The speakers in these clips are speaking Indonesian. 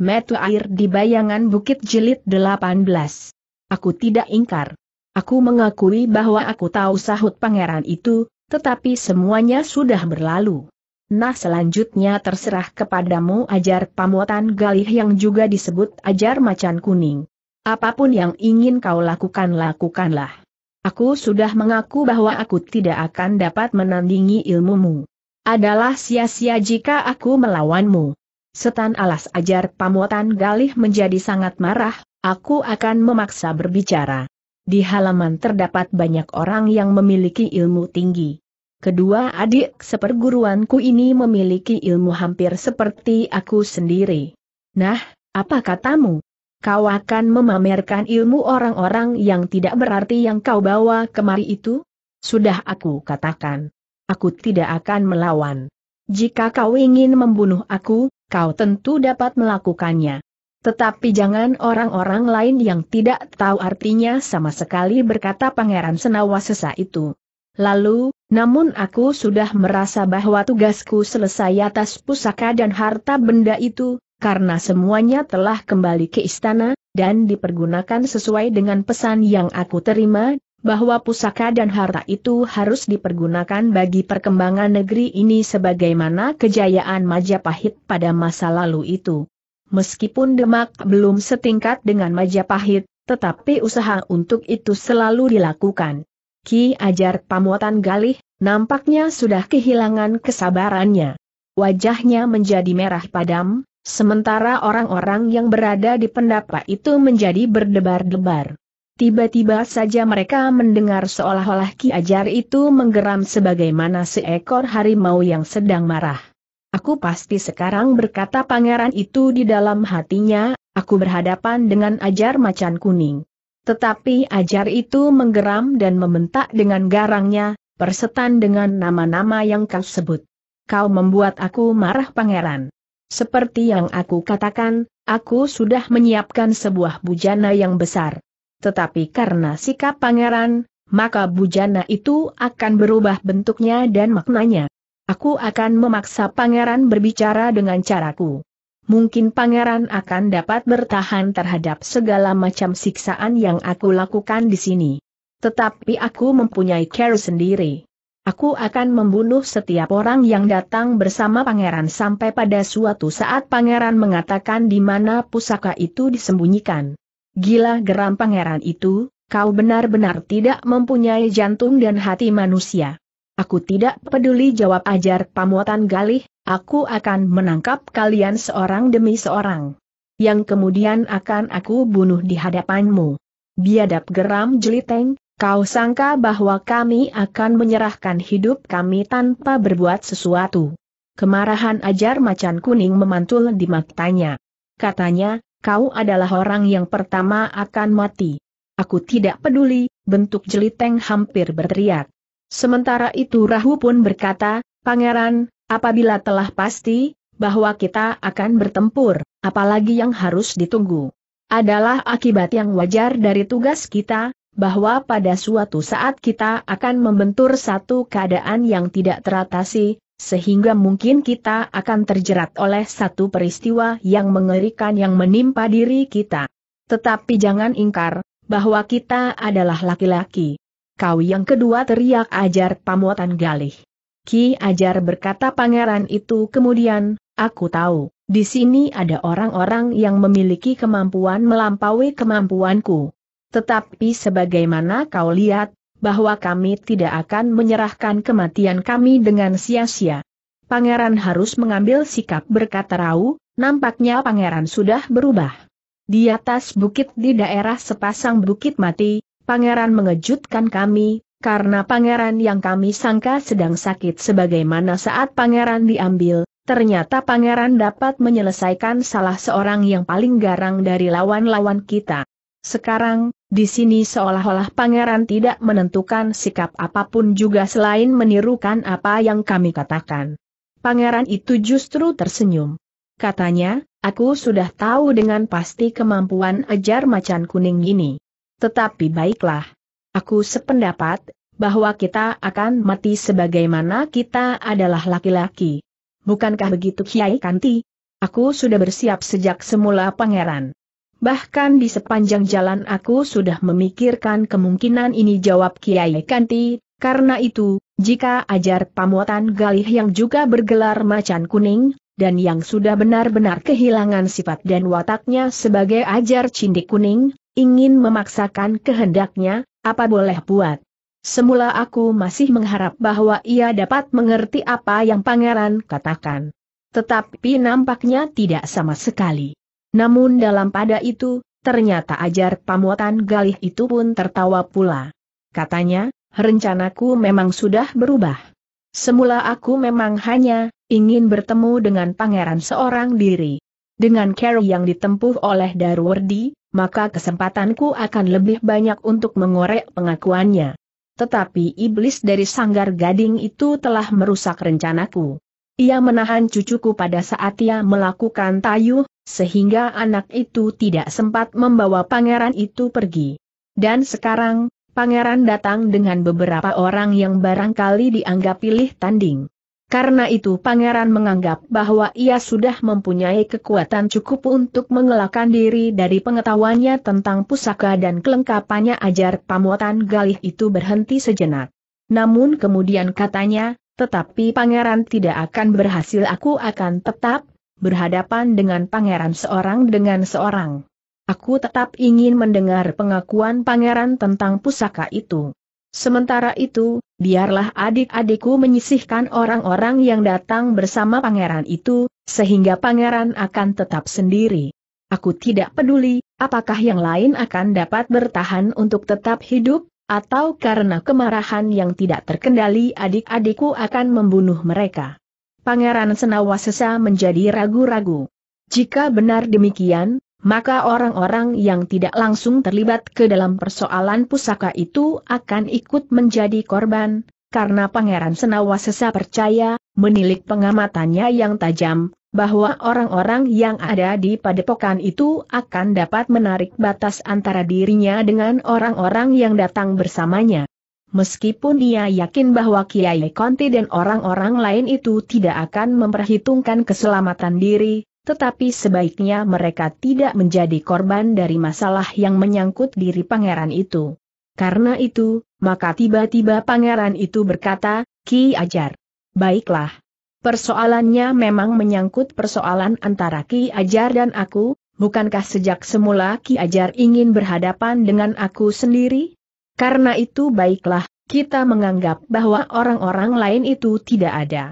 metu air di bayangan bukit jilid 18. Aku tidak ingkar. Aku mengakui bahwa aku tahu sahut pangeran itu, tetapi semuanya sudah berlalu. Nah selanjutnya terserah kepadamu ajar pamuatan galih yang juga disebut ajar macan kuning. Apapun yang ingin kau lakukan lakukanlah. Aku sudah mengaku bahwa aku tidak akan dapat menandingi ilmumu. Adalah sia-sia jika aku melawanmu. Setan alas ajar pamotan Galih menjadi sangat marah, aku akan memaksa berbicara. Di halaman terdapat banyak orang yang memiliki ilmu tinggi. Kedua adik seperguruanku ini memiliki ilmu hampir seperti aku sendiri. Nah, apa katamu? Kau akan memamerkan ilmu orang-orang yang tidak berarti yang kau bawa kemari itu? Sudah aku katakan. Aku tidak akan melawan. Jika kau ingin membunuh aku, kau tentu dapat melakukannya. Tetapi jangan orang-orang lain yang tidak tahu artinya sama sekali berkata Pangeran Senawa sesa itu. Lalu, namun aku sudah merasa bahwa tugasku selesai atas pusaka dan harta benda itu, karena semuanya telah kembali ke istana, dan dipergunakan sesuai dengan pesan yang aku terima, bahwa pusaka dan harta itu harus dipergunakan bagi perkembangan negeri ini sebagaimana kejayaan Majapahit pada masa lalu itu. Meskipun Demak belum setingkat dengan Majapahit, tetapi usaha untuk itu selalu dilakukan. Ki Ajar Pamuatan Galih, nampaknya sudah kehilangan kesabarannya. Wajahnya menjadi merah padam, sementara orang-orang yang berada di pendapa itu menjadi berdebar-debar. Tiba-tiba saja mereka mendengar seolah-olah Ki Ajar itu menggeram sebagaimana seekor harimau yang sedang marah. Aku pasti sekarang berkata pangeran itu di dalam hatinya, aku berhadapan dengan ajar macan kuning. Tetapi ajar itu menggeram dan membentak dengan garangnya, persetan dengan nama-nama yang kau sebut. Kau membuat aku marah pangeran. Seperti yang aku katakan, aku sudah menyiapkan sebuah bujana yang besar tetapi karena sikap pangeran, maka bujana itu akan berubah bentuknya dan maknanya. Aku akan memaksa pangeran berbicara dengan caraku. Mungkin pangeran akan dapat bertahan terhadap segala macam siksaan yang aku lakukan di sini. Tetapi aku mempunyai care sendiri. Aku akan membunuh setiap orang yang datang bersama pangeran sampai pada suatu saat pangeran mengatakan di mana pusaka itu disembunyikan. Gila geram pangeran itu, kau benar-benar tidak mempunyai jantung dan hati manusia. Aku tidak peduli jawab ajar pamuatan galih, aku akan menangkap kalian seorang demi seorang. Yang kemudian akan aku bunuh di hadapanmu. Biadab geram jeliteng, kau sangka bahwa kami akan menyerahkan hidup kami tanpa berbuat sesuatu. Kemarahan ajar macan kuning memantul di matanya. Katanya, kau adalah orang yang pertama akan mati. Aku tidak peduli, bentuk jeliteng hampir berteriak. Sementara itu Rahu pun berkata, Pangeran, apabila telah pasti, bahwa kita akan bertempur, apalagi yang harus ditunggu. Adalah akibat yang wajar dari tugas kita, bahwa pada suatu saat kita akan membentur satu keadaan yang tidak teratasi, sehingga mungkin kita akan terjerat oleh satu peristiwa yang mengerikan yang menimpa diri kita. Tetapi jangan ingkar, bahwa kita adalah laki-laki. Kau yang kedua teriak ajar pamuatan galih. Ki ajar berkata pangeran itu kemudian, aku tahu, di sini ada orang-orang yang memiliki kemampuan melampaui kemampuanku. Tetapi sebagaimana kau lihat, bahwa kami tidak akan menyerahkan kematian kami dengan sia-sia. Pangeran harus mengambil sikap berkata Rau, nampaknya pangeran sudah berubah. Di atas bukit di daerah sepasang bukit mati, pangeran mengejutkan kami, karena pangeran yang kami sangka sedang sakit sebagaimana saat pangeran diambil, ternyata pangeran dapat menyelesaikan salah seorang yang paling garang dari lawan-lawan kita. Sekarang, di sini seolah-olah pangeran tidak menentukan sikap apapun juga selain menirukan apa yang kami katakan. Pangeran itu justru tersenyum. Katanya, aku sudah tahu dengan pasti kemampuan ajar macan kuning ini. Tetapi baiklah. Aku sependapat, bahwa kita akan mati sebagaimana kita adalah laki-laki. Bukankah begitu Kiai Kanti? Aku sudah bersiap sejak semula pangeran. Bahkan di sepanjang jalan aku sudah memikirkan kemungkinan ini jawab Kiai Kanti, karena itu, jika ajar pamuatan galih yang juga bergelar macan kuning, dan yang sudah benar-benar kehilangan sifat dan wataknya sebagai ajar cindik kuning, ingin memaksakan kehendaknya, apa boleh buat. Semula aku masih mengharap bahwa ia dapat mengerti apa yang pangeran katakan. Tetapi nampaknya tidak sama sekali. Namun dalam pada itu, ternyata ajar pamuatan galih itu pun tertawa pula. Katanya, rencanaku memang sudah berubah. Semula aku memang hanya ingin bertemu dengan pangeran seorang diri. Dengan cara yang ditempuh oleh Darwardi, maka kesempatanku akan lebih banyak untuk mengorek pengakuannya. Tetapi iblis dari sanggar gading itu telah merusak rencanaku. Ia menahan cucuku pada saat ia melakukan tayuh, sehingga anak itu tidak sempat membawa pangeran itu pergi. Dan sekarang, pangeran datang dengan beberapa orang yang barangkali dianggap pilih tanding. Karena itu pangeran menganggap bahwa ia sudah mempunyai kekuatan cukup untuk mengelakkan diri dari pengetahuannya tentang pusaka dan kelengkapannya ajar pamuatan galih itu berhenti sejenak. Namun kemudian katanya, tetapi pangeran tidak akan berhasil aku akan tetap berhadapan dengan pangeran seorang dengan seorang. Aku tetap ingin mendengar pengakuan pangeran tentang pusaka itu. Sementara itu, biarlah adik-adikku menyisihkan orang-orang yang datang bersama pangeran itu, sehingga pangeran akan tetap sendiri. Aku tidak peduli, apakah yang lain akan dapat bertahan untuk tetap hidup, atau karena kemarahan yang tidak terkendali adik-adikku akan membunuh mereka. Pangeran Senawasesa menjadi ragu-ragu. Jika benar demikian, maka orang-orang yang tidak langsung terlibat ke dalam persoalan pusaka itu akan ikut menjadi korban, karena Pangeran Senawasesa percaya, menilik pengamatannya yang tajam, bahwa orang-orang yang ada di padepokan itu akan dapat menarik batas antara dirinya dengan orang-orang yang datang bersamanya. Meskipun ia yakin bahwa Kiai Konti dan orang-orang lain itu tidak akan memperhitungkan keselamatan diri, tetapi sebaiknya mereka tidak menjadi korban dari masalah yang menyangkut diri pangeran itu. Karena itu, maka tiba-tiba pangeran itu berkata, Ki Ajar. Baiklah. Persoalannya memang menyangkut persoalan antara Ki Ajar dan aku, bukankah sejak semula Ki Ajar ingin berhadapan dengan aku sendiri? Karena itu baiklah, kita menganggap bahwa orang-orang lain itu tidak ada.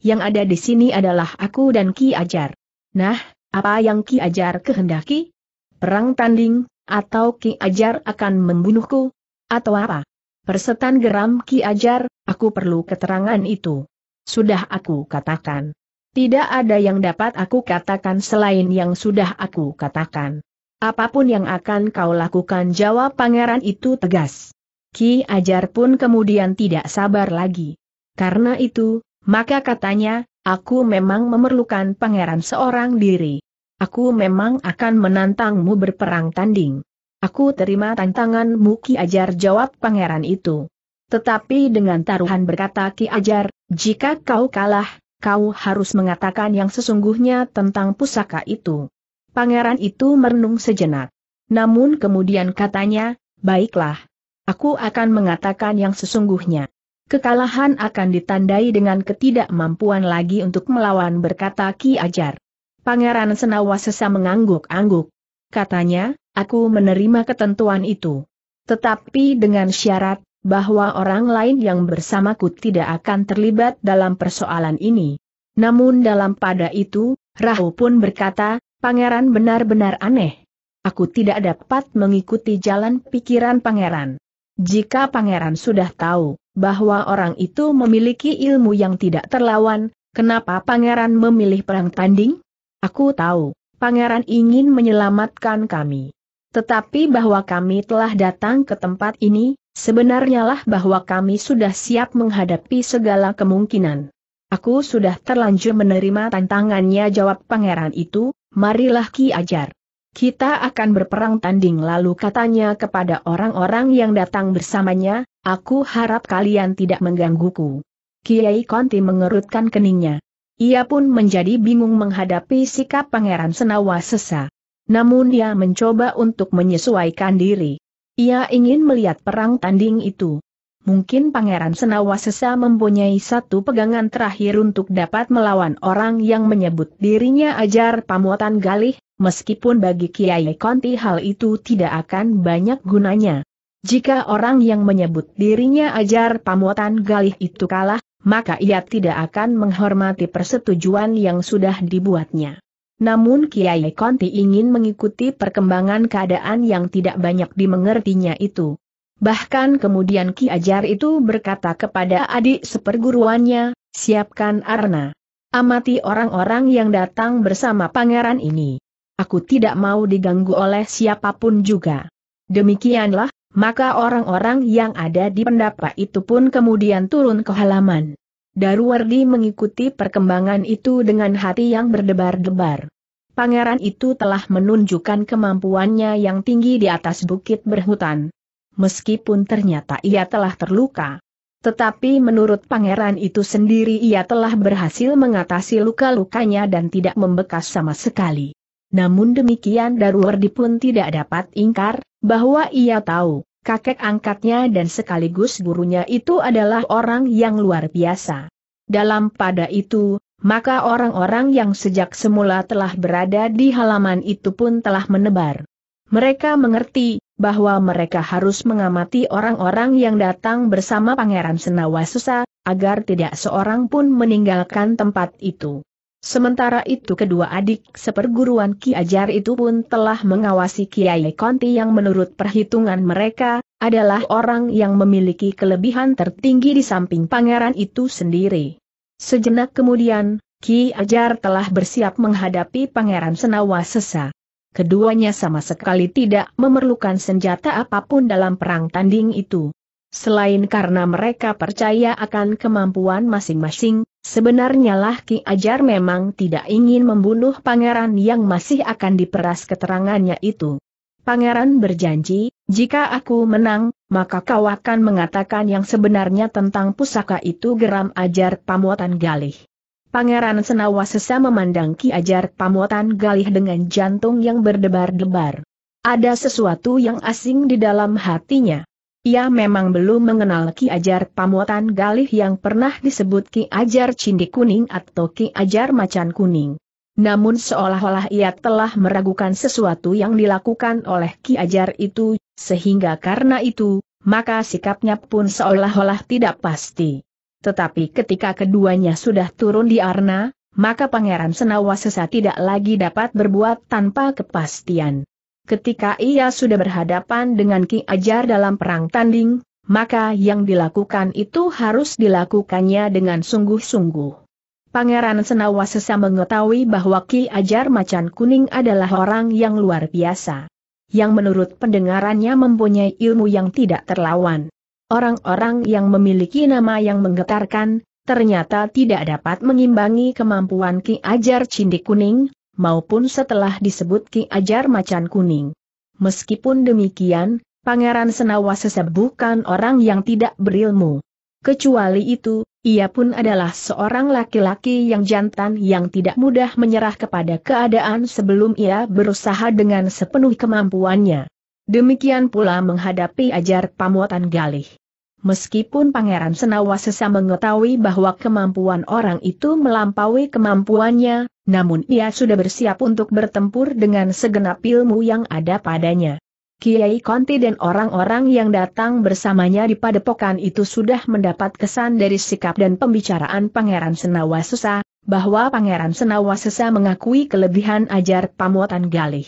Yang ada di sini adalah aku dan Ki Ajar. Nah, apa yang Ki Ajar kehendaki? Perang tanding, atau Ki Ajar akan membunuhku? Atau apa? Persetan geram Ki Ajar, aku perlu keterangan itu. Sudah aku katakan. Tidak ada yang dapat aku katakan selain yang sudah aku katakan. Apapun yang akan kau lakukan jawab pangeran itu tegas. Ki Ajar pun kemudian tidak sabar lagi. Karena itu, maka katanya, aku memang memerlukan pangeran seorang diri. Aku memang akan menantangmu berperang tanding. Aku terima tantanganmu Ki Ajar jawab pangeran itu. Tetapi dengan taruhan berkata Ki Ajar, jika kau kalah, kau harus mengatakan yang sesungguhnya tentang pusaka itu. Pangeran itu merenung sejenak. Namun kemudian katanya, baiklah, Aku akan mengatakan yang sesungguhnya. Kekalahan akan ditandai dengan ketidakmampuan lagi untuk melawan berkata Ki Ajar. Pangeran Senawa sesa mengangguk-angguk. Katanya, aku menerima ketentuan itu. Tetapi dengan syarat, bahwa orang lain yang bersamaku tidak akan terlibat dalam persoalan ini. Namun dalam pada itu, Rahu pun berkata, pangeran benar-benar aneh. Aku tidak dapat mengikuti jalan pikiran pangeran. Jika pangeran sudah tahu bahwa orang itu memiliki ilmu yang tidak terlawan, kenapa pangeran memilih perang tanding? Aku tahu, pangeran ingin menyelamatkan kami. Tetapi bahwa kami telah datang ke tempat ini, sebenarnyalah bahwa kami sudah siap menghadapi segala kemungkinan. Aku sudah terlanjur menerima tantangannya jawab pangeran itu, marilah ki ajar. Kita akan berperang tanding lalu katanya kepada orang-orang yang datang bersamanya, aku harap kalian tidak menggangguku. Kiai Konti mengerutkan keningnya. Ia pun menjadi bingung menghadapi sikap Pangeran Senawa Sesa. Namun ia mencoba untuk menyesuaikan diri. Ia ingin melihat perang tanding itu. Mungkin Pangeran Senawasesa mempunyai satu pegangan terakhir untuk dapat melawan orang yang menyebut dirinya ajar pamuatan galih, meskipun bagi Kiai Konti hal itu tidak akan banyak gunanya. Jika orang yang menyebut dirinya ajar pamuatan galih itu kalah, maka ia tidak akan menghormati persetujuan yang sudah dibuatnya. Namun Kiai Konti ingin mengikuti perkembangan keadaan yang tidak banyak dimengertinya itu. Bahkan kemudian Ki Ajar itu berkata kepada adik seperguruannya, siapkan arna. Amati orang-orang yang datang bersama pangeran ini. Aku tidak mau diganggu oleh siapapun juga. Demikianlah, maka orang-orang yang ada di pendapa itu pun kemudian turun ke halaman. Daruwardi mengikuti perkembangan itu dengan hati yang berdebar-debar. Pangeran itu telah menunjukkan kemampuannya yang tinggi di atas bukit berhutan, meskipun ternyata ia telah terluka. Tetapi menurut pangeran itu sendiri ia telah berhasil mengatasi luka-lukanya dan tidak membekas sama sekali. Namun demikian Darwardi pun tidak dapat ingkar, bahwa ia tahu, kakek angkatnya dan sekaligus gurunya itu adalah orang yang luar biasa. Dalam pada itu, maka orang-orang yang sejak semula telah berada di halaman itu pun telah menebar. Mereka mengerti, bahwa mereka harus mengamati orang-orang yang datang bersama Pangeran Senawa agar tidak seorang pun meninggalkan tempat itu. Sementara itu kedua adik seperguruan Ki Ajar itu pun telah mengawasi Kiai Konti yang menurut perhitungan mereka, adalah orang yang memiliki kelebihan tertinggi di samping pangeran itu sendiri. Sejenak kemudian, Ki Ajar telah bersiap menghadapi pangeran Senawa Sesa keduanya sama sekali tidak memerlukan senjata apapun dalam perang tanding itu. Selain karena mereka percaya akan kemampuan masing-masing, sebenarnya lah Ki Ajar memang tidak ingin membunuh pangeran yang masih akan diperas keterangannya itu. Pangeran berjanji, jika aku menang, maka kau akan mengatakan yang sebenarnya tentang pusaka itu geram Ajar Pamuatan Galih. Pangeran Senawa sesa memandang Ki Ajar Pamotan Galih dengan jantung yang berdebar-debar. Ada sesuatu yang asing di dalam hatinya. Ia memang belum mengenal Ki Ajar Pamotan Galih yang pernah disebut Ki Ajar Cindi Kuning atau Ki Ajar Macan Kuning. Namun seolah-olah ia telah meragukan sesuatu yang dilakukan oleh Ki Ajar itu, sehingga karena itu, maka sikapnya pun seolah-olah tidak pasti. Tetapi ketika keduanya sudah turun di arna, maka Pangeran Senawa sesa tidak lagi dapat berbuat tanpa kepastian. Ketika ia sudah berhadapan dengan Ki Ajar dalam perang tanding, maka yang dilakukan itu harus dilakukannya dengan sungguh-sungguh. Pangeran Senawa sesa mengetahui bahwa Ki Ajar Macan Kuning adalah orang yang luar biasa. Yang menurut pendengarannya mempunyai ilmu yang tidak terlawan orang-orang yang memiliki nama yang menggetarkan, ternyata tidak dapat mengimbangi kemampuan Ki Ajar Cindi Kuning, maupun setelah disebut Ki Ajar Macan Kuning. Meskipun demikian, Pangeran Senawasesa bukan orang yang tidak berilmu. Kecuali itu, ia pun adalah seorang laki-laki yang jantan yang tidak mudah menyerah kepada keadaan sebelum ia berusaha dengan sepenuh kemampuannya. Demikian pula menghadapi ajar pamuatan galih. Meskipun Pangeran Senawa Sesa mengetahui bahwa kemampuan orang itu melampaui kemampuannya, namun ia sudah bersiap untuk bertempur dengan segenap ilmu yang ada padanya. Kiai Konti dan orang-orang yang datang bersamanya di padepokan itu sudah mendapat kesan dari sikap dan pembicaraan Pangeran Senawa Sesa, bahwa Pangeran Senawa Sesa mengakui kelebihan ajar pamuatan galih.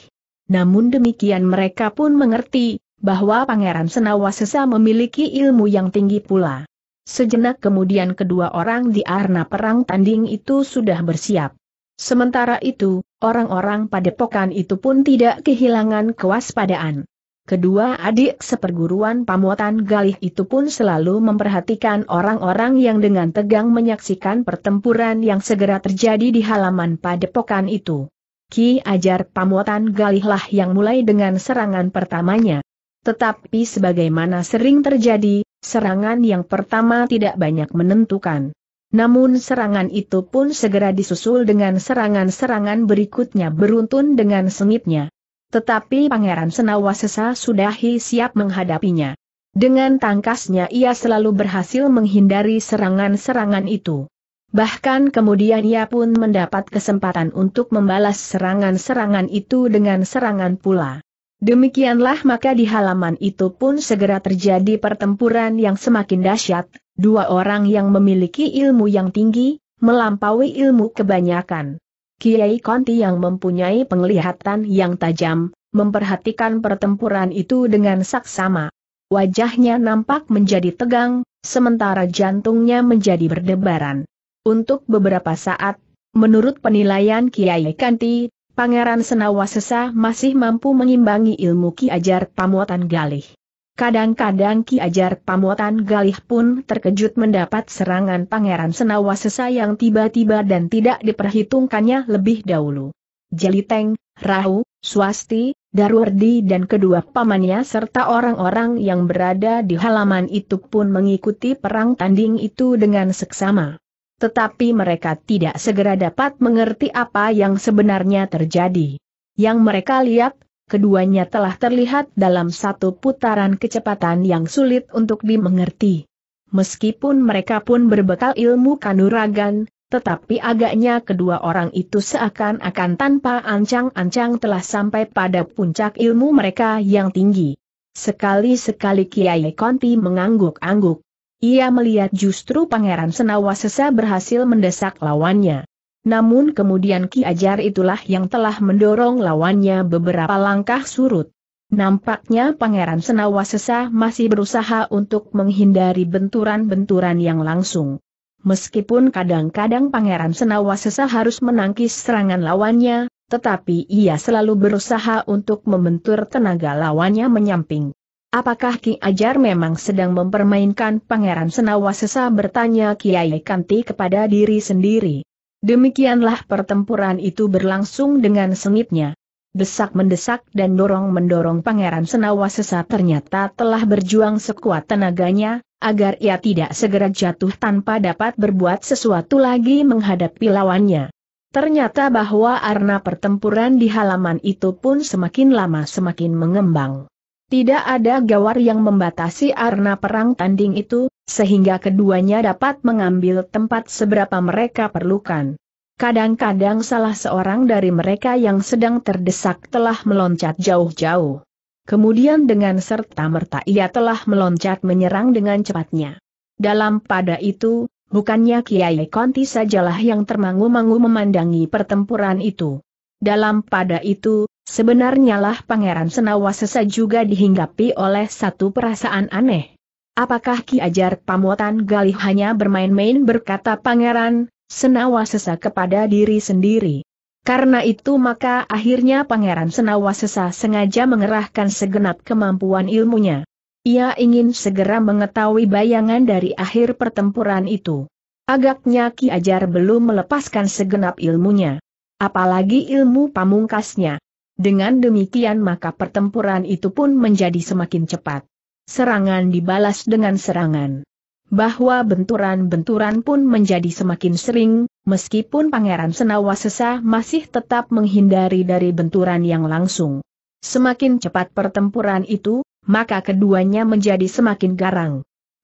Namun demikian mereka pun mengerti, bahwa Pangeran Senawasesa memiliki ilmu yang tinggi pula. Sejenak kemudian kedua orang di arena perang tanding itu sudah bersiap. Sementara itu, orang-orang padepokan itu pun tidak kehilangan kewaspadaan. Kedua adik seperguruan pamuatan Galih itu pun selalu memperhatikan orang-orang yang dengan tegang menyaksikan pertempuran yang segera terjadi di halaman padepokan itu. Ki Ajar Pamuatan Galihlah yang mulai dengan serangan pertamanya. Tetapi sebagaimana sering terjadi, serangan yang pertama tidak banyak menentukan. Namun serangan itu pun segera disusul dengan serangan-serangan berikutnya beruntun dengan sengitnya. Tetapi Pangeran Senawasesa sudahi siap menghadapinya. Dengan tangkasnya ia selalu berhasil menghindari serangan-serangan itu. Bahkan kemudian ia pun mendapat kesempatan untuk membalas serangan-serangan itu dengan serangan pula. Demikianlah maka di halaman itu pun segera terjadi pertempuran yang semakin dahsyat, dua orang yang memiliki ilmu yang tinggi, melampaui ilmu kebanyakan. Kiai Konti yang mempunyai penglihatan yang tajam, memperhatikan pertempuran itu dengan saksama. Wajahnya nampak menjadi tegang, sementara jantungnya menjadi berdebaran. Untuk beberapa saat, menurut penilaian Kiai Kanti, Pangeran Senawa Sesa masih mampu mengimbangi ilmu Ki Ajar Pamuatan Galih. Kadang-kadang Ki Ajar Pamuatan Galih pun terkejut mendapat serangan Pangeran Senawa Sesa yang tiba-tiba dan tidak diperhitungkannya lebih dahulu. Jeliteng, Rahu, Swasti, Darwardi dan kedua pamannya serta orang-orang yang berada di halaman itu pun mengikuti perang tanding itu dengan seksama. Tetapi mereka tidak segera dapat mengerti apa yang sebenarnya terjadi. Yang mereka lihat, keduanya telah terlihat dalam satu putaran kecepatan yang sulit untuk dimengerti. Meskipun mereka pun berbekal ilmu kanuragan, tetapi agaknya kedua orang itu seakan-akan tanpa ancang-ancang telah sampai pada puncak ilmu mereka yang tinggi. Sekali-sekali Kiai Konti mengangguk-angguk. Ia melihat justru Pangeran Senawa berhasil mendesak lawannya. Namun kemudian Ki Ajar itulah yang telah mendorong lawannya beberapa langkah surut. Nampaknya Pangeran Senawa masih berusaha untuk menghindari benturan-benturan yang langsung. Meskipun kadang-kadang Pangeran Senawa harus menangkis serangan lawannya, tetapi ia selalu berusaha untuk membentur tenaga lawannya menyamping. Apakah Ki Ajar memang sedang mempermainkan Pangeran Senawa bertanya Kiai Kanti kepada diri sendiri. Demikianlah pertempuran itu berlangsung dengan sengitnya. Desak-mendesak dan dorong-mendorong Pangeran Senawa ternyata telah berjuang sekuat tenaganya, agar ia tidak segera jatuh tanpa dapat berbuat sesuatu lagi menghadapi lawannya. Ternyata bahwa arna pertempuran di halaman itu pun semakin lama semakin mengembang. Tidak ada gawar yang membatasi arena perang tanding itu, sehingga keduanya dapat mengambil tempat seberapa mereka perlukan. Kadang-kadang salah seorang dari mereka yang sedang terdesak telah meloncat jauh-jauh. Kemudian dengan serta-merta ia telah meloncat menyerang dengan cepatnya. Dalam pada itu, bukannya Kiai Konti sajalah yang termangu-mangu memandangi pertempuran itu. Dalam pada itu, Sebenarnya lah Pangeran Senawa sesa juga dihinggapi oleh satu perasaan aneh. Apakah Ki Ajar Pamotan Galih hanya bermain-main berkata Pangeran Senawa sesa kepada diri sendiri? Karena itu maka akhirnya Pangeran Senawa sesa sengaja mengerahkan segenap kemampuan ilmunya. Ia ingin segera mengetahui bayangan dari akhir pertempuran itu. Agaknya Ki Ajar belum melepaskan segenap ilmunya. Apalagi ilmu pamungkasnya. Dengan demikian maka pertempuran itu pun menjadi semakin cepat. Serangan dibalas dengan serangan. Bahwa benturan-benturan pun menjadi semakin sering, meskipun Pangeran Senawasesa masih tetap menghindari dari benturan yang langsung. Semakin cepat pertempuran itu, maka keduanya menjadi semakin garang.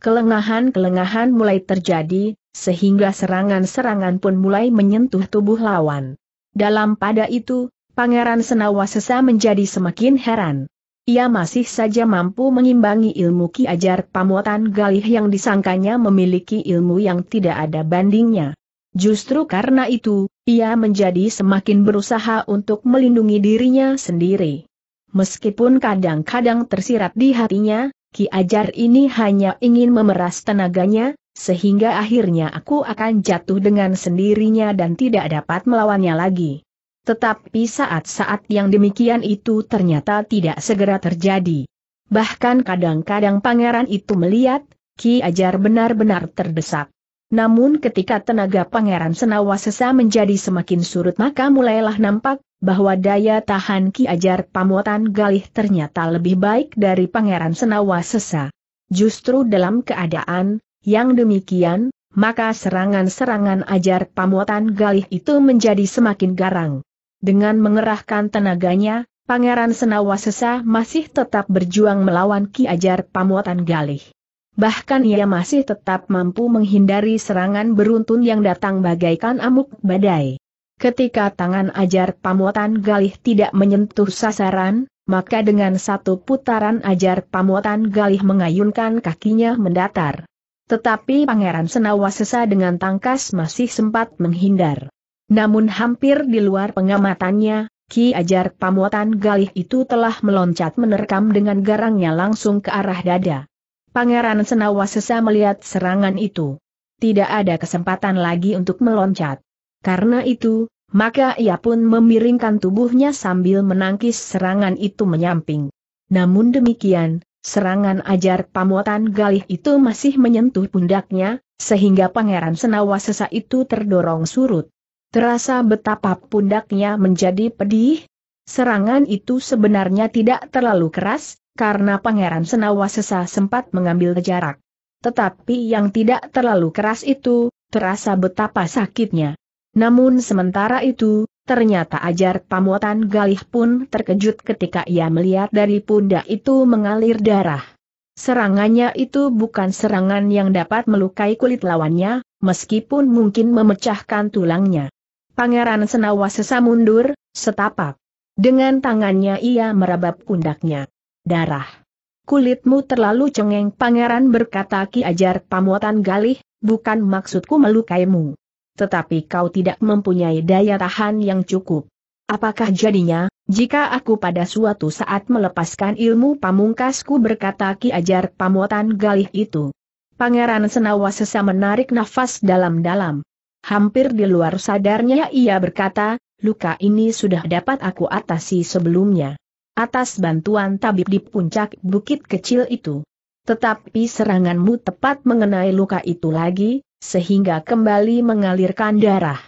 Kelengahan-kelengahan mulai terjadi, sehingga serangan-serangan pun mulai menyentuh tubuh lawan. Dalam pada itu, Pangeran Senawasesa menjadi semakin heran. Ia masih saja mampu mengimbangi ilmu Ki Ajar Pamuatan Galih yang disangkanya memiliki ilmu yang tidak ada bandingnya. Justru karena itu, ia menjadi semakin berusaha untuk melindungi dirinya sendiri. Meskipun kadang-kadang tersirat di hatinya, Ki Ajar ini hanya ingin memeras tenaganya, sehingga akhirnya aku akan jatuh dengan sendirinya dan tidak dapat melawannya lagi. Tetapi saat-saat yang demikian itu ternyata tidak segera terjadi. Bahkan kadang-kadang pangeran itu melihat, Ki Ajar benar-benar terdesak. Namun ketika tenaga pangeran Sesa menjadi semakin surut maka mulailah nampak, bahwa daya tahan Ki Ajar Pamuatan Galih ternyata lebih baik dari pangeran Sesa. Justru dalam keadaan, yang demikian, maka serangan-serangan ajar pamuatan galih itu menjadi semakin garang. Dengan mengerahkan tenaganya, Pangeran Senawasesa masih tetap berjuang melawan Ki Ajar Pamuatan Galih. Bahkan ia masih tetap mampu menghindari serangan beruntun yang datang bagaikan amuk badai. Ketika tangan ajar pamuatan galih tidak menyentuh sasaran, maka dengan satu putaran ajar pamuatan galih mengayunkan kakinya mendatar. Tetapi Pangeran Senawasesa dengan tangkas masih sempat menghindar. Namun hampir di luar pengamatannya, Ki Ajar Pamuatan Galih itu telah meloncat menerkam dengan garangnya langsung ke arah dada. Pangeran Senawa sesa melihat serangan itu. Tidak ada kesempatan lagi untuk meloncat. Karena itu, maka ia pun memiringkan tubuhnya sambil menangkis serangan itu menyamping. Namun demikian, serangan ajar pamuatan galih itu masih menyentuh pundaknya, sehingga pangeran Senawa sesa itu terdorong surut. Terasa betapa pundaknya menjadi pedih. Serangan itu sebenarnya tidak terlalu keras, karena Pangeran Senawa Sesa sempat mengambil jarak. Tetapi yang tidak terlalu keras itu, terasa betapa sakitnya. Namun sementara itu, ternyata ajar pamuatan Galih pun terkejut ketika ia melihat dari pundak itu mengalir darah. Serangannya itu bukan serangan yang dapat melukai kulit lawannya, meskipun mungkin memecahkan tulangnya. Pangeran Senawa sesa mundur, setapak. Dengan tangannya ia merabap pundaknya. Darah. Kulitmu terlalu cengeng pangeran berkata Ki Ajar Pamuatan Galih, bukan maksudku melukaimu. Tetapi kau tidak mempunyai daya tahan yang cukup. Apakah jadinya, jika aku pada suatu saat melepaskan ilmu pamungkasku berkata Ki Ajar Pamuatan Galih itu. Pangeran Senawa sesa menarik nafas dalam-dalam. Hampir di luar sadarnya ia berkata, luka ini sudah dapat aku atasi sebelumnya. Atas bantuan tabib di puncak bukit kecil itu. Tetapi seranganmu tepat mengenai luka itu lagi, sehingga kembali mengalirkan darah.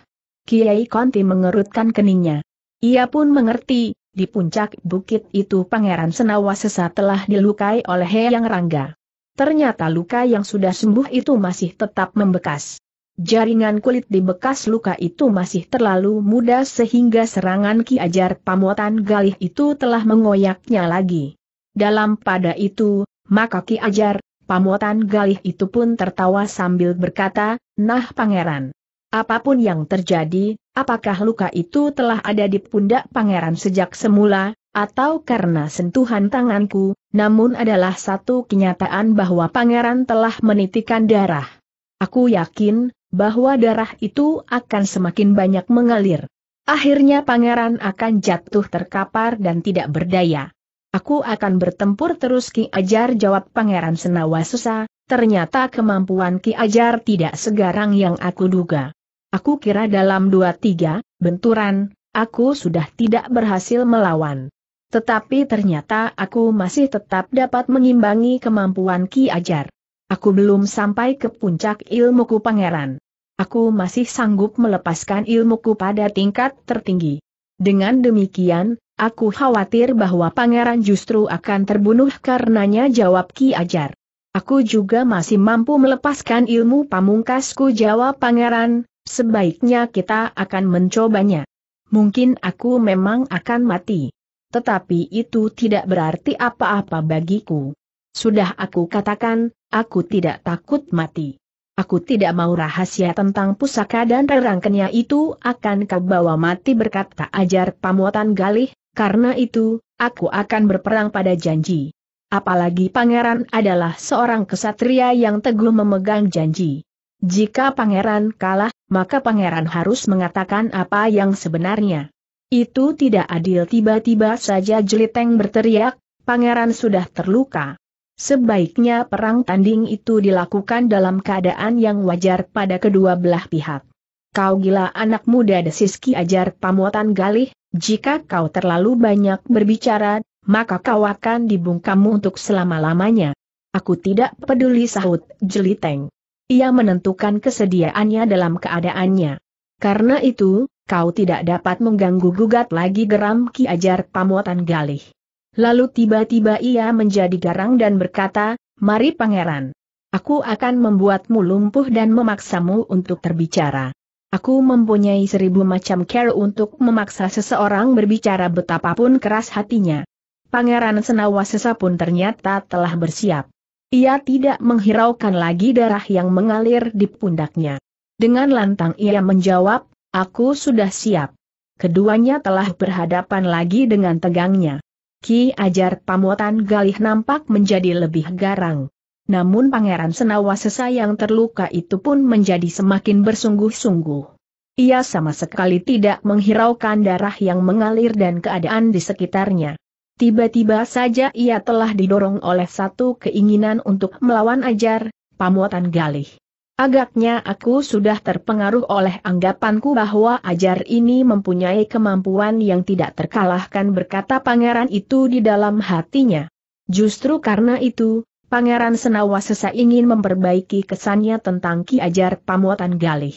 Kiai Konti mengerutkan keningnya. Ia pun mengerti, di puncak bukit itu Pangeran Senawa sesat telah dilukai oleh Heyang Rangga. Ternyata luka yang sudah sembuh itu masih tetap membekas. Jaringan kulit di bekas luka itu masih terlalu muda sehingga serangan Ki Ajar Pamotan Galih itu telah mengoyaknya lagi. Dalam pada itu, maka Ki Ajar, Pamotan Galih itu pun tertawa sambil berkata, Nah pangeran, apapun yang terjadi, apakah luka itu telah ada di pundak pangeran sejak semula, atau karena sentuhan tanganku, namun adalah satu kenyataan bahwa pangeran telah menitikan darah. Aku yakin, bahwa darah itu akan semakin banyak mengalir. Akhirnya pangeran akan jatuh terkapar dan tidak berdaya. Aku akan bertempur terus Ki Ajar jawab pangeran Senawa susah, ternyata kemampuan Ki Ajar tidak segarang yang aku duga. Aku kira dalam dua tiga, benturan, aku sudah tidak berhasil melawan. Tetapi ternyata aku masih tetap dapat mengimbangi kemampuan Ki Ajar. Aku belum sampai ke puncak ilmuku pangeran. Aku masih sanggup melepaskan ilmuku pada tingkat tertinggi. Dengan demikian, aku khawatir bahwa pangeran justru akan terbunuh karenanya jawab Ki Ajar. Aku juga masih mampu melepaskan ilmu pamungkasku jawab pangeran, sebaiknya kita akan mencobanya. Mungkin aku memang akan mati. Tetapi itu tidak berarti apa-apa bagiku. Sudah aku katakan, aku tidak takut mati. Aku tidak mau rahasia tentang pusaka dan rerangkenya itu akan kau bawa mati berkat ajar pamuatan galih, karena itu, aku akan berperang pada janji. Apalagi pangeran adalah seorang kesatria yang teguh memegang janji. Jika pangeran kalah, maka pangeran harus mengatakan apa yang sebenarnya. Itu tidak adil tiba-tiba saja jeliteng berteriak, pangeran sudah terluka. Sebaiknya perang tanding itu dilakukan dalam keadaan yang wajar pada kedua belah pihak. Kau gila anak muda desis Ki Ajar Pamuatan Galih, jika kau terlalu banyak berbicara, maka kau akan dibungkamu untuk selama-lamanya. Aku tidak peduli sahut Jeliteng. Ia menentukan kesediaannya dalam keadaannya. Karena itu, kau tidak dapat mengganggu-gugat lagi geram Ki Ajar Pamuatan Galih. Lalu tiba-tiba ia menjadi garang dan berkata, Mari pangeran. Aku akan membuatmu lumpuh dan memaksamu untuk terbicara. Aku mempunyai seribu macam care untuk memaksa seseorang berbicara betapapun keras hatinya. Pangeran Senawa Sesa pun ternyata telah bersiap. Ia tidak menghiraukan lagi darah yang mengalir di pundaknya. Dengan lantang ia menjawab, aku sudah siap. Keduanya telah berhadapan lagi dengan tegangnya. Ki Ajar Pamuatan Galih nampak menjadi lebih garang. Namun Pangeran Senawasesa yang terluka itu pun menjadi semakin bersungguh-sungguh. Ia sama sekali tidak menghiraukan darah yang mengalir dan keadaan di sekitarnya. Tiba-tiba saja ia telah didorong oleh satu keinginan untuk melawan Ajar, Pamuatan Galih. Agaknya aku sudah terpengaruh oleh anggapanku bahwa ajar ini mempunyai kemampuan yang tidak terkalahkan berkata pangeran itu di dalam hatinya. Justru karena itu, Pangeran Senawa sesak ingin memperbaiki kesannya tentang Ki Ajar Pamuatan Galih.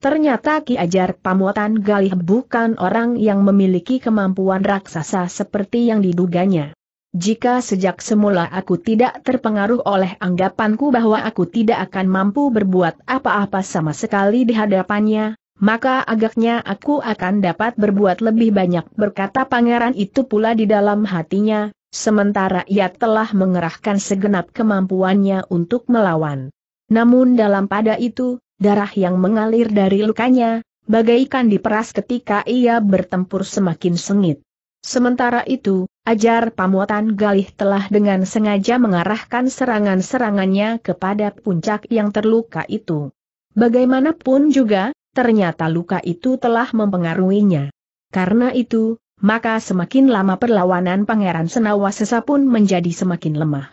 Ternyata Ki Ajar Pamuatan Galih bukan orang yang memiliki kemampuan raksasa seperti yang diduganya. Jika sejak semula aku tidak terpengaruh oleh anggapanku bahwa aku tidak akan mampu berbuat apa-apa sama sekali di hadapannya, maka agaknya aku akan dapat berbuat lebih banyak berkata pangeran itu pula di dalam hatinya, sementara ia telah mengerahkan segenap kemampuannya untuk melawan. Namun dalam pada itu, darah yang mengalir dari lukanya, bagaikan diperas ketika ia bertempur semakin sengit. Sementara itu, ajar pamuatan Galih telah dengan sengaja mengarahkan serangan-serangannya kepada puncak yang terluka itu. Bagaimanapun juga, ternyata luka itu telah mempengaruhinya. Karena itu, maka semakin lama perlawanan Pangeran Senawasesa pun menjadi semakin lemah.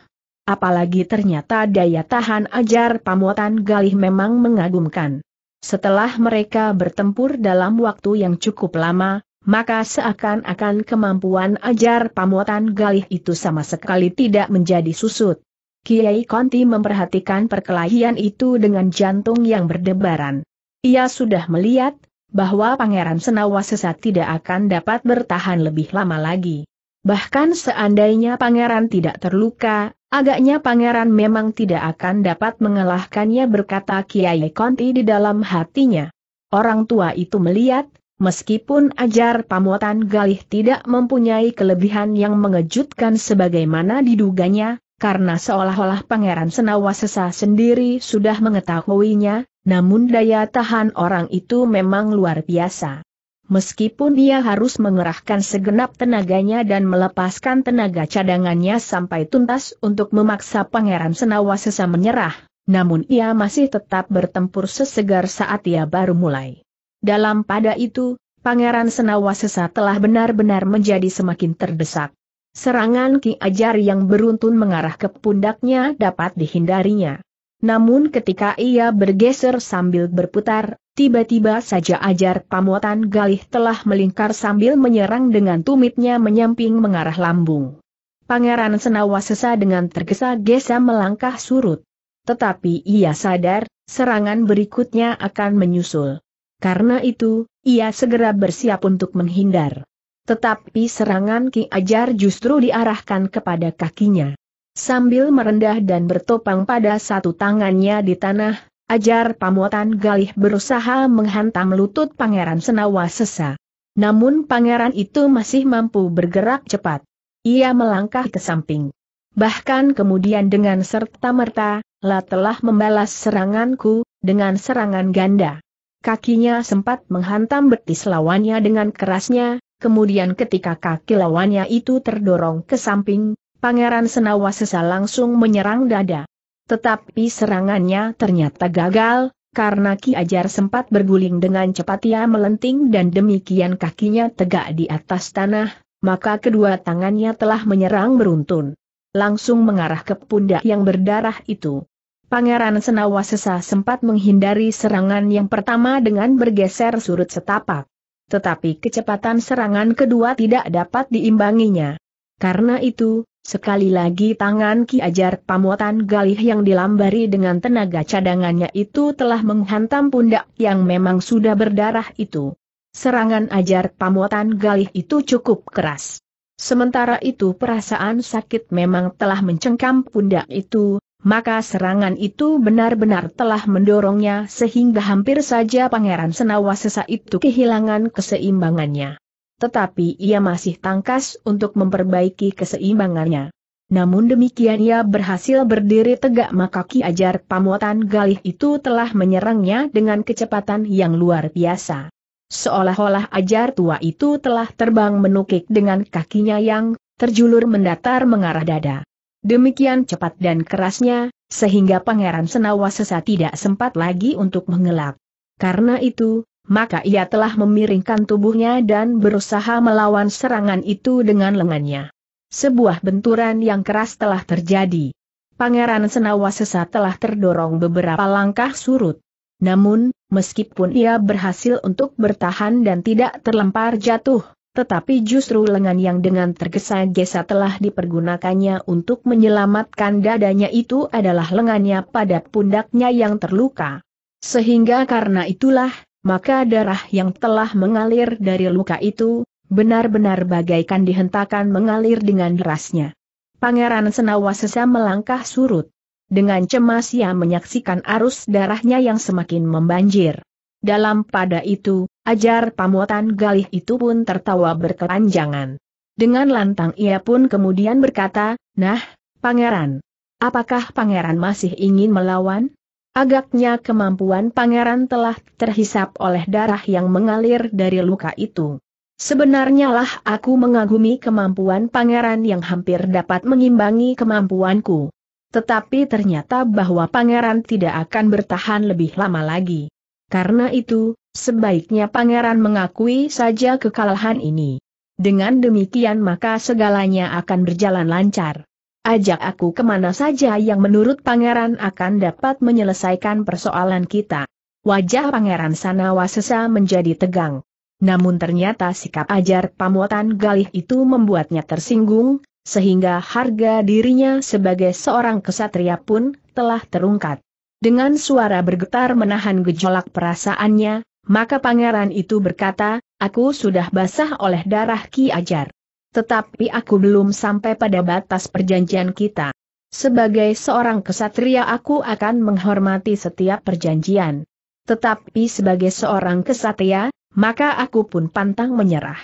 Apalagi ternyata daya tahan ajar pamuatan Galih memang mengagumkan. Setelah mereka bertempur dalam waktu yang cukup lama, maka seakan-akan kemampuan ajar pamuatan galih itu sama sekali tidak menjadi susut. Kiai Konti memperhatikan perkelahian itu dengan jantung yang berdebaran. Ia sudah melihat, bahwa Pangeran Senawa sesat tidak akan dapat bertahan lebih lama lagi. Bahkan seandainya Pangeran tidak terluka, agaknya Pangeran memang tidak akan dapat mengalahkannya berkata Kiai Konti di dalam hatinya. Orang tua itu melihat, Meskipun ajar pamuatan galih tidak mempunyai kelebihan yang mengejutkan sebagaimana diduganya, karena seolah-olah Pangeran Senawasesa sendiri sudah mengetahuinya, namun daya tahan orang itu memang luar biasa. Meskipun dia harus mengerahkan segenap tenaganya dan melepaskan tenaga cadangannya sampai tuntas untuk memaksa Pangeran Senawasesa menyerah, namun ia masih tetap bertempur sesegar saat ia baru mulai. Dalam pada itu, Pangeran Senawa telah benar-benar menjadi semakin terdesak. Serangan Ki Ajar yang beruntun mengarah ke pundaknya dapat dihindarinya. Namun ketika ia bergeser sambil berputar, tiba-tiba saja Ajar Pamuatan Galih telah melingkar sambil menyerang dengan tumitnya menyamping mengarah lambung. Pangeran Senawa dengan tergesa-gesa melangkah surut. Tetapi ia sadar, serangan berikutnya akan menyusul. Karena itu, ia segera bersiap untuk menghindar. Tetapi serangan Ki Ajar justru diarahkan kepada kakinya. Sambil merendah dan bertopang pada satu tangannya di tanah, Ajar Pamuatan Galih berusaha menghantam lutut Pangeran Senawa Sesa. Namun pangeran itu masih mampu bergerak cepat. Ia melangkah ke samping. Bahkan kemudian dengan serta-merta, La telah membalas seranganku, dengan serangan ganda kakinya sempat menghantam betis lawannya dengan kerasnya, kemudian ketika kaki lawannya itu terdorong ke samping, Pangeran Senawa sesal langsung menyerang dada. Tetapi serangannya ternyata gagal, karena Ki Ajar sempat berguling dengan cepat ia melenting dan demikian kakinya tegak di atas tanah, maka kedua tangannya telah menyerang beruntun. Langsung mengarah ke pundak yang berdarah itu. Pangeran Senawa sempat menghindari serangan yang pertama dengan bergeser surut setapak. Tetapi kecepatan serangan kedua tidak dapat diimbanginya. Karena itu, sekali lagi tangan Ki Ajar Pamuatan Galih yang dilambari dengan tenaga cadangannya itu telah menghantam pundak yang memang sudah berdarah itu. Serangan Ajar Pamuatan Galih itu cukup keras. Sementara itu perasaan sakit memang telah mencengkam pundak itu, maka serangan itu benar-benar telah mendorongnya sehingga hampir saja Pangeran Senawasesa itu kehilangan keseimbangannya. Tetapi ia masih tangkas untuk memperbaiki keseimbangannya. Namun demikian ia berhasil berdiri tegak maka Ki Ajar Pamuatan Galih itu telah menyerangnya dengan kecepatan yang luar biasa. Seolah-olah Ajar Tua itu telah terbang menukik dengan kakinya yang terjulur mendatar mengarah dada demikian cepat dan kerasnya, sehingga Pangeran Senawasesa tidak sempat lagi untuk mengelak. Karena itu, maka ia telah memiringkan tubuhnya dan berusaha melawan serangan itu dengan lengannya. Sebuah benturan yang keras telah terjadi. Pangeran Senawasesa telah terdorong beberapa langkah surut. Namun, meskipun ia berhasil untuk bertahan dan tidak terlempar jatuh, tetapi justru lengan yang dengan tergesa-gesa telah dipergunakannya untuk menyelamatkan dadanya itu adalah lengannya pada pundaknya yang terluka. Sehingga karena itulah, maka darah yang telah mengalir dari luka itu, benar-benar bagaikan dihentakan mengalir dengan derasnya. Pangeran Senawa sesa melangkah surut. Dengan cemas ia menyaksikan arus darahnya yang semakin membanjir. Dalam pada itu, ajar pamotan galih itu pun tertawa berkepanjangan. Dengan lantang ia pun kemudian berkata, Nah, pangeran. Apakah pangeran masih ingin melawan? Agaknya kemampuan pangeran telah terhisap oleh darah yang mengalir dari luka itu. Sebenarnya lah aku mengagumi kemampuan pangeran yang hampir dapat mengimbangi kemampuanku. Tetapi ternyata bahwa pangeran tidak akan bertahan lebih lama lagi. Karena itu, sebaiknya pangeran mengakui saja kekalahan ini. Dengan demikian maka segalanya akan berjalan lancar. Ajak aku kemana saja yang menurut pangeran akan dapat menyelesaikan persoalan kita. Wajah pangeran Sanawasesa menjadi tegang. Namun ternyata sikap ajar pamuatan galih itu membuatnya tersinggung, sehingga harga dirinya sebagai seorang kesatria pun telah terungkat. Dengan suara bergetar menahan gejolak perasaannya, maka pangeran itu berkata, aku sudah basah oleh darah Ki Ajar. Tetapi aku belum sampai pada batas perjanjian kita. Sebagai seorang kesatria aku akan menghormati setiap perjanjian. Tetapi sebagai seorang kesatria, maka aku pun pantang menyerah.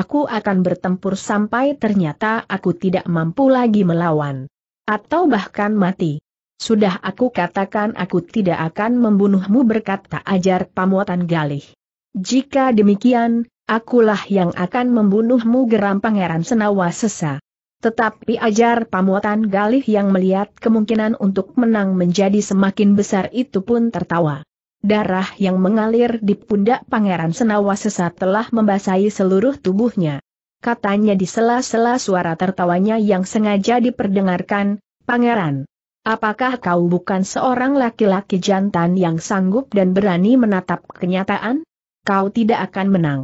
Aku akan bertempur sampai ternyata aku tidak mampu lagi melawan. Atau bahkan mati. Sudah aku katakan aku tidak akan membunuhmu berkata ajar pamuatan galih. Jika demikian, akulah yang akan membunuhmu geram pangeran senawa sesa. Tetapi ajar pamuatan galih yang melihat kemungkinan untuk menang menjadi semakin besar itu pun tertawa. Darah yang mengalir di pundak pangeran senawa sesa telah membasahi seluruh tubuhnya. Katanya di sela-sela suara tertawanya yang sengaja diperdengarkan, Pangeran, Apakah kau bukan seorang laki-laki jantan yang sanggup dan berani menatap kenyataan? Kau tidak akan menang.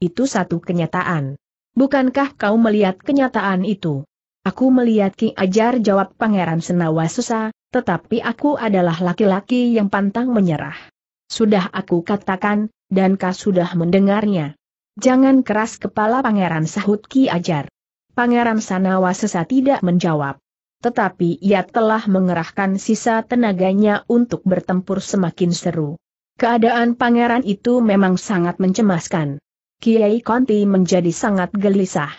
Itu satu kenyataan. Bukankah kau melihat kenyataan itu? Aku melihat Ki Ajar jawab Pangeran Senawa susah, tetapi aku adalah laki-laki yang pantang menyerah. Sudah aku katakan, dan kau sudah mendengarnya. Jangan keras kepala Pangeran sahut Ki Ajar. Pangeran Sanawa sesa tidak menjawab tetapi ia telah mengerahkan sisa tenaganya untuk bertempur semakin seru. Keadaan pangeran itu memang sangat mencemaskan. Kiai Konti menjadi sangat gelisah.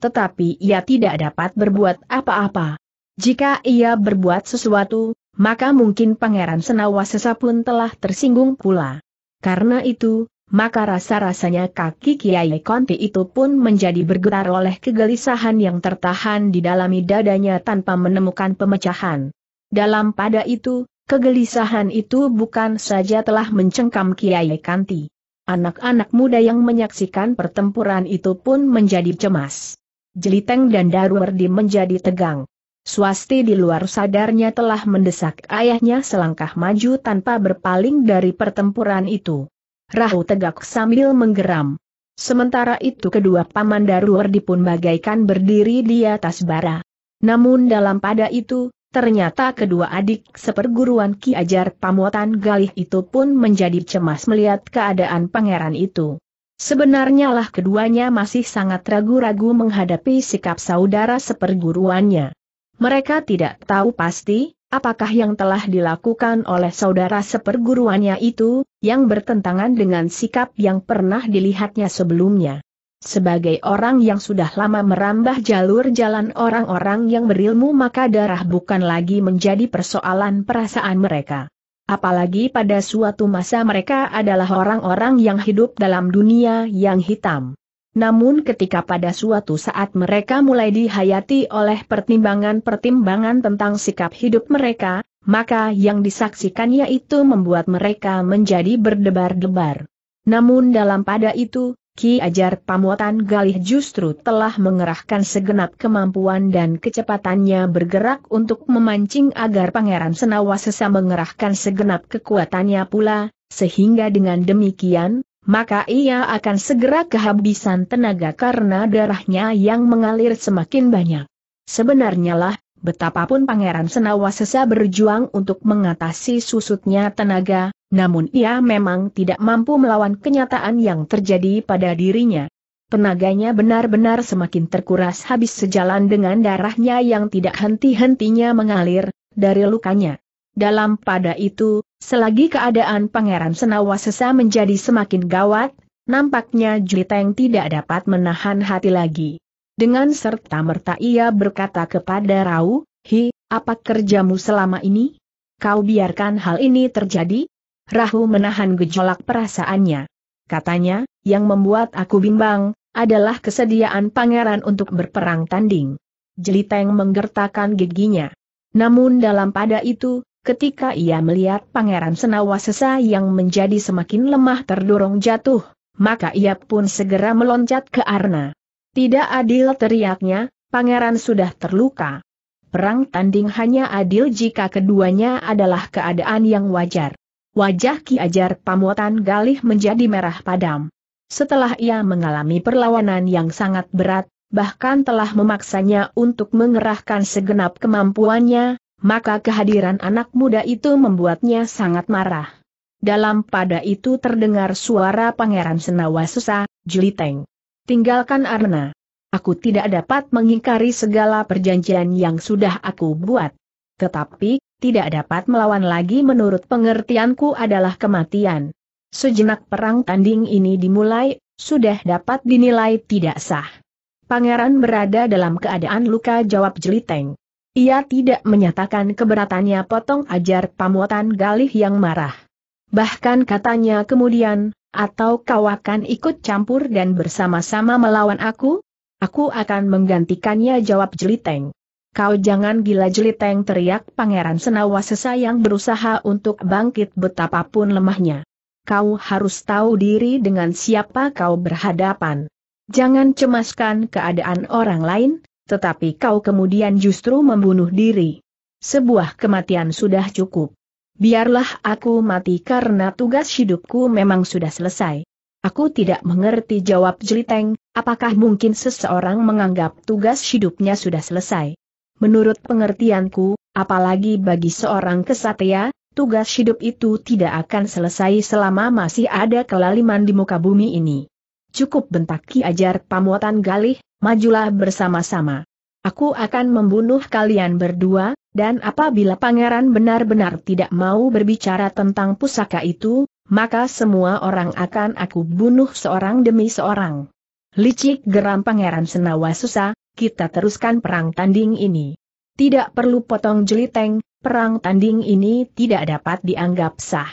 Tetapi ia tidak dapat berbuat apa-apa. Jika ia berbuat sesuatu, maka mungkin pangeran Senawasesa pun telah tersinggung pula. Karena itu, maka rasa-rasanya kaki Kiai Konti itu pun menjadi bergetar oleh kegelisahan yang tertahan di dalam dadanya tanpa menemukan pemecahan. Dalam pada itu, kegelisahan itu bukan saja telah mencengkam Kiai Kanti. Anak-anak muda yang menyaksikan pertempuran itu pun menjadi cemas. Jeliteng dan Darwardi menjadi tegang. Swasti di luar sadarnya telah mendesak ayahnya selangkah maju tanpa berpaling dari pertempuran itu. Rahu tegak sambil menggeram. Sementara itu kedua paman Daruwardi pun bagaikan berdiri di atas bara. Namun dalam pada itu, ternyata kedua adik seperguruan Ki Ajar Pamuatan Galih itu pun menjadi cemas melihat keadaan pangeran itu. Sebenarnya lah keduanya masih sangat ragu-ragu menghadapi sikap saudara seperguruannya. Mereka tidak tahu pasti, Apakah yang telah dilakukan oleh saudara seperguruannya itu, yang bertentangan dengan sikap yang pernah dilihatnya sebelumnya? Sebagai orang yang sudah lama merambah jalur jalan orang-orang yang berilmu maka darah bukan lagi menjadi persoalan perasaan mereka. Apalagi pada suatu masa mereka adalah orang-orang yang hidup dalam dunia yang hitam. Namun ketika pada suatu saat mereka mulai dihayati oleh pertimbangan-pertimbangan tentang sikap hidup mereka, maka yang disaksikannya itu membuat mereka menjadi berdebar-debar. Namun dalam pada itu, Ki Ajar Pamuatan Galih justru telah mengerahkan segenap kemampuan dan kecepatannya bergerak untuk memancing agar Pangeran Senawasesa mengerahkan segenap kekuatannya pula, sehingga dengan demikian, maka ia akan segera kehabisan tenaga karena darahnya yang mengalir semakin banyak. Sebenarnya lah, betapapun Pangeran Senawa sesa berjuang untuk mengatasi susutnya tenaga, namun ia memang tidak mampu melawan kenyataan yang terjadi pada dirinya. Tenaganya benar-benar semakin terkuras habis sejalan dengan darahnya yang tidak henti-hentinya mengalir, dari lukanya. Dalam pada itu, selagi keadaan Pangeran Senawa menjadi semakin gawat, nampaknya yang tidak dapat menahan hati lagi. Dengan serta-merta ia berkata kepada Rau, Hi, apa kerjamu selama ini? Kau biarkan hal ini terjadi? Rahu menahan gejolak perasaannya. Katanya, yang membuat aku bimbang, adalah kesediaan pangeran untuk berperang tanding. Jeliteng menggertakkan giginya. Namun dalam pada itu, ketika ia melihat Pangeran Senawasesa yang menjadi semakin lemah terdorong jatuh, maka ia pun segera meloncat ke Arna. Tidak adil teriaknya, Pangeran sudah terluka. Perang tanding hanya adil jika keduanya adalah keadaan yang wajar. Wajah Ki Ajar Pamuatan Galih menjadi merah padam. Setelah ia mengalami perlawanan yang sangat berat, bahkan telah memaksanya untuk mengerahkan segenap kemampuannya, maka kehadiran anak muda itu membuatnya sangat marah. Dalam pada itu terdengar suara Pangeran Senawa Susa, Juliteng. Tinggalkan Arna. Aku tidak dapat mengingkari segala perjanjian yang sudah aku buat. Tetapi, tidak dapat melawan lagi menurut pengertianku adalah kematian. Sejenak perang tanding ini dimulai, sudah dapat dinilai tidak sah. Pangeran berada dalam keadaan luka jawab Juliteng. Ia tidak menyatakan keberatannya potong ajar pamuatan Galih yang marah. Bahkan katanya kemudian, atau kau akan ikut campur dan bersama-sama melawan aku? Aku akan menggantikannya jawab Jeliteng. Kau jangan gila Jeliteng teriak Pangeran Senawa sesayang berusaha untuk bangkit betapapun lemahnya. Kau harus tahu diri dengan siapa kau berhadapan. Jangan cemaskan keadaan orang lain, tetapi kau kemudian justru membunuh diri. Sebuah kematian sudah cukup. Biarlah aku mati karena tugas hidupku memang sudah selesai. Aku tidak mengerti jawab Jeliteng, apakah mungkin seseorang menganggap tugas hidupnya sudah selesai. Menurut pengertianku, apalagi bagi seorang kesatria, tugas hidup itu tidak akan selesai selama masih ada kelaliman di muka bumi ini. Cukup bentak Ki Ajar Pamuatan Galih, majulah bersama-sama. Aku akan membunuh kalian berdua, dan apabila pangeran benar-benar tidak mau berbicara tentang pusaka itu, maka semua orang akan aku bunuh seorang demi seorang. Licik geram pangeran Senawa susah, kita teruskan perang tanding ini. Tidak perlu potong jeliteng, perang tanding ini tidak dapat dianggap sah.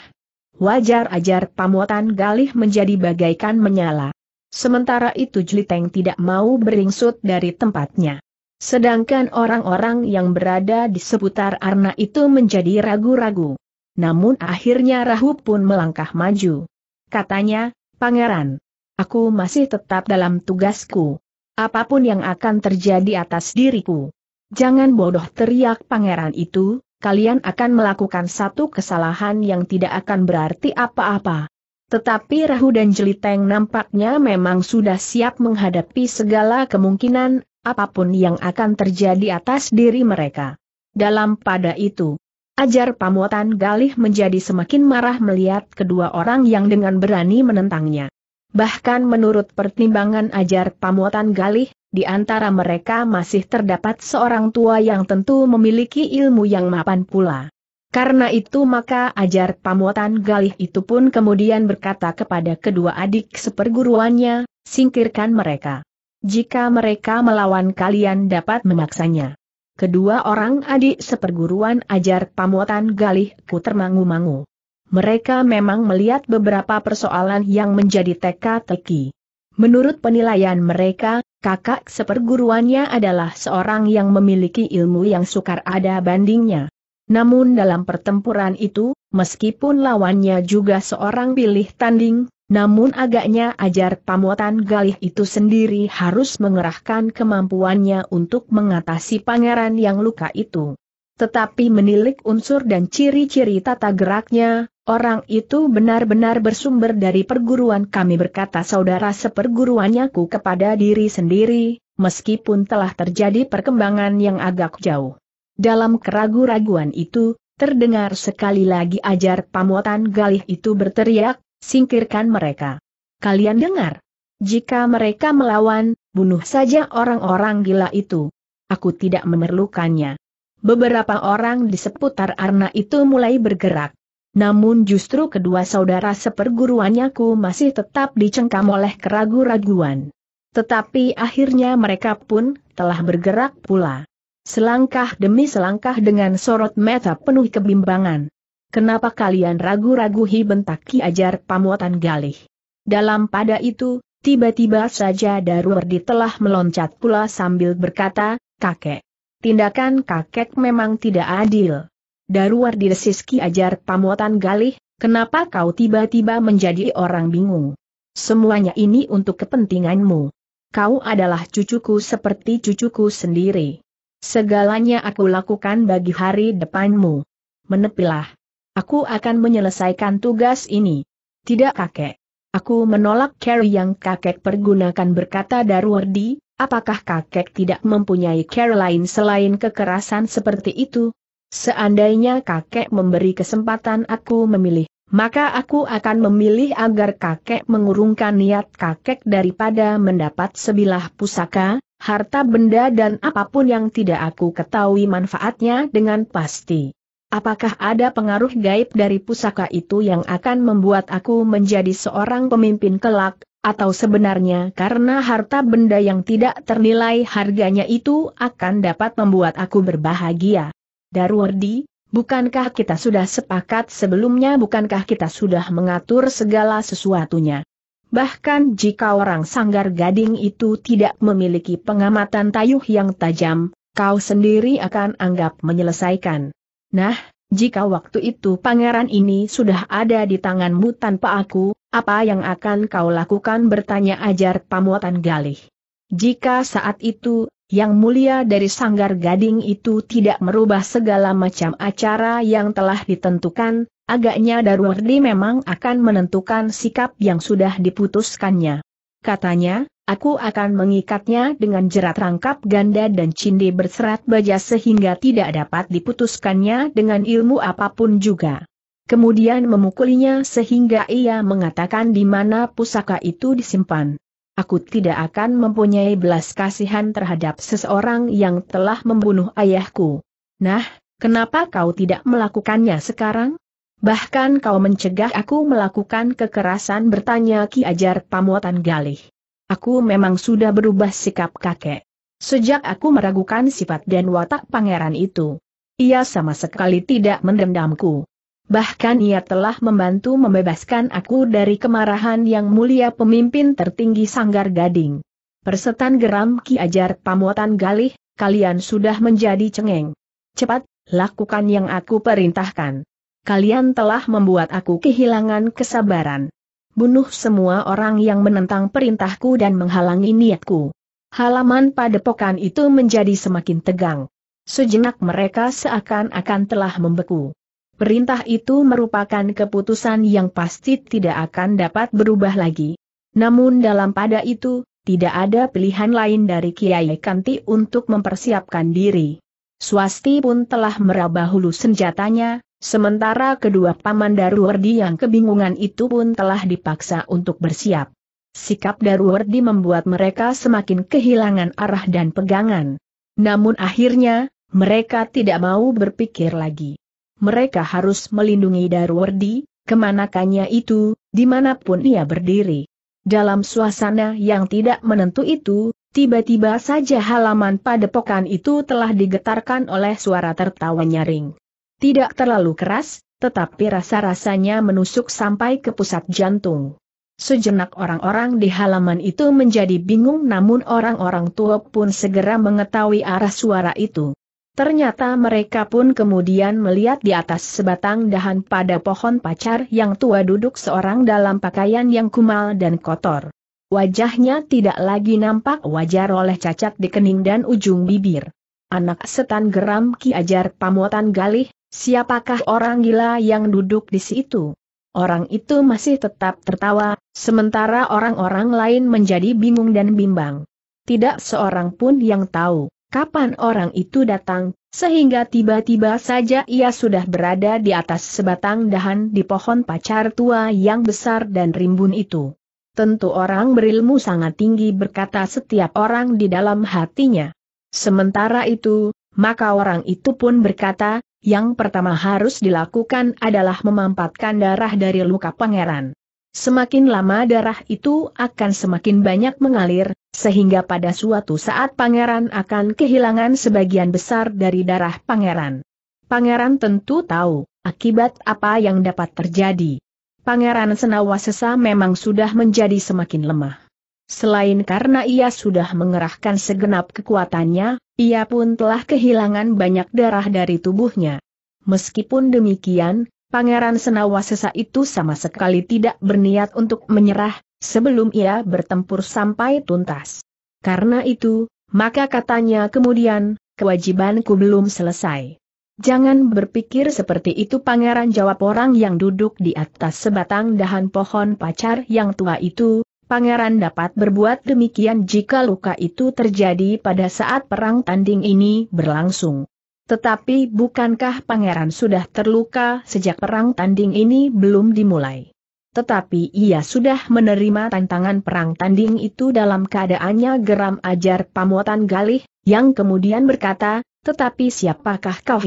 Wajar ajar pamuatan galih menjadi bagaikan menyala. Sementara itu Jliteng tidak mau beringsut dari tempatnya. Sedangkan orang-orang yang berada di seputar Arna itu menjadi ragu-ragu. Namun akhirnya Rahu pun melangkah maju. Katanya, Pangeran, aku masih tetap dalam tugasku. Apapun yang akan terjadi atas diriku. Jangan bodoh teriak pangeran itu, kalian akan melakukan satu kesalahan yang tidak akan berarti apa-apa. Tetapi Rahu dan Jeliteng nampaknya memang sudah siap menghadapi segala kemungkinan, apapun yang akan terjadi atas diri mereka. Dalam pada itu, ajar pamuatan Galih menjadi semakin marah melihat kedua orang yang dengan berani menentangnya. Bahkan menurut pertimbangan ajar pamuatan Galih, di antara mereka masih terdapat seorang tua yang tentu memiliki ilmu yang mapan pula. Karena itu maka ajar pamuatan galih itu pun kemudian berkata kepada kedua adik seperguruannya, singkirkan mereka. Jika mereka melawan kalian dapat memaksanya. Kedua orang adik seperguruan ajar pamuatan galih ku termangu-mangu. Mereka memang melihat beberapa persoalan yang menjadi teka-teki. Menurut penilaian mereka, kakak seperguruannya adalah seorang yang memiliki ilmu yang sukar ada bandingnya. Namun dalam pertempuran itu, meskipun lawannya juga seorang pilih tanding, namun agaknya ajar pamuatan galih itu sendiri harus mengerahkan kemampuannya untuk mengatasi pangeran yang luka itu. Tetapi menilik unsur dan ciri-ciri tata geraknya, orang itu benar-benar bersumber dari perguruan kami berkata saudara seperguruannya ku kepada diri sendiri, meskipun telah terjadi perkembangan yang agak jauh. Dalam keragu-raguan itu, terdengar sekali lagi ajar pamuatan galih itu berteriak, singkirkan mereka. Kalian dengar? Jika mereka melawan, bunuh saja orang-orang gila itu. Aku tidak memerlukannya. Beberapa orang di seputar Arna itu mulai bergerak. Namun justru kedua saudara seperguruannya ku masih tetap dicengkam oleh keragu-raguan. Tetapi akhirnya mereka pun telah bergerak pula. Selangkah demi selangkah dengan sorot mata penuh kebimbangan. Kenapa kalian ragu-ragu hi bentak Ki Ajar Pamuatan Galih? Dalam pada itu, tiba-tiba saja Darwardi telah meloncat pula sambil berkata, kakek. Tindakan kakek memang tidak adil. Darwardi desis Ki Ajar Pamuatan Galih, kenapa kau tiba-tiba menjadi orang bingung? Semuanya ini untuk kepentinganmu. Kau adalah cucuku seperti cucuku sendiri. Segalanya aku lakukan bagi hari depanmu. Menepilah. Aku akan menyelesaikan tugas ini. Tidak kakek. Aku menolak cara yang kakek pergunakan berkata Darwardi, apakah kakek tidak mempunyai Caroline lain selain kekerasan seperti itu? Seandainya kakek memberi kesempatan aku memilih, maka aku akan memilih agar kakek mengurungkan niat kakek daripada mendapat sebilah pusaka, harta benda dan apapun yang tidak aku ketahui manfaatnya dengan pasti. Apakah ada pengaruh gaib dari pusaka itu yang akan membuat aku menjadi seorang pemimpin kelak, atau sebenarnya karena harta benda yang tidak ternilai harganya itu akan dapat membuat aku berbahagia? Darwardi, bukankah kita sudah sepakat sebelumnya bukankah kita sudah mengatur segala sesuatunya? Bahkan jika orang sanggar gading itu tidak memiliki pengamatan tayuh yang tajam, kau sendiri akan anggap menyelesaikan. Nah, jika waktu itu pangeran ini sudah ada di tanganmu tanpa aku, apa yang akan kau lakukan bertanya ajar pamuatan galih. Jika saat itu yang mulia dari sanggar gading itu tidak merubah segala macam acara yang telah ditentukan, Agaknya Darwardi memang akan menentukan sikap yang sudah diputuskannya. Katanya, aku akan mengikatnya dengan jerat rangkap ganda dan cindi berserat baja sehingga tidak dapat diputuskannya dengan ilmu apapun juga. Kemudian memukulinya sehingga ia mengatakan di mana pusaka itu disimpan. Aku tidak akan mempunyai belas kasihan terhadap seseorang yang telah membunuh ayahku. Nah, kenapa kau tidak melakukannya sekarang? Bahkan kau mencegah aku melakukan kekerasan bertanya Ki Ajar Pamuatan Galih. Aku memang sudah berubah sikap kakek. Sejak aku meragukan sifat dan watak pangeran itu. Ia sama sekali tidak mendendamku. Bahkan ia telah membantu membebaskan aku dari kemarahan yang mulia pemimpin tertinggi Sanggar Gading. Persetan geram Ki Ajar Pamuatan Galih, kalian sudah menjadi cengeng. Cepat, lakukan yang aku perintahkan kalian telah membuat aku kehilangan kesabaran. Bunuh semua orang yang menentang perintahku dan menghalangi niatku. Halaman padepokan itu menjadi semakin tegang. Sejenak mereka seakan-akan telah membeku. Perintah itu merupakan keputusan yang pasti tidak akan dapat berubah lagi. Namun dalam pada itu, tidak ada pilihan lain dari Kiai Kanti untuk mempersiapkan diri. Swasti pun telah meraba hulu senjatanya, Sementara kedua paman Daruwardi yang kebingungan itu pun telah dipaksa untuk bersiap. Sikap Daruwardi membuat mereka semakin kehilangan arah dan pegangan. Namun akhirnya, mereka tidak mau berpikir lagi. Mereka harus melindungi Daruwardi, kemanakannya itu, dimanapun ia berdiri. Dalam suasana yang tidak menentu itu, tiba-tiba saja halaman padepokan itu telah digetarkan oleh suara tertawa nyaring. Tidak terlalu keras, tetapi rasa-rasanya menusuk sampai ke pusat jantung. Sejenak orang-orang di halaman itu menjadi bingung namun orang-orang tua pun segera mengetahui arah suara itu. Ternyata mereka pun kemudian melihat di atas sebatang dahan pada pohon pacar yang tua duduk seorang dalam pakaian yang kumal dan kotor. Wajahnya tidak lagi nampak wajar oleh cacat di kening dan ujung bibir. Anak setan geram Ki Ajar Pamotan Galih, Siapakah orang gila yang duduk di situ? Orang itu masih tetap tertawa, sementara orang-orang lain menjadi bingung dan bimbang. Tidak seorang pun yang tahu kapan orang itu datang, sehingga tiba-tiba saja ia sudah berada di atas sebatang dahan di pohon pacar tua yang besar dan rimbun itu. Tentu orang berilmu sangat tinggi berkata setiap orang di dalam hatinya. Sementara itu, maka orang itu pun berkata, yang pertama harus dilakukan adalah memampatkan darah dari luka pangeran. Semakin lama darah itu akan semakin banyak mengalir, sehingga pada suatu saat pangeran akan kehilangan sebagian besar dari darah pangeran. Pangeran tentu tahu, akibat apa yang dapat terjadi. Pangeran Senawasesa memang sudah menjadi semakin lemah. Selain karena ia sudah mengerahkan segenap kekuatannya, ia pun telah kehilangan banyak darah dari tubuhnya. Meskipun demikian, Pangeran Senawa Sesa itu sama sekali tidak berniat untuk menyerah, sebelum ia bertempur sampai tuntas. Karena itu, maka katanya kemudian, kewajibanku belum selesai. Jangan berpikir seperti itu pangeran jawab orang yang duduk di atas sebatang dahan pohon pacar yang tua itu, Pangeran dapat berbuat demikian jika luka itu terjadi pada saat perang tanding ini berlangsung. Tetapi bukankah pangeran sudah terluka sejak perang tanding ini belum dimulai? Tetapi ia sudah menerima tantangan perang tanding itu dalam keadaannya geram ajar pamuatan galih, yang kemudian berkata, tetapi siapakah kau?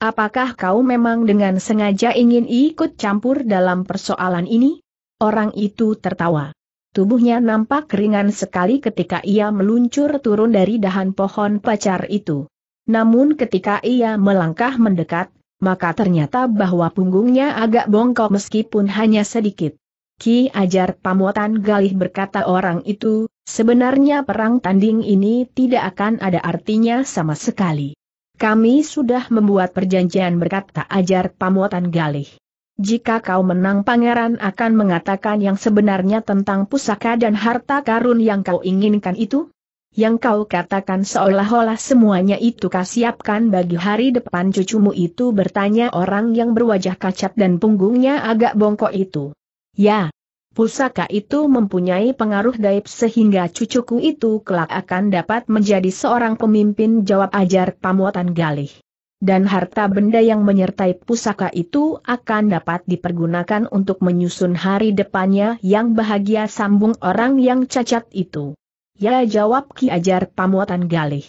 Apakah kau memang dengan sengaja ingin ikut campur dalam persoalan ini? Orang itu tertawa. Tubuhnya nampak ringan sekali ketika ia meluncur turun dari dahan pohon pacar itu. Namun ketika ia melangkah mendekat, maka ternyata bahwa punggungnya agak bongkok meskipun hanya sedikit. Ki Ajar Pamuatan Galih berkata orang itu, sebenarnya perang tanding ini tidak akan ada artinya sama sekali. Kami sudah membuat perjanjian berkata Ajar Pamuatan Galih. Jika kau menang pangeran akan mengatakan yang sebenarnya tentang pusaka dan harta karun yang kau inginkan itu? Yang kau katakan seolah-olah semuanya itu kau siapkan bagi hari depan cucumu itu bertanya orang yang berwajah kacat dan punggungnya agak bongkok itu. Ya, Pusaka itu mempunyai pengaruh gaib sehingga cucuku itu kelak akan dapat menjadi seorang pemimpin jawab ajar pamuatan galih dan harta benda yang menyertai pusaka itu akan dapat dipergunakan untuk menyusun hari depannya yang bahagia sambung orang yang cacat itu. Ya jawab Ki Ajar Pamuatan Galih.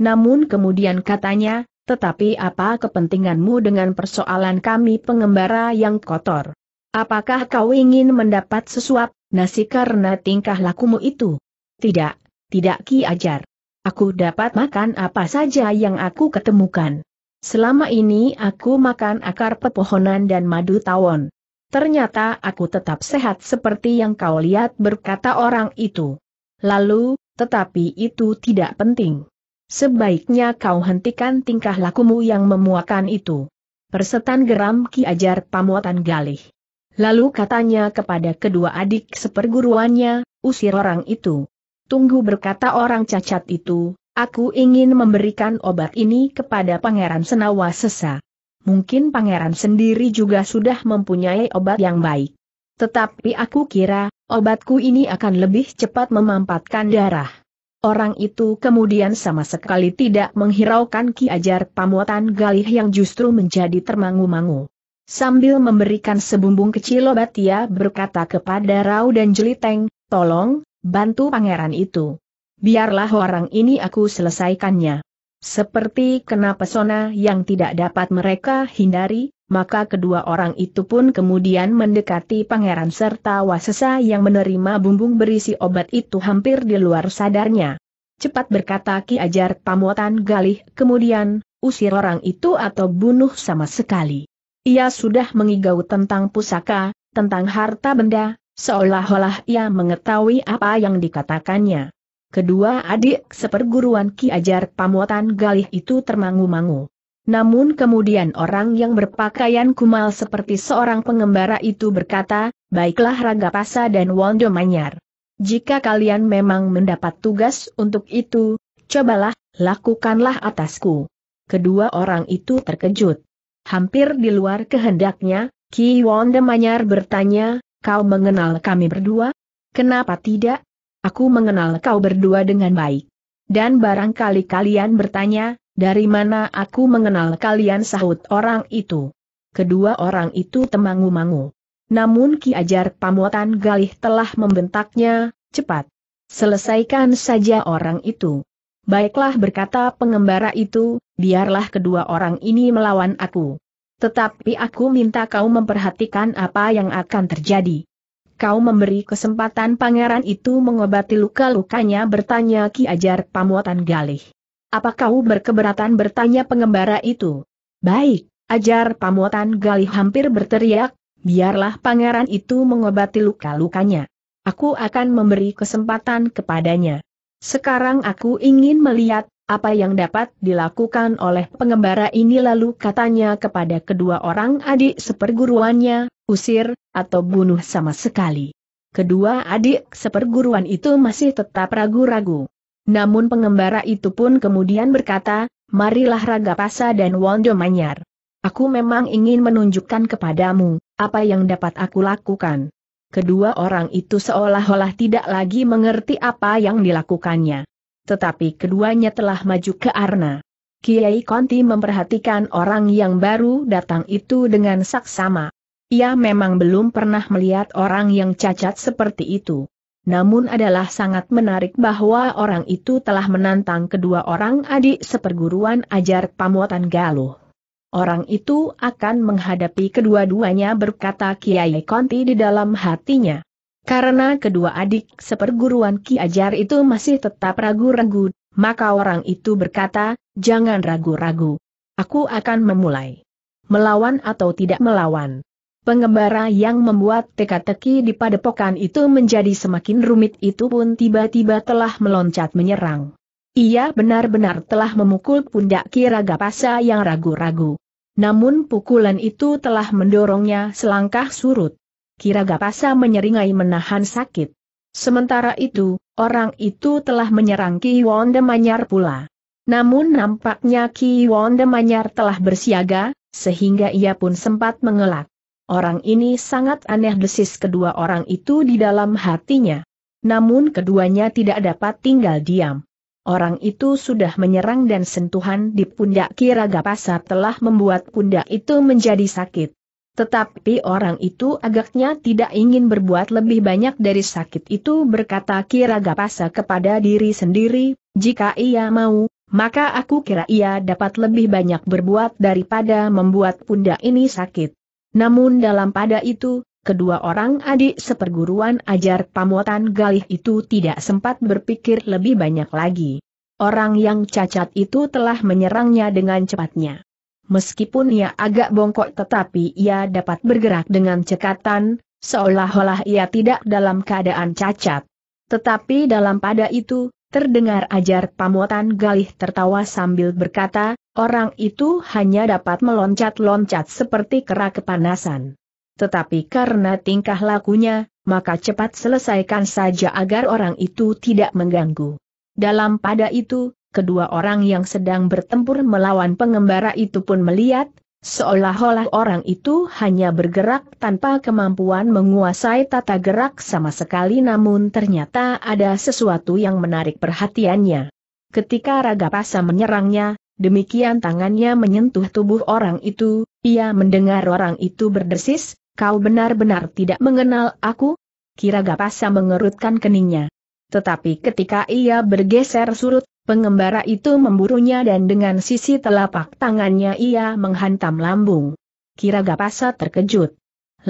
Namun kemudian katanya, tetapi apa kepentinganmu dengan persoalan kami pengembara yang kotor? Apakah kau ingin mendapat sesuap, nasi karena tingkah lakumu itu? Tidak, tidak Ki Ajar. Aku dapat makan apa saja yang aku ketemukan. Selama ini aku makan akar pepohonan dan madu tawon. Ternyata aku tetap sehat seperti yang kau lihat berkata orang itu. Lalu, tetapi itu tidak penting. Sebaiknya kau hentikan tingkah lakumu yang memuakan itu. Persetan geram Ki Ajar Pamuatan Galih. Lalu katanya kepada kedua adik seperguruannya, usir orang itu. Tunggu berkata orang cacat itu, Aku ingin memberikan obat ini kepada Pangeran Senawa Sesa. Mungkin Pangeran sendiri juga sudah mempunyai obat yang baik. Tetapi aku kira, obatku ini akan lebih cepat memampatkan darah. Orang itu kemudian sama sekali tidak menghiraukan Ki Ajar Pamuatan Galih yang justru menjadi termangu-mangu. Sambil memberikan sebumbung kecil obat ia berkata kepada Rau dan Jeliteng, tolong, bantu pangeran itu. Biarlah orang ini aku selesaikannya. Seperti kena pesona yang tidak dapat mereka hindari, maka kedua orang itu pun kemudian mendekati pangeran serta wasesa yang menerima bumbung berisi obat itu hampir di luar sadarnya. Cepat berkata Ki Ajar Pamuatan Galih, kemudian, usir orang itu atau bunuh sama sekali. Ia sudah mengigau tentang pusaka, tentang harta benda, seolah-olah ia mengetahui apa yang dikatakannya. Kedua adik seperguruan Ki Ajar Pamuatan Galih itu termangu-mangu. Namun kemudian orang yang berpakaian kumal seperti seorang pengembara itu berkata, Baiklah Raga Pasa dan Wondo Manyar. Jika kalian memang mendapat tugas untuk itu, cobalah, lakukanlah atasku. Kedua orang itu terkejut. Hampir di luar kehendaknya, Ki Wondo Manyar bertanya, Kau mengenal kami berdua? Kenapa tidak? Aku mengenal kau berdua dengan baik. Dan barangkali kalian bertanya, dari mana aku mengenal kalian sahut orang itu. Kedua orang itu temangu-mangu. Namun Ki Ajar Pamuatan Galih telah membentaknya, cepat. Selesaikan saja orang itu. Baiklah berkata pengembara itu, biarlah kedua orang ini melawan aku. Tetapi aku minta kau memperhatikan apa yang akan terjadi kau memberi kesempatan pangeran itu mengobati luka-lukanya bertanya Ki Ajar Pamuatan Galih. Apa kau berkeberatan bertanya pengembara itu? Baik, Ajar Pamuatan Galih hampir berteriak, biarlah pangeran itu mengobati luka-lukanya. Aku akan memberi kesempatan kepadanya. Sekarang aku ingin melihat apa yang dapat dilakukan oleh pengembara ini lalu katanya kepada kedua orang adik seperguruannya, usir, atau bunuh sama sekali. Kedua adik seperguruan itu masih tetap ragu-ragu. Namun pengembara itu pun kemudian berkata, marilah Raga Pasa dan Wondo Manyar. Aku memang ingin menunjukkan kepadamu, apa yang dapat aku lakukan. Kedua orang itu seolah-olah tidak lagi mengerti apa yang dilakukannya tetapi keduanya telah maju ke arna. Kiai Konti memperhatikan orang yang baru datang itu dengan saksama. Ia memang belum pernah melihat orang yang cacat seperti itu. Namun adalah sangat menarik bahwa orang itu telah menantang kedua orang adik seperguruan ajar pamuatan Galuh. Orang itu akan menghadapi kedua-duanya berkata Kiai Konti di dalam hatinya. Karena kedua adik seperguruan Ki Ajar itu masih tetap ragu-ragu, maka orang itu berkata, jangan ragu-ragu. Aku akan memulai. Melawan atau tidak melawan. Pengembara yang membuat teka-teki di padepokan itu menjadi semakin rumit itu pun tiba-tiba telah meloncat menyerang. Ia benar-benar telah memukul pundak Ki Pasa yang ragu-ragu. Namun pukulan itu telah mendorongnya selangkah surut. Kira Gapasa menyeringai menahan sakit. Sementara itu, orang itu telah menyerang Ki Wonde Manyar pula. Namun nampaknya Ki Wonde Manyar telah bersiaga, sehingga ia pun sempat mengelak. Orang ini sangat aneh desis kedua orang itu di dalam hatinya. Namun keduanya tidak dapat tinggal diam. Orang itu sudah menyerang dan sentuhan di pundak Kiragapasa telah membuat pundak itu menjadi sakit. Tetapi orang itu agaknya tidak ingin berbuat lebih banyak dari sakit itu berkata kira Kiragapasa kepada diri sendiri, jika ia mau, maka aku kira ia dapat lebih banyak berbuat daripada membuat pundak ini sakit. Namun dalam pada itu, kedua orang adik seperguruan ajar pamuatan galih itu tidak sempat berpikir lebih banyak lagi. Orang yang cacat itu telah menyerangnya dengan cepatnya meskipun ia agak bongkok tetapi ia dapat bergerak dengan cekatan, seolah-olah ia tidak dalam keadaan cacat. Tetapi dalam pada itu, terdengar ajar pamotan Galih tertawa sambil berkata, orang itu hanya dapat meloncat-loncat seperti kera kepanasan. Tetapi karena tingkah lakunya, maka cepat selesaikan saja agar orang itu tidak mengganggu. Dalam pada itu, kedua orang yang sedang bertempur melawan pengembara itu pun melihat, seolah-olah orang itu hanya bergerak tanpa kemampuan menguasai tata gerak sama sekali namun ternyata ada sesuatu yang menarik perhatiannya. Ketika Raga Pasa menyerangnya, demikian tangannya menyentuh tubuh orang itu, ia mendengar orang itu berdesis, kau benar-benar tidak mengenal aku? Pasa mengerutkan keningnya. Tetapi ketika ia bergeser surut, Pengembara itu memburunya dan dengan sisi telapak tangannya ia menghantam lambung. Kiragapasa terkejut.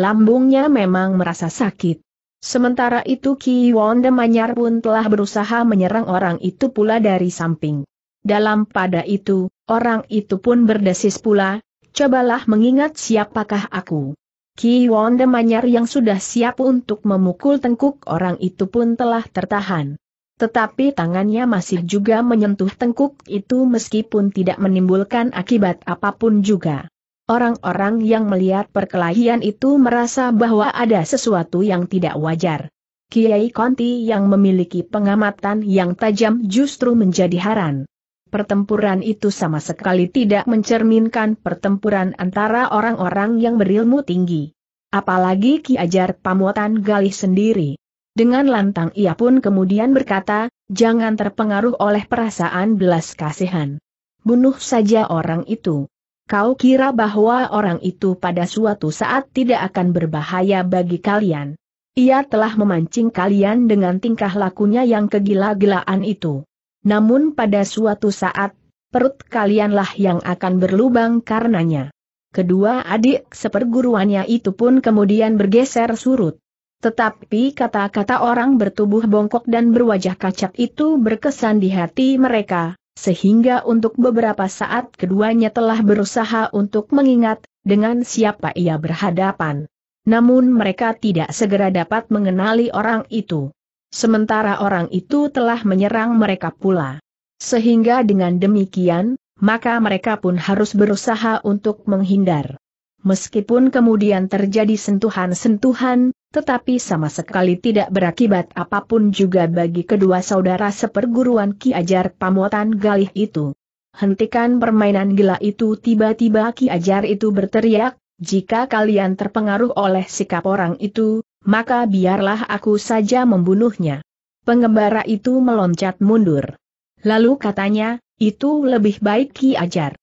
Lambungnya memang merasa sakit. Sementara itu Ki Wonde Demanyar pun telah berusaha menyerang orang itu pula dari samping. Dalam pada itu, orang itu pun berdesis pula, cobalah mengingat siapakah aku. Ki Wonde Demanyar yang sudah siap untuk memukul tengkuk orang itu pun telah tertahan. Tetapi tangannya masih juga menyentuh tengkuk itu meskipun tidak menimbulkan akibat apapun juga. Orang-orang yang melihat perkelahian itu merasa bahwa ada sesuatu yang tidak wajar. Kiai Konti yang memiliki pengamatan yang tajam justru menjadi haran. Pertempuran itu sama sekali tidak mencerminkan pertempuran antara orang-orang yang berilmu tinggi. Apalagi Ki Ajar Pamuatan Galih sendiri. Dengan lantang ia pun kemudian berkata, jangan terpengaruh oleh perasaan belas kasihan. Bunuh saja orang itu. Kau kira bahwa orang itu pada suatu saat tidak akan berbahaya bagi kalian. Ia telah memancing kalian dengan tingkah lakunya yang kegila-gilaan itu. Namun pada suatu saat, perut kalianlah yang akan berlubang karenanya. Kedua adik seperguruannya itu pun kemudian bergeser surut. Tetapi kata-kata orang bertubuh bongkok dan berwajah kacat itu berkesan di hati mereka, sehingga untuk beberapa saat keduanya telah berusaha untuk mengingat dengan siapa ia berhadapan. Namun mereka tidak segera dapat mengenali orang itu. Sementara orang itu telah menyerang mereka pula. Sehingga dengan demikian, maka mereka pun harus berusaha untuk menghindar. Meskipun kemudian terjadi sentuhan-sentuhan, tetapi sama sekali tidak berakibat apapun juga bagi kedua saudara seperguruan Ki Ajar Pamotan Galih itu. Hentikan permainan gila itu tiba-tiba Ki Ajar itu berteriak, jika kalian terpengaruh oleh sikap orang itu, maka biarlah aku saja membunuhnya. Pengembara itu meloncat mundur. Lalu katanya, itu lebih baik Ki Ajar.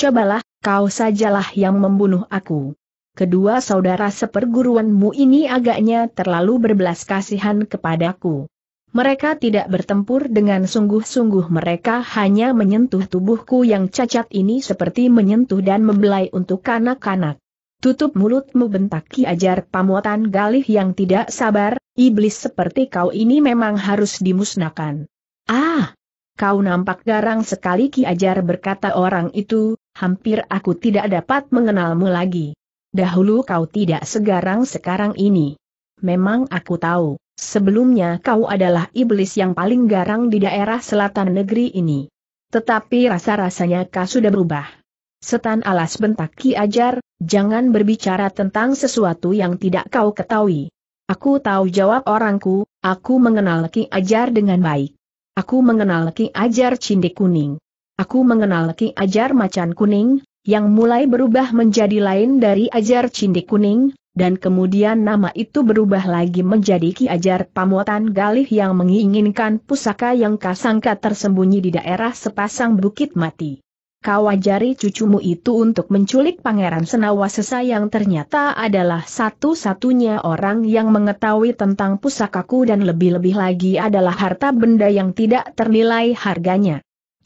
Cobalah kau sajalah yang membunuh aku. Kedua saudara seperguruanmu ini agaknya terlalu berbelas kasihan kepadaku. Mereka tidak bertempur dengan sungguh-sungguh mereka hanya menyentuh tubuhku yang cacat ini seperti menyentuh dan membelai untuk kanak-kanak. Tutup mulutmu bentak Ki Ajar Pamuatan Galih yang tidak sabar, iblis seperti kau ini memang harus dimusnahkan. Ah! Kau nampak garang sekali Ki Ajar berkata orang itu, hampir aku tidak dapat mengenalmu lagi. Dahulu kau tidak segarang sekarang ini. Memang aku tahu, sebelumnya kau adalah iblis yang paling garang di daerah selatan negeri ini. Tetapi rasa-rasanya kau sudah berubah. Setan alas bentak Ki Ajar, jangan berbicara tentang sesuatu yang tidak kau ketahui. Aku tahu jawab orangku, aku mengenal Ki Ajar dengan baik. Aku mengenal Ki Ajar cindik Kuning. Aku mengenal Ki Ajar Macan Kuning, yang mulai berubah menjadi lain dari Ajar Cindik Kuning, dan kemudian nama itu berubah lagi menjadi Ki Ajar Pamuatan Galih yang menginginkan pusaka yang kasangka tersembunyi di daerah sepasang bukit mati. Kau ajari cucumu itu untuk menculik Pangeran Senawasesa yang ternyata adalah satu-satunya orang yang mengetahui tentang pusakaku dan lebih-lebih lagi adalah harta benda yang tidak ternilai harganya.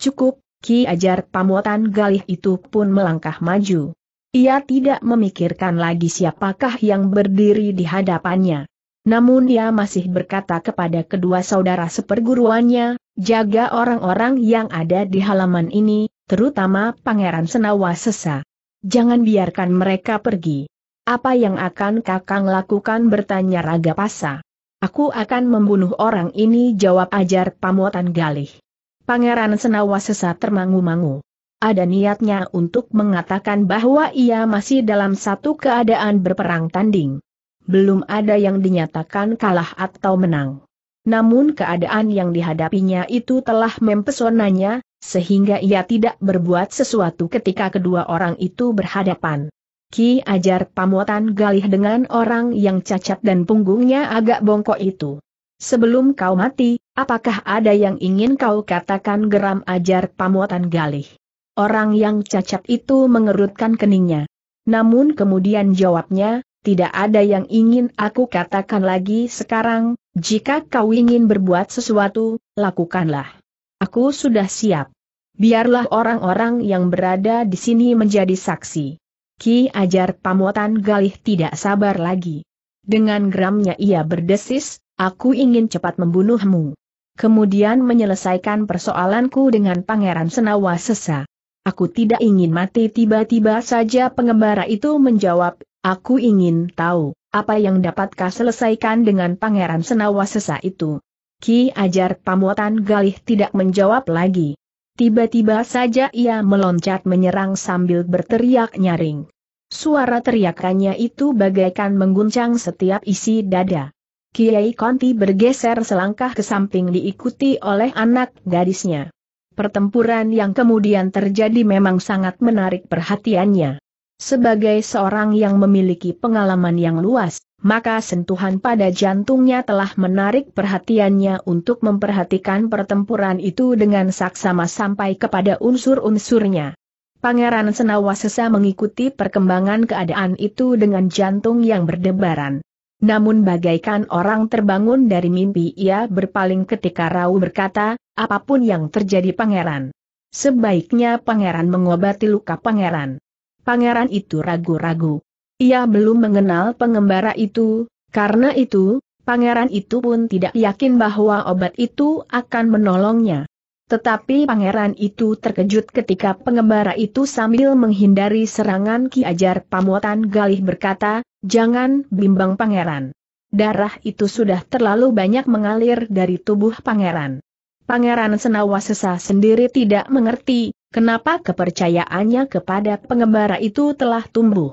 Cukup, Ki Ajar Pamotan Galih itu pun melangkah maju. Ia tidak memikirkan lagi siapakah yang berdiri di hadapannya. Namun ia masih berkata kepada kedua saudara seperguruannya, jaga orang-orang yang ada di halaman ini, terutama Pangeran Senawa Sesa. Jangan biarkan mereka pergi. Apa yang akan kakang lakukan bertanya Raga Pasa. Aku akan membunuh orang ini jawab Ajar Pamuatan Galih. Pangeran Senawa sesat termangu-mangu. Ada niatnya untuk mengatakan bahwa ia masih dalam satu keadaan berperang tanding. Belum ada yang dinyatakan kalah atau menang. Namun keadaan yang dihadapinya itu telah mempesonanya, sehingga ia tidak berbuat sesuatu ketika kedua orang itu berhadapan. Ki ajar pamuatan galih dengan orang yang cacat dan punggungnya agak bongkok itu. Sebelum kau mati, apakah ada yang ingin kau katakan geram ajar pamuatan galih? Orang yang cacat itu mengerutkan keningnya. Namun kemudian jawabnya, tidak ada yang ingin aku katakan lagi sekarang, jika kau ingin berbuat sesuatu, lakukanlah. Aku sudah siap. Biarlah orang-orang yang berada di sini menjadi saksi. Ki ajar pamuatan galih tidak sabar lagi. Dengan geramnya ia berdesis, Aku ingin cepat membunuhmu. Kemudian menyelesaikan persoalanku dengan Pangeran Senawa Sesa. Aku tidak ingin mati tiba-tiba saja pengembara itu menjawab, aku ingin tahu, apa yang dapatkah selesaikan dengan Pangeran Senawa Sesa itu. Ki Ajar Pamuatan Galih tidak menjawab lagi. Tiba-tiba saja ia meloncat menyerang sambil berteriak nyaring. Suara teriakannya itu bagaikan mengguncang setiap isi dada. Kiai Konti bergeser selangkah ke samping diikuti oleh anak gadisnya. Pertempuran yang kemudian terjadi memang sangat menarik perhatiannya. Sebagai seorang yang memiliki pengalaman yang luas, maka sentuhan pada jantungnya telah menarik perhatiannya untuk memperhatikan pertempuran itu dengan saksama sampai kepada unsur-unsurnya. Pangeran Senawasesa mengikuti perkembangan keadaan itu dengan jantung yang berdebaran. Namun bagaikan orang terbangun dari mimpi ia berpaling ketika Rau berkata, apapun yang terjadi pangeran. Sebaiknya pangeran mengobati luka pangeran. Pangeran itu ragu-ragu. Ia belum mengenal pengembara itu, karena itu, pangeran itu pun tidak yakin bahwa obat itu akan menolongnya. Tetapi pangeran itu terkejut ketika pengembara itu sambil menghindari serangan Ki Ajar Pamotan Galih berkata, Jangan bimbang pangeran. Darah itu sudah terlalu banyak mengalir dari tubuh pangeran. Pangeran Senawa Sesa sendiri tidak mengerti, kenapa kepercayaannya kepada pengembara itu telah tumbuh.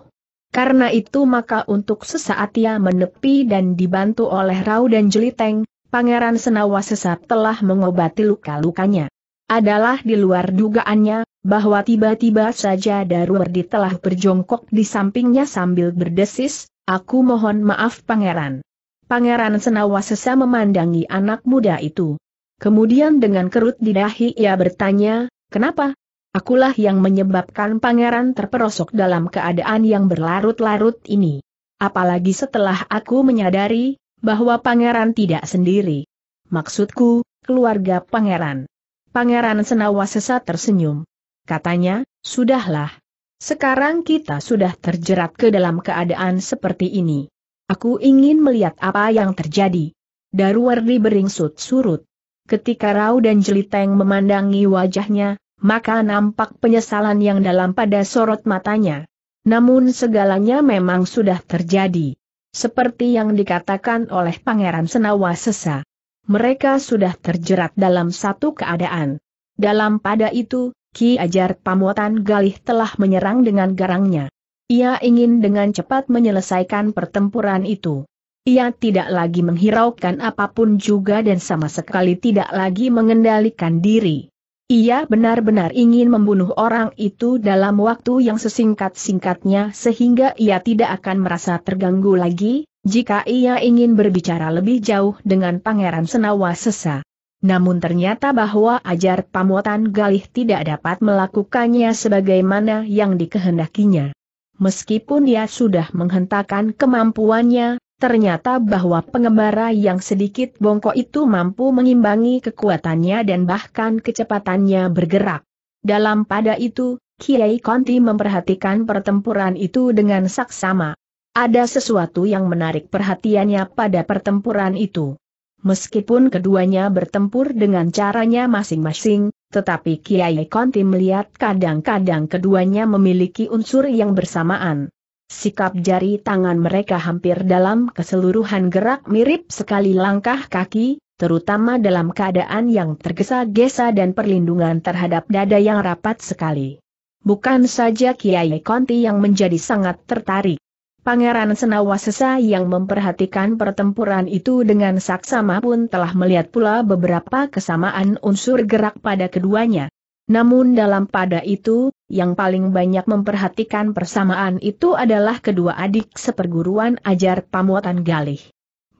Karena itu maka untuk sesaat ia menepi dan dibantu oleh Rau dan Jeliteng, Pangeran Senawa Sesat telah mengobati luka-lukanya. Adalah di luar dugaannya, bahwa tiba-tiba saja Darwardi telah berjongkok di sampingnya sambil berdesis, aku mohon maaf pangeran. Pangeran Senawa Sesa memandangi anak muda itu. Kemudian dengan kerut di dahi ia bertanya, kenapa? Akulah yang menyebabkan pangeran terperosok dalam keadaan yang berlarut-larut ini. Apalagi setelah aku menyadari, bahwa pangeran tidak sendiri. Maksudku, keluarga pangeran. Pangeran Senawa sesat tersenyum. Katanya, sudahlah. Sekarang kita sudah terjerat ke dalam keadaan seperti ini. Aku ingin melihat apa yang terjadi. Daruwardi beringsut surut. Ketika Rau dan Jeliteng memandangi wajahnya, maka nampak penyesalan yang dalam pada sorot matanya. Namun segalanya memang sudah terjadi. Seperti yang dikatakan oleh Pangeran Senawa Sesa. Mereka sudah terjerat dalam satu keadaan. Dalam pada itu, Ki Ajar Pamuatan Galih telah menyerang dengan garangnya. Ia ingin dengan cepat menyelesaikan pertempuran itu. Ia tidak lagi menghiraukan apapun juga dan sama sekali tidak lagi mengendalikan diri. Ia benar-benar ingin membunuh orang itu dalam waktu yang sesingkat-singkatnya sehingga ia tidak akan merasa terganggu lagi, jika ia ingin berbicara lebih jauh dengan Pangeran Senawa Sesa. Namun ternyata bahwa ajar pamuatan Galih tidak dapat melakukannya sebagaimana yang dikehendakinya. Meskipun ia sudah menghentakkan kemampuannya, Ternyata bahwa pengembara yang sedikit bongkok itu mampu mengimbangi kekuatannya dan bahkan kecepatannya bergerak. Dalam pada itu, Kiai Konti memperhatikan pertempuran itu dengan saksama. Ada sesuatu yang menarik perhatiannya pada pertempuran itu. Meskipun keduanya bertempur dengan caranya masing-masing, tetapi Kiai Konti melihat kadang-kadang keduanya memiliki unsur yang bersamaan. Sikap jari tangan mereka hampir dalam keseluruhan gerak mirip sekali langkah kaki, terutama dalam keadaan yang tergesa-gesa dan perlindungan terhadap dada yang rapat sekali. Bukan saja Kiai Konti yang menjadi sangat tertarik. Pangeran Senawasesa yang memperhatikan pertempuran itu dengan saksama pun telah melihat pula beberapa kesamaan unsur gerak pada keduanya. Namun dalam pada itu, yang paling banyak memperhatikan persamaan itu adalah kedua adik seperguruan ajar pamuatan galih.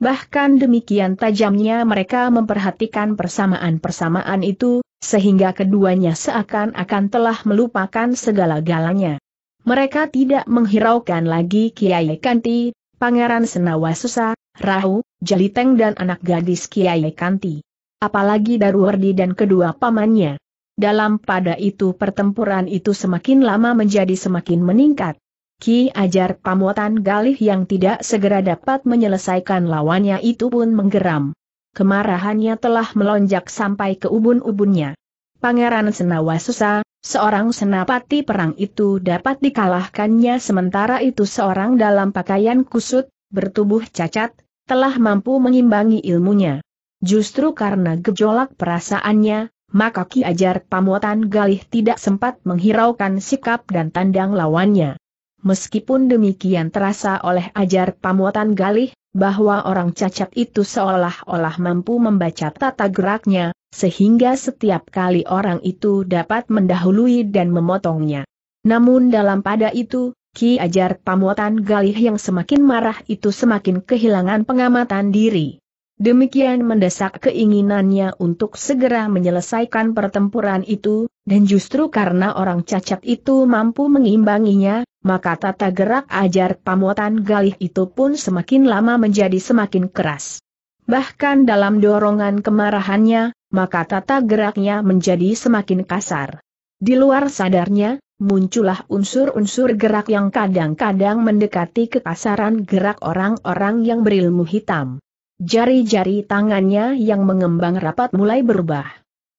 Bahkan demikian tajamnya mereka memperhatikan persamaan-persamaan itu, sehingga keduanya seakan-akan telah melupakan segala-galanya. Mereka tidak menghiraukan lagi Kiai Kanti, Pangeran Senawa Susa, Rahu, Jaliteng dan anak gadis Kiai Kanti. Apalagi Darwardi dan kedua pamannya. Dalam pada itu pertempuran itu semakin lama menjadi semakin meningkat. Ki Ajar Pamuatan Galih yang tidak segera dapat menyelesaikan lawannya itu pun menggeram. Kemarahannya telah melonjak sampai ke ubun-ubunnya. Pangeran Senawa Susa, seorang senapati perang itu dapat dikalahkannya sementara itu seorang dalam pakaian kusut, bertubuh cacat, telah mampu mengimbangi ilmunya. Justru karena gejolak perasaannya, maka Ki Ajar Pamotan Galih tidak sempat menghiraukan sikap dan tandang lawannya. Meskipun demikian terasa oleh Ajar Pamotan Galih, bahwa orang cacat itu seolah-olah mampu membaca tata geraknya, sehingga setiap kali orang itu dapat mendahului dan memotongnya. Namun dalam pada itu, Ki Ajar Pamotan Galih yang semakin marah itu semakin kehilangan pengamatan diri. Demikian mendesak keinginannya untuk segera menyelesaikan pertempuran itu, dan justru karena orang cacat itu mampu mengimbanginya, maka tata gerak ajar pamuatan galih itu pun semakin lama menjadi semakin keras. Bahkan dalam dorongan kemarahannya, maka tata geraknya menjadi semakin kasar. Di luar sadarnya, muncullah unsur-unsur gerak yang kadang-kadang mendekati kekasaran gerak orang-orang yang berilmu hitam. Jari-jari tangannya yang mengembang rapat mulai berubah.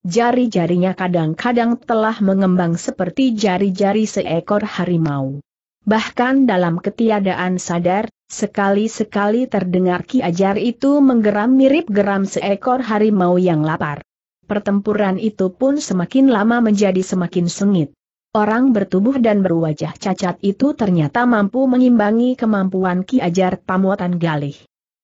Jari-jarinya kadang-kadang telah mengembang seperti jari-jari seekor harimau. Bahkan dalam ketiadaan sadar, sekali-sekali terdengar Ki Ajar itu menggeram mirip geram seekor harimau yang lapar. Pertempuran itu pun semakin lama menjadi semakin sengit. Orang bertubuh dan berwajah cacat itu ternyata mampu mengimbangi kemampuan Ki Ajar Pamuatan Galih.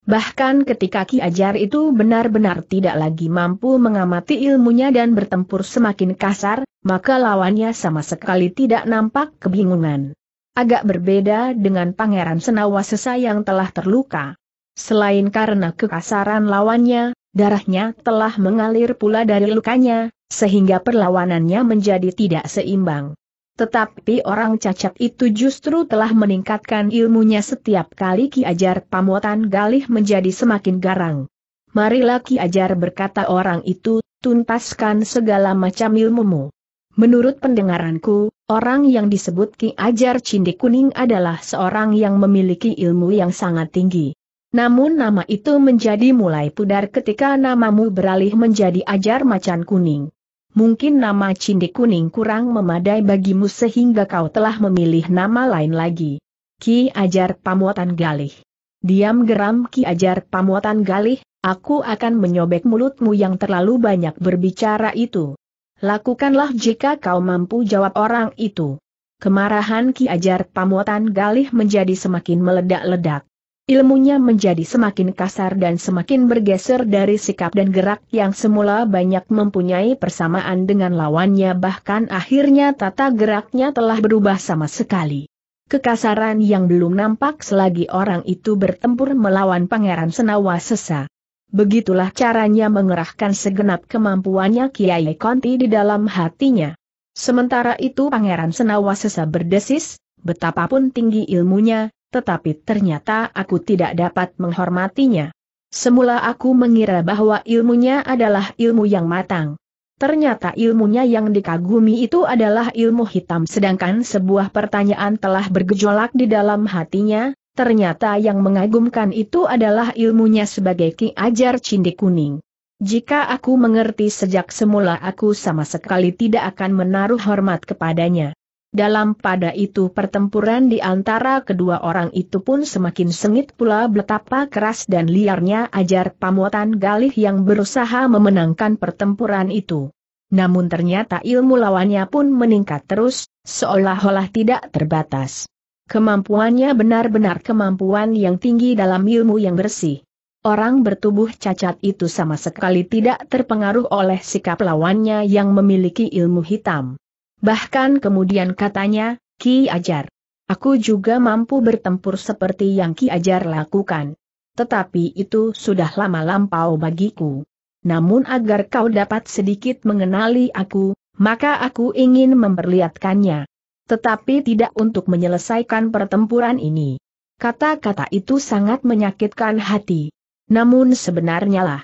Bahkan ketika Ki Ajar itu benar-benar tidak lagi mampu mengamati ilmunya dan bertempur semakin kasar, maka lawannya sama sekali tidak nampak kebingungan. Agak berbeda dengan Pangeran Senawasesa yang telah terluka. Selain karena kekasaran lawannya, darahnya telah mengalir pula dari lukanya, sehingga perlawanannya menjadi tidak seimbang. Tetapi orang cacat itu justru telah meningkatkan ilmunya setiap kali Ki Ajar Pamuatan Galih menjadi semakin garang. Marilah Ki Ajar berkata orang itu, tuntaskan segala macam ilmumu. Menurut pendengaranku, orang yang disebut Ki Ajar Cindi Kuning adalah seorang yang memiliki ilmu yang sangat tinggi. Namun nama itu menjadi mulai pudar ketika namamu beralih menjadi Ajar Macan Kuning mungkin nama Cindi Kuning kurang memadai bagimu sehingga kau telah memilih nama lain lagi. Ki Ajar Pamuatan Galih. Diam geram Ki Ajar Pamuatan Galih, aku akan menyobek mulutmu yang terlalu banyak berbicara itu. Lakukanlah jika kau mampu jawab orang itu. Kemarahan Ki Ajar Pamuatan Galih menjadi semakin meledak-ledak. Ilmunya menjadi semakin kasar dan semakin bergeser dari sikap dan gerak yang semula banyak mempunyai persamaan dengan lawannya bahkan akhirnya tata geraknya telah berubah sama sekali. Kekasaran yang belum nampak selagi orang itu bertempur melawan Pangeran Senawa Sesa. Begitulah caranya mengerahkan segenap kemampuannya Kiai Konti di dalam hatinya. Sementara itu Pangeran Senawa Sesa berdesis, betapapun tinggi ilmunya, tetapi ternyata aku tidak dapat menghormatinya. Semula aku mengira bahwa ilmunya adalah ilmu yang matang. Ternyata ilmunya yang dikagumi itu adalah ilmu hitam sedangkan sebuah pertanyaan telah bergejolak di dalam hatinya, ternyata yang mengagumkan itu adalah ilmunya sebagai Ki Ajar Cindi Kuning. Jika aku mengerti sejak semula aku sama sekali tidak akan menaruh hormat kepadanya. Dalam pada itu pertempuran di antara kedua orang itu pun semakin sengit pula betapa keras dan liarnya ajar pamuatan Galih yang berusaha memenangkan pertempuran itu. Namun ternyata ilmu lawannya pun meningkat terus, seolah-olah tidak terbatas. Kemampuannya benar-benar kemampuan yang tinggi dalam ilmu yang bersih. Orang bertubuh cacat itu sama sekali tidak terpengaruh oleh sikap lawannya yang memiliki ilmu hitam. Bahkan kemudian katanya, Ki Ajar. Aku juga mampu bertempur seperti yang Ki Ajar lakukan. Tetapi itu sudah lama lampau bagiku. Namun agar kau dapat sedikit mengenali aku, maka aku ingin memperlihatkannya. Tetapi tidak untuk menyelesaikan pertempuran ini. Kata-kata itu sangat menyakitkan hati. Namun sebenarnya lah.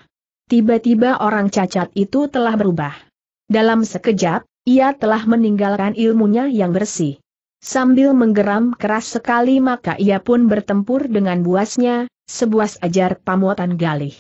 Tiba-tiba orang cacat itu telah berubah. Dalam sekejap, ia telah meninggalkan ilmunya yang bersih. Sambil menggeram keras sekali maka ia pun bertempur dengan buasnya, sebuah ajar pamuatan galih.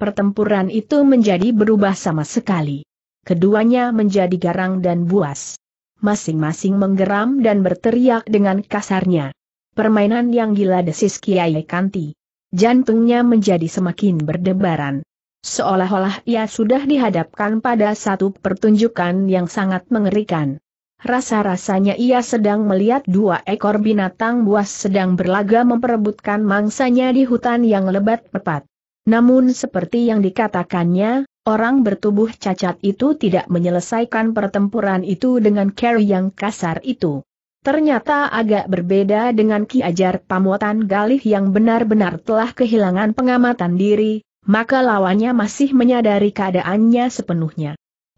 Pertempuran itu menjadi berubah sama sekali. Keduanya menjadi garang dan buas. Masing-masing menggeram dan berteriak dengan kasarnya. Permainan yang gila desis Kiai Kanti. Jantungnya menjadi semakin berdebaran. Seolah-olah ia sudah dihadapkan pada satu pertunjukan yang sangat mengerikan. Rasa-rasanya ia sedang melihat dua ekor binatang buas sedang berlaga memperebutkan mangsanya di hutan yang lebat pepat. Namun seperti yang dikatakannya, orang bertubuh cacat itu tidak menyelesaikan pertempuran itu dengan cara yang kasar itu. Ternyata agak berbeda dengan Ki Ajar Pamuatan Galih yang benar-benar telah kehilangan pengamatan diri, maka lawannya masih menyadari keadaannya sepenuhnya.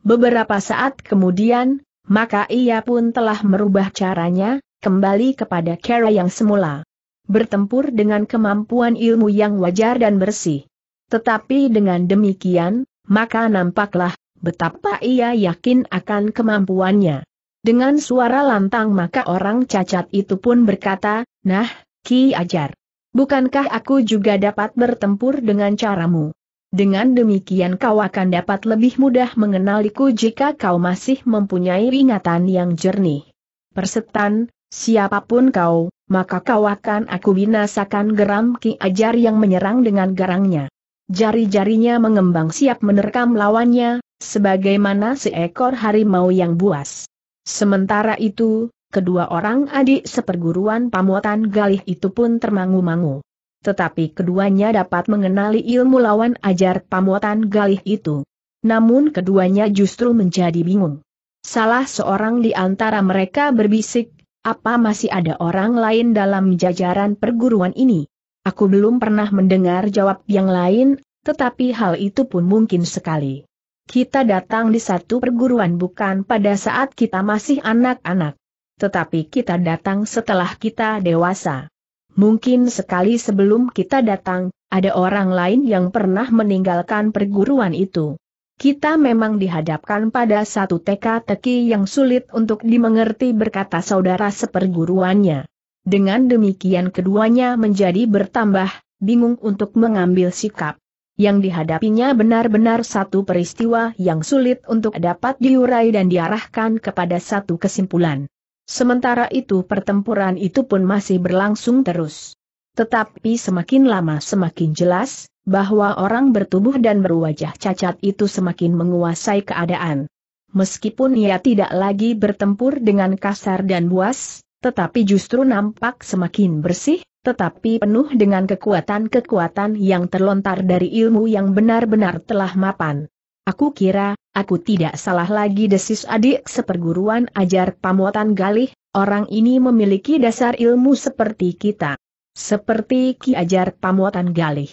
Beberapa saat kemudian, maka ia pun telah merubah caranya, kembali kepada cara yang semula. Bertempur dengan kemampuan ilmu yang wajar dan bersih. Tetapi dengan demikian, maka nampaklah betapa ia yakin akan kemampuannya. Dengan suara lantang maka orang cacat itu pun berkata, Nah, Ki Ajar. Bukankah aku juga dapat bertempur dengan caramu? Dengan demikian kau akan dapat lebih mudah mengenaliku jika kau masih mempunyai ingatan yang jernih. Persetan, siapapun kau, maka kau akan aku binasakan geram Ki Ajar yang menyerang dengan garangnya. Jari-jarinya mengembang siap menerkam lawannya, sebagaimana seekor harimau yang buas. Sementara itu, kedua orang adik seperguruan pamotan galih itu pun termangu-mangu. Tetapi keduanya dapat mengenali ilmu lawan ajar pamotan galih itu. Namun keduanya justru menjadi bingung. Salah seorang di antara mereka berbisik, apa masih ada orang lain dalam jajaran perguruan ini? Aku belum pernah mendengar jawab yang lain, tetapi hal itu pun mungkin sekali. Kita datang di satu perguruan bukan pada saat kita masih anak-anak tetapi kita datang setelah kita dewasa. Mungkin sekali sebelum kita datang, ada orang lain yang pernah meninggalkan perguruan itu. Kita memang dihadapkan pada satu teka-teki yang sulit untuk dimengerti berkata saudara seperguruannya. Dengan demikian keduanya menjadi bertambah, bingung untuk mengambil sikap. Yang dihadapinya benar-benar satu peristiwa yang sulit untuk dapat diurai dan diarahkan kepada satu kesimpulan. Sementara itu pertempuran itu pun masih berlangsung terus. Tetapi semakin lama semakin jelas, bahwa orang bertubuh dan berwajah cacat itu semakin menguasai keadaan. Meskipun ia tidak lagi bertempur dengan kasar dan buas, tetapi justru nampak semakin bersih, tetapi penuh dengan kekuatan-kekuatan yang terlontar dari ilmu yang benar-benar telah mapan. Aku kira, Aku tidak salah lagi desis adik seperguruan ajar pamuatan galih, orang ini memiliki dasar ilmu seperti kita. Seperti ki ajar pamuatan galih.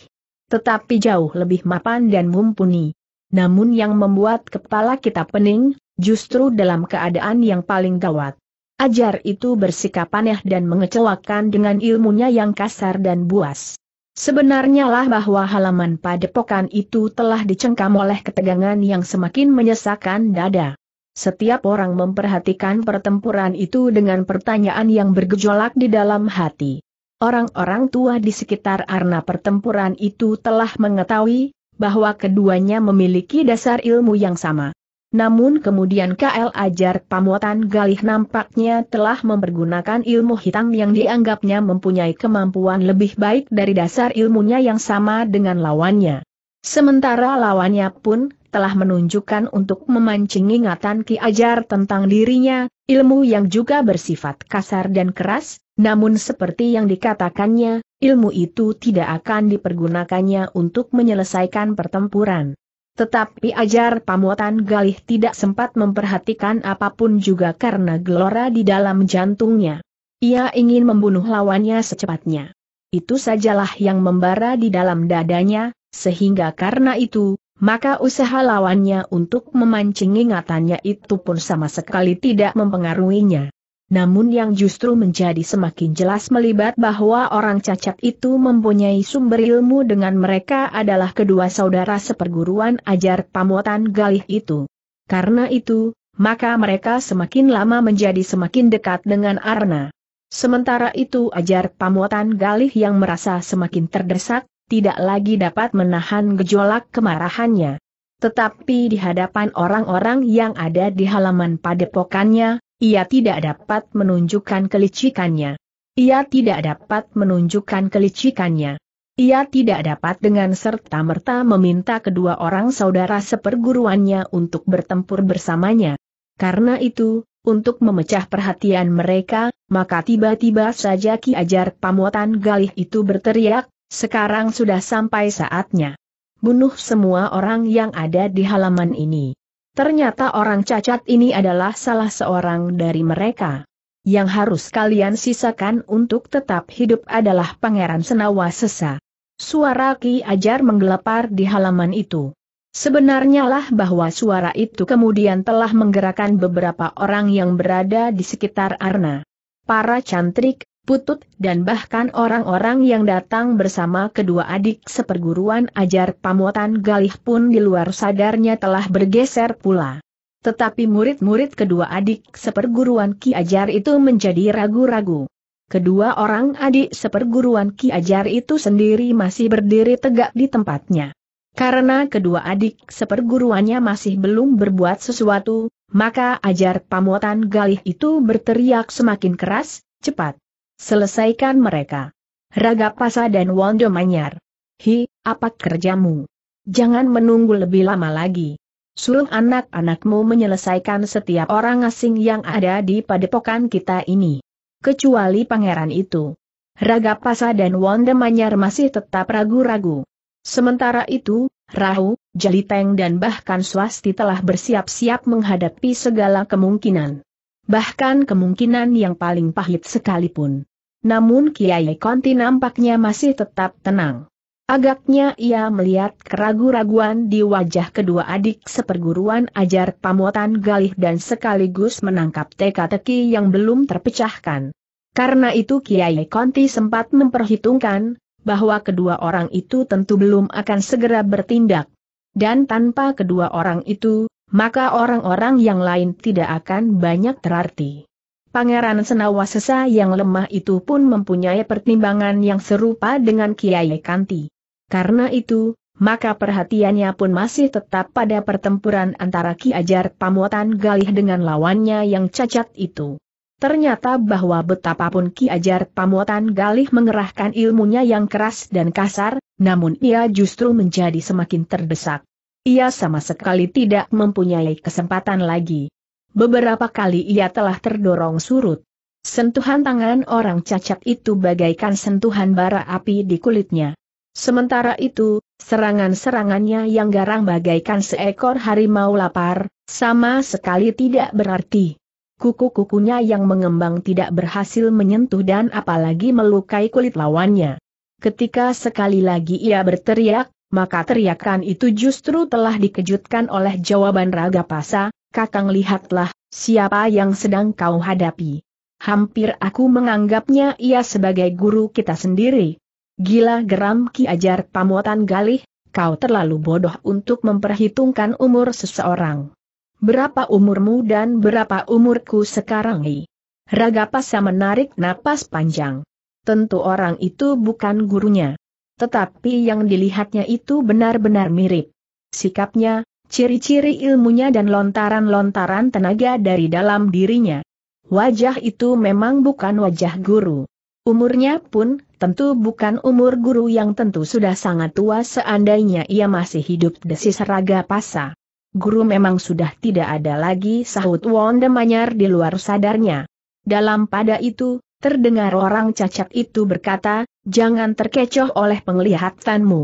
Tetapi jauh lebih mapan dan mumpuni. Namun yang membuat kepala kita pening, justru dalam keadaan yang paling gawat. Ajar itu bersikap aneh dan mengecewakan dengan ilmunya yang kasar dan buas. Sebenarnya lah bahwa halaman padepokan itu telah dicengkam oleh ketegangan yang semakin menyesakan dada. Setiap orang memperhatikan pertempuran itu dengan pertanyaan yang bergejolak di dalam hati. Orang-orang tua di sekitar arena pertempuran itu telah mengetahui bahwa keduanya memiliki dasar ilmu yang sama. Namun kemudian KL Ajar Pamuatan Galih nampaknya telah mempergunakan ilmu hitam yang dianggapnya mempunyai kemampuan lebih baik dari dasar ilmunya yang sama dengan lawannya. Sementara lawannya pun telah menunjukkan untuk memancing ingatan Ki Ajar tentang dirinya, ilmu yang juga bersifat kasar dan keras, namun seperti yang dikatakannya, ilmu itu tidak akan dipergunakannya untuk menyelesaikan pertempuran. Tetapi ajar pamotan Galih tidak sempat memperhatikan apapun juga karena gelora di dalam jantungnya. Ia ingin membunuh lawannya secepatnya. Itu sajalah yang membara di dalam dadanya, sehingga karena itu, maka usaha lawannya untuk memancing ingatannya itu pun sama sekali tidak mempengaruhinya namun yang justru menjadi semakin jelas melibat bahwa orang cacat itu mempunyai sumber ilmu dengan mereka adalah kedua saudara seperguruan ajar pamotan galih itu. Karena itu, maka mereka semakin lama menjadi semakin dekat dengan Arna. Sementara itu ajar pamotan galih yang merasa semakin terdesak, tidak lagi dapat menahan gejolak kemarahannya. Tetapi di hadapan orang-orang yang ada di halaman padepokannya, ia tidak dapat menunjukkan kelicikannya. Ia tidak dapat menunjukkan kelicikannya. Ia tidak dapat dengan serta-merta meminta kedua orang saudara seperguruannya untuk bertempur bersamanya. Karena itu, untuk memecah perhatian mereka, maka tiba-tiba saja Ki Ajar Pamuatan Galih itu berteriak, sekarang sudah sampai saatnya. Bunuh semua orang yang ada di halaman ini. Ternyata orang cacat ini adalah salah seorang dari mereka. Yang harus kalian sisakan untuk tetap hidup adalah Pangeran Senawa Sesa. Suara Ki Ajar menggelepar di halaman itu. Sebenarnya lah bahwa suara itu kemudian telah menggerakkan beberapa orang yang berada di sekitar Arna. Para cantrik, Putut dan bahkan orang-orang yang datang bersama kedua adik seperguruan ajar pamotan Galih pun di luar sadarnya telah bergeser pula. Tetapi murid-murid kedua adik seperguruan Ki Ajar itu menjadi ragu-ragu. Kedua orang adik seperguruan Ki Ajar itu sendiri masih berdiri tegak di tempatnya. Karena kedua adik seperguruannya masih belum berbuat sesuatu, maka ajar pamotan galih itu berteriak semakin keras, cepat. Selesaikan mereka. Raga Pasa dan Wondo Manyar. Hi, apa kerjamu? Jangan menunggu lebih lama lagi. Suruh anak-anakmu menyelesaikan setiap orang asing yang ada di padepokan kita ini. Kecuali pangeran itu. Raga Pasa dan Wondo Manyar masih tetap ragu-ragu. Sementara itu, Rahu, Jaliteng dan bahkan Swasti telah bersiap-siap menghadapi segala kemungkinan. Bahkan kemungkinan yang paling pahit sekalipun. Namun Kiai Konti nampaknya masih tetap tenang. Agaknya ia melihat keragu-raguan di wajah kedua adik seperguruan ajar pamotan galih dan sekaligus menangkap teka-teki yang belum terpecahkan. Karena itu Kiai Konti sempat memperhitungkan, bahwa kedua orang itu tentu belum akan segera bertindak. Dan tanpa kedua orang itu, maka orang-orang yang lain tidak akan banyak terarti. Pangeran Senawasesa yang lemah itu pun mempunyai pertimbangan yang serupa dengan Kiai Kanti. Karena itu, maka perhatiannya pun masih tetap pada pertempuran antara Ki Ajar Pamuatan Galih dengan lawannya yang cacat itu. Ternyata bahwa betapapun Ki Ajar Pamuatan Galih mengerahkan ilmunya yang keras dan kasar, namun ia justru menjadi semakin terdesak. Ia sama sekali tidak mempunyai kesempatan lagi. Beberapa kali ia telah terdorong surut. Sentuhan tangan orang cacat itu bagaikan sentuhan bara api di kulitnya. Sementara itu, serangan-serangannya yang garang bagaikan seekor harimau lapar, sama sekali tidak berarti. Kuku-kukunya yang mengembang tidak berhasil menyentuh dan apalagi melukai kulit lawannya. Ketika sekali lagi ia berteriak, maka teriakan itu justru telah dikejutkan oleh jawaban Raga Pasa, Kakang lihatlah, siapa yang sedang kau hadapi. Hampir aku menganggapnya ia sebagai guru kita sendiri. Gila geram Ki Ajar Pamotan Galih, kau terlalu bodoh untuk memperhitungkan umur seseorang. Berapa umurmu dan berapa umurku sekarang Raga pasa menarik napas panjang. Tentu orang itu bukan gurunya. Tetapi yang dilihatnya itu benar-benar mirip. Sikapnya, ciri-ciri ilmunya dan lontaran-lontaran tenaga dari dalam dirinya. Wajah itu memang bukan wajah guru. Umurnya pun, tentu bukan umur guru yang tentu sudah sangat tua seandainya ia masih hidup desis raga pasa. Guru memang sudah tidak ada lagi sahut wondamanyar di luar sadarnya. Dalam pada itu, terdengar orang cacat itu berkata, jangan terkecoh oleh penglihatanmu.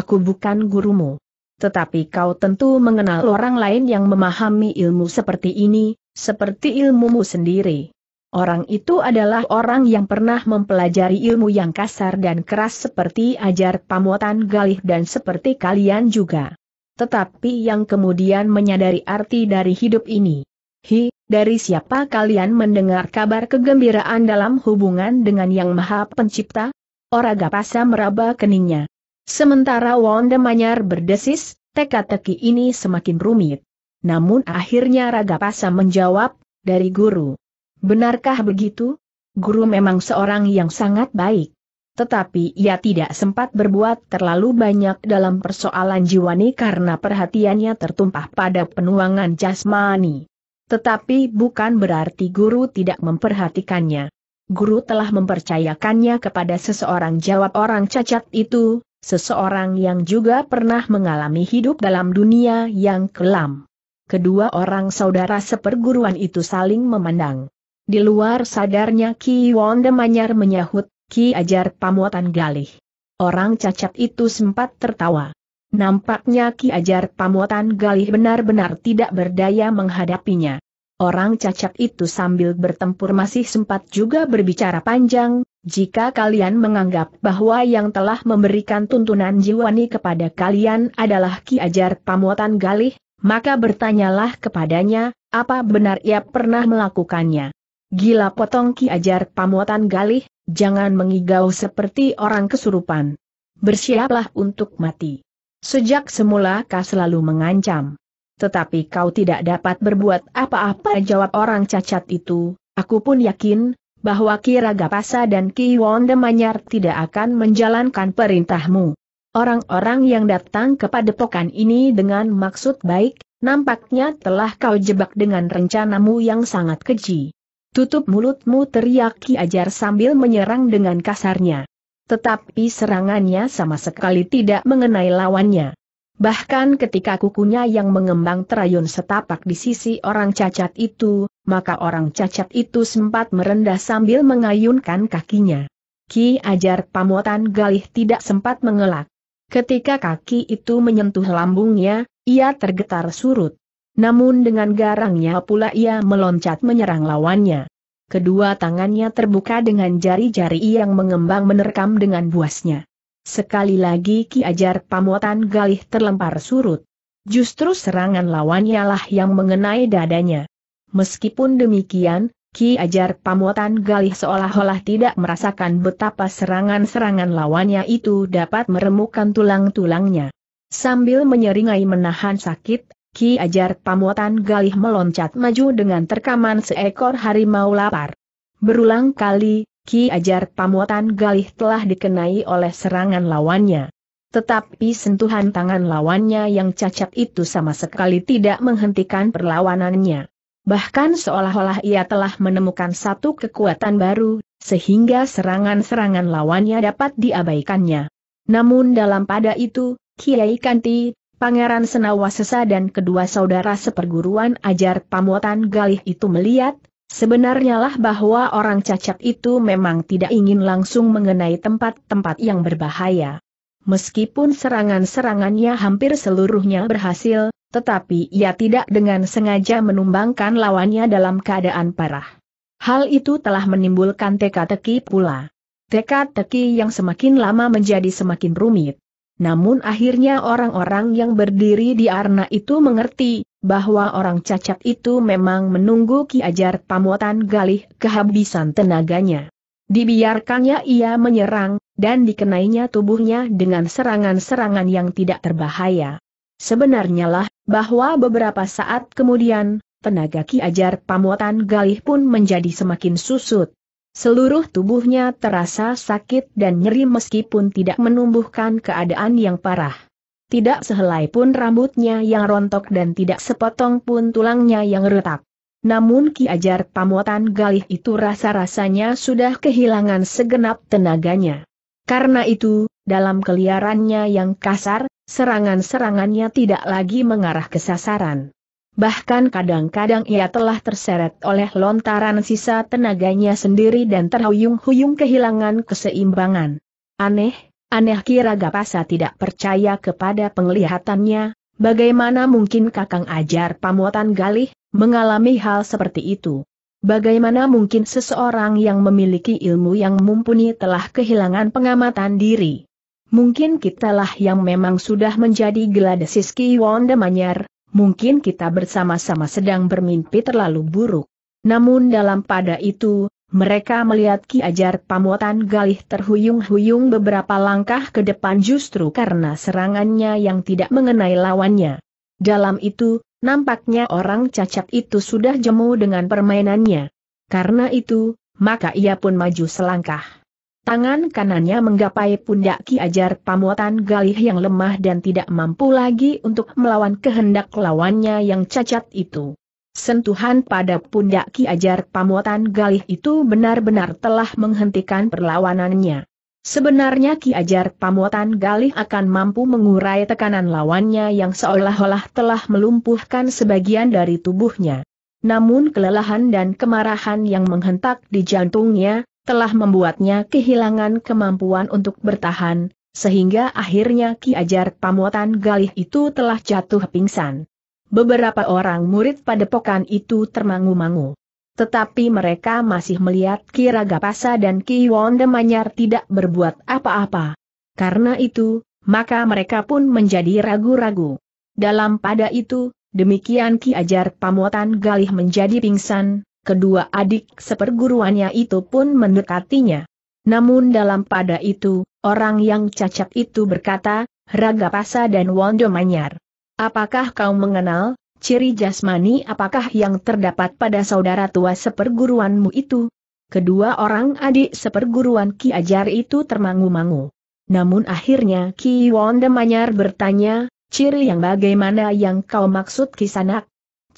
Aku bukan gurumu tetapi kau tentu mengenal orang lain yang memahami ilmu seperti ini, seperti ilmumu sendiri. Orang itu adalah orang yang pernah mempelajari ilmu yang kasar dan keras seperti ajar pamuatan galih dan seperti kalian juga. Tetapi yang kemudian menyadari arti dari hidup ini. Hi, dari siapa kalian mendengar kabar kegembiraan dalam hubungan dengan Yang Maha Pencipta? Oragapasa meraba keningnya. Sementara Wanda Manyar berdesis, teka-teki ini semakin rumit. Namun akhirnya Raga Pasa menjawab, dari guru. Benarkah begitu? Guru memang seorang yang sangat baik. Tetapi ia tidak sempat berbuat terlalu banyak dalam persoalan jiwani karena perhatiannya tertumpah pada penuangan jasmani. Tetapi bukan berarti guru tidak memperhatikannya. Guru telah mempercayakannya kepada seseorang jawab orang cacat itu, seseorang yang juga pernah mengalami hidup dalam dunia yang kelam. Kedua orang saudara seperguruan itu saling memandang. Di luar sadarnya Ki Wonde Manyar menyahut, Ki Ajar Pamuatan Galih. Orang cacat itu sempat tertawa. Nampaknya Ki Ajar Pamuatan Galih benar-benar tidak berdaya menghadapinya. Orang cacat itu sambil bertempur masih sempat juga berbicara panjang, jika kalian menganggap bahwa yang telah memberikan tuntunan jiwani kepada kalian adalah Ki Ajar Pamuatan Galih, maka bertanyalah kepadanya, apa benar ia pernah melakukannya. Gila potong Ki Ajar Pamuatan Galih, jangan mengigau seperti orang kesurupan. Bersiaplah untuk mati. Sejak semula kau selalu mengancam. Tetapi kau tidak dapat berbuat apa-apa jawab orang cacat itu, aku pun yakin, bahwa Ki Ragapasa dan Ki Won Demanyar tidak akan menjalankan perintahmu. Orang-orang yang datang kepada padepokan ini dengan maksud baik, nampaknya telah kau jebak dengan rencanamu yang sangat keji. Tutup mulutmu teriak Ki Ajar sambil menyerang dengan kasarnya. Tetapi serangannya sama sekali tidak mengenai lawannya. Bahkan ketika kukunya yang mengembang terayun setapak di sisi orang cacat itu, maka orang cacat itu sempat merendah sambil mengayunkan kakinya. Ki Ajar Pamotan Galih tidak sempat mengelak. Ketika kaki itu menyentuh lambungnya, ia tergetar surut. Namun dengan garangnya pula ia meloncat menyerang lawannya. Kedua tangannya terbuka dengan jari-jari yang mengembang menerkam dengan buasnya. Sekali lagi Ki Ajar Pamotan Galih terlempar surut. Justru serangan lawannya lah yang mengenai dadanya. Meskipun demikian, Ki Ajar Pamotan Galih seolah-olah tidak merasakan betapa serangan-serangan lawannya itu dapat meremukkan tulang-tulangnya. Sambil menyeringai menahan sakit, Ki Ajar Pamotan Galih meloncat maju dengan terkaman seekor harimau lapar. Berulang kali, Ki Ajar Pamuatan Galih telah dikenai oleh serangan lawannya. Tetapi sentuhan tangan lawannya yang cacat itu sama sekali tidak menghentikan perlawanannya. Bahkan seolah-olah ia telah menemukan satu kekuatan baru, sehingga serangan-serangan lawannya dapat diabaikannya. Namun dalam pada itu, Kiai Kanti, Pangeran Senawasesa dan kedua saudara seperguruan ajar pamuatan Galih itu melihat, Sebenarnya lah bahwa orang cacat itu memang tidak ingin langsung mengenai tempat-tempat yang berbahaya. Meskipun serangan-serangannya hampir seluruhnya berhasil, tetapi ia tidak dengan sengaja menumbangkan lawannya dalam keadaan parah. Hal itu telah menimbulkan teka-teki pula. Teka-teki yang semakin lama menjadi semakin rumit. Namun akhirnya orang-orang yang berdiri di arna itu mengerti, bahwa orang cacat itu memang menunggu Ki Ajar Pamuatan Galih kehabisan tenaganya. Dibiarkannya ia menyerang, dan dikenainya tubuhnya dengan serangan-serangan yang tidak terbahaya. Sebenarnya lah, bahwa beberapa saat kemudian, tenaga Ki Ajar Pamuatan Galih pun menjadi semakin susut. Seluruh tubuhnya terasa sakit dan nyeri meskipun tidak menumbuhkan keadaan yang parah. Tidak sehelai pun rambutnya yang rontok dan tidak sepotong pun tulangnya yang retak. Namun Ki Ajar Pamotan Galih itu rasa-rasanya sudah kehilangan segenap tenaganya. Karena itu, dalam keliarannya yang kasar, serangan-serangannya tidak lagi mengarah ke sasaran bahkan kadang-kadang ia telah terseret oleh lontaran sisa tenaganya sendiri dan terhuyung-huyung kehilangan keseimbangan. Aneh, aneh kira Gapasa tidak percaya kepada penglihatannya, bagaimana mungkin Kakang Ajar Pamuatan Galih, mengalami hal seperti itu. Bagaimana mungkin seseorang yang memiliki ilmu yang mumpuni telah kehilangan pengamatan diri? Mungkin kitalah yang memang sudah menjadi geladesis Wonda Manyar, mungkin kita bersama-sama sedang bermimpi terlalu buruk. Namun dalam pada itu, mereka melihat Ki Ajar Pamuatan Galih terhuyung-huyung beberapa langkah ke depan justru karena serangannya yang tidak mengenai lawannya. Dalam itu, nampaknya orang cacat itu sudah jemu dengan permainannya. Karena itu, maka ia pun maju selangkah. Tangan kanannya menggapai pundak Ki Ajar Pamuatan Galih yang lemah dan tidak mampu lagi untuk melawan kehendak lawannya yang cacat itu. Sentuhan pada pundak Ki Ajar Pamuatan Galih itu benar-benar telah menghentikan perlawanannya. Sebenarnya Ki Ajar Pamuatan Galih akan mampu mengurai tekanan lawannya yang seolah-olah telah melumpuhkan sebagian dari tubuhnya. Namun kelelahan dan kemarahan yang menghentak di jantungnya, telah membuatnya kehilangan kemampuan untuk bertahan, sehingga akhirnya Ki Ajar Pamuatan Galih itu telah jatuh pingsan. Beberapa orang murid padepokan itu termangu-mangu. Tetapi mereka masih melihat Ki Ragapasa dan Ki Wondemanyar tidak berbuat apa-apa. Karena itu, maka mereka pun menjadi ragu-ragu. Dalam pada itu, demikian Ki Ajar Pamuatan Galih menjadi pingsan, kedua adik seperguruannya itu pun mendekatinya. Namun dalam pada itu, orang yang cacat itu berkata, Raga Pasa dan Wondo Manyar. Apakah kau mengenal, ciri jasmani apakah yang terdapat pada saudara tua seperguruanmu itu? Kedua orang adik seperguruan Ki Ajar itu termangu-mangu. Namun akhirnya Ki Wondo Manyar bertanya, ciri yang bagaimana yang kau maksud kisanak?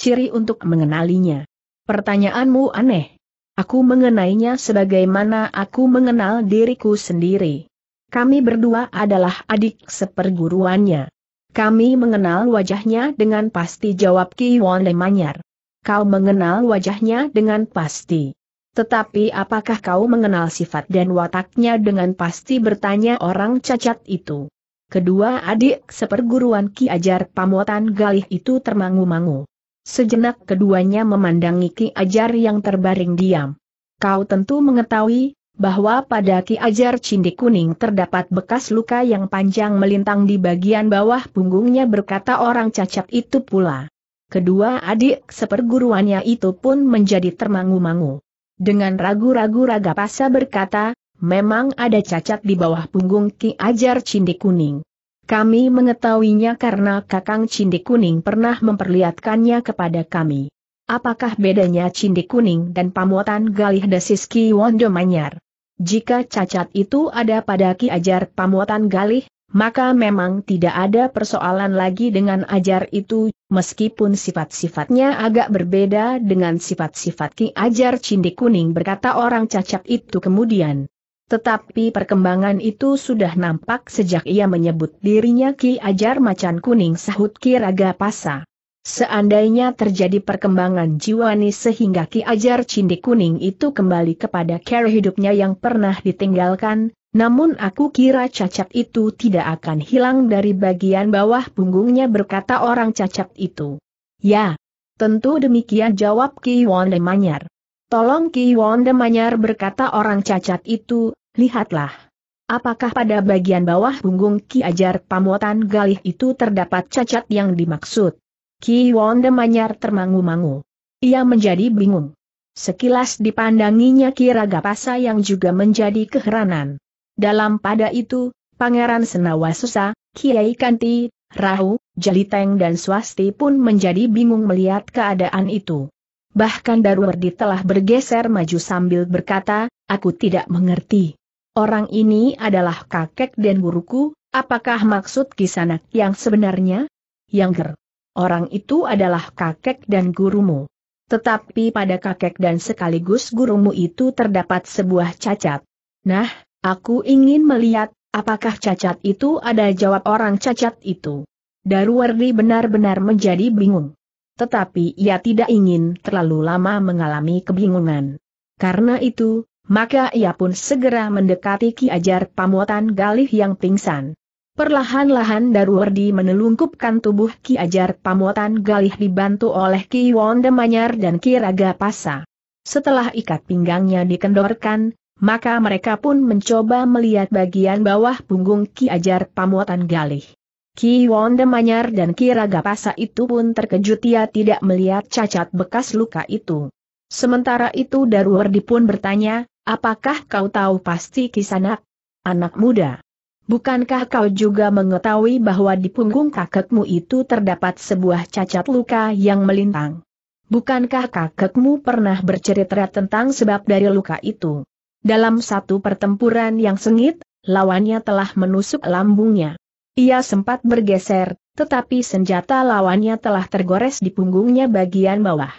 Ciri untuk mengenalinya. Pertanyaanmu aneh. Aku mengenainya sebagaimana aku mengenal diriku sendiri. Kami berdua adalah adik seperguruannya. Kami mengenal wajahnya dengan pasti jawab Ki Le Lemanyar. Kau mengenal wajahnya dengan pasti. Tetapi apakah kau mengenal sifat dan wataknya dengan pasti bertanya orang cacat itu? Kedua adik seperguruan Ki Ajar Pamotan Galih itu termangu-mangu. Sejenak keduanya memandangi Ki Ajar yang terbaring diam. Kau tentu mengetahui, bahwa pada Ki Ajar Cindi Kuning terdapat bekas luka yang panjang melintang di bagian bawah punggungnya berkata orang cacat itu pula. Kedua adik seperguruannya itu pun menjadi termangu-mangu. Dengan ragu-ragu Raga Pasa berkata, memang ada cacat di bawah punggung Ki Ajar Cindi Kuning. Kami mengetahuinya karena Kakang cindik Kuning pernah memperlihatkannya kepada kami. Apakah bedanya cindik Kuning dan pamuatan Galih dasiski Ki Manyar? Jika cacat itu ada pada Ki Ajar pamuatan Galih, maka memang tidak ada persoalan lagi dengan ajar itu, meskipun sifat-sifatnya agak berbeda dengan sifat-sifat Ki Ajar cindik Kuning berkata orang cacat itu kemudian. Tetapi perkembangan itu sudah nampak sejak ia menyebut dirinya Ki Ajar Macan Kuning Sahut Ki Raga Pasa. Seandainya terjadi perkembangan jiwani sehingga Ki Ajar Cindi Kuning itu kembali kepada cara hidupnya yang pernah ditinggalkan, namun aku kira cacat itu tidak akan hilang dari bagian bawah punggungnya berkata orang cacat itu. Ya, tentu demikian jawab Ki Wonde Manyar. Tolong Ki Wonde Manyar berkata orang cacat itu, lihatlah. Apakah pada bagian bawah punggung Ki Ajar Pamotan Galih itu terdapat cacat yang dimaksud? Ki Wonde Manyar termangu-mangu. Ia menjadi bingung. Sekilas dipandanginya Ki Ragapasa yang juga menjadi keheranan. Dalam pada itu, Pangeran Senawasusa, Susa, Kiai Kanti, Rahu, Jaliteng dan Swasti pun menjadi bingung melihat keadaan itu. Bahkan Darwardi telah bergeser maju sambil berkata, aku tidak mengerti. Orang ini adalah kakek dan guruku, apakah maksud kisanak yang sebenarnya? Yang ger. Orang itu adalah kakek dan gurumu. Tetapi pada kakek dan sekaligus gurumu itu terdapat sebuah cacat. Nah, aku ingin melihat, apakah cacat itu ada jawab orang cacat itu. Daruwardi benar-benar menjadi bingung. Tetapi ia tidak ingin terlalu lama mengalami kebingungan. Karena itu, maka ia pun segera mendekati Ki Ajar Pamotan Galih yang pingsan. Perlahan-lahan Darwardi menelungkupkan tubuh Ki Ajar Pamotan Galih dibantu oleh Ki Manyar dan Ki Raga Pasa. Setelah ikat pinggangnya dikendorkan, maka mereka pun mencoba melihat bagian bawah punggung Ki Ajar Pamotan Galih. Ki Manyar dan Ki Raga Pasa itu pun terkejut ia tidak melihat cacat bekas luka itu. Sementara itu Darwardi pun bertanya, Apakah kau tahu pasti kisanak? Anak muda. Bukankah kau juga mengetahui bahwa di punggung kakekmu itu terdapat sebuah cacat luka yang melintang? Bukankah kakekmu pernah bercerita tentang sebab dari luka itu? Dalam satu pertempuran yang sengit, lawannya telah menusuk lambungnya. Ia sempat bergeser, tetapi senjata lawannya telah tergores di punggungnya bagian bawah.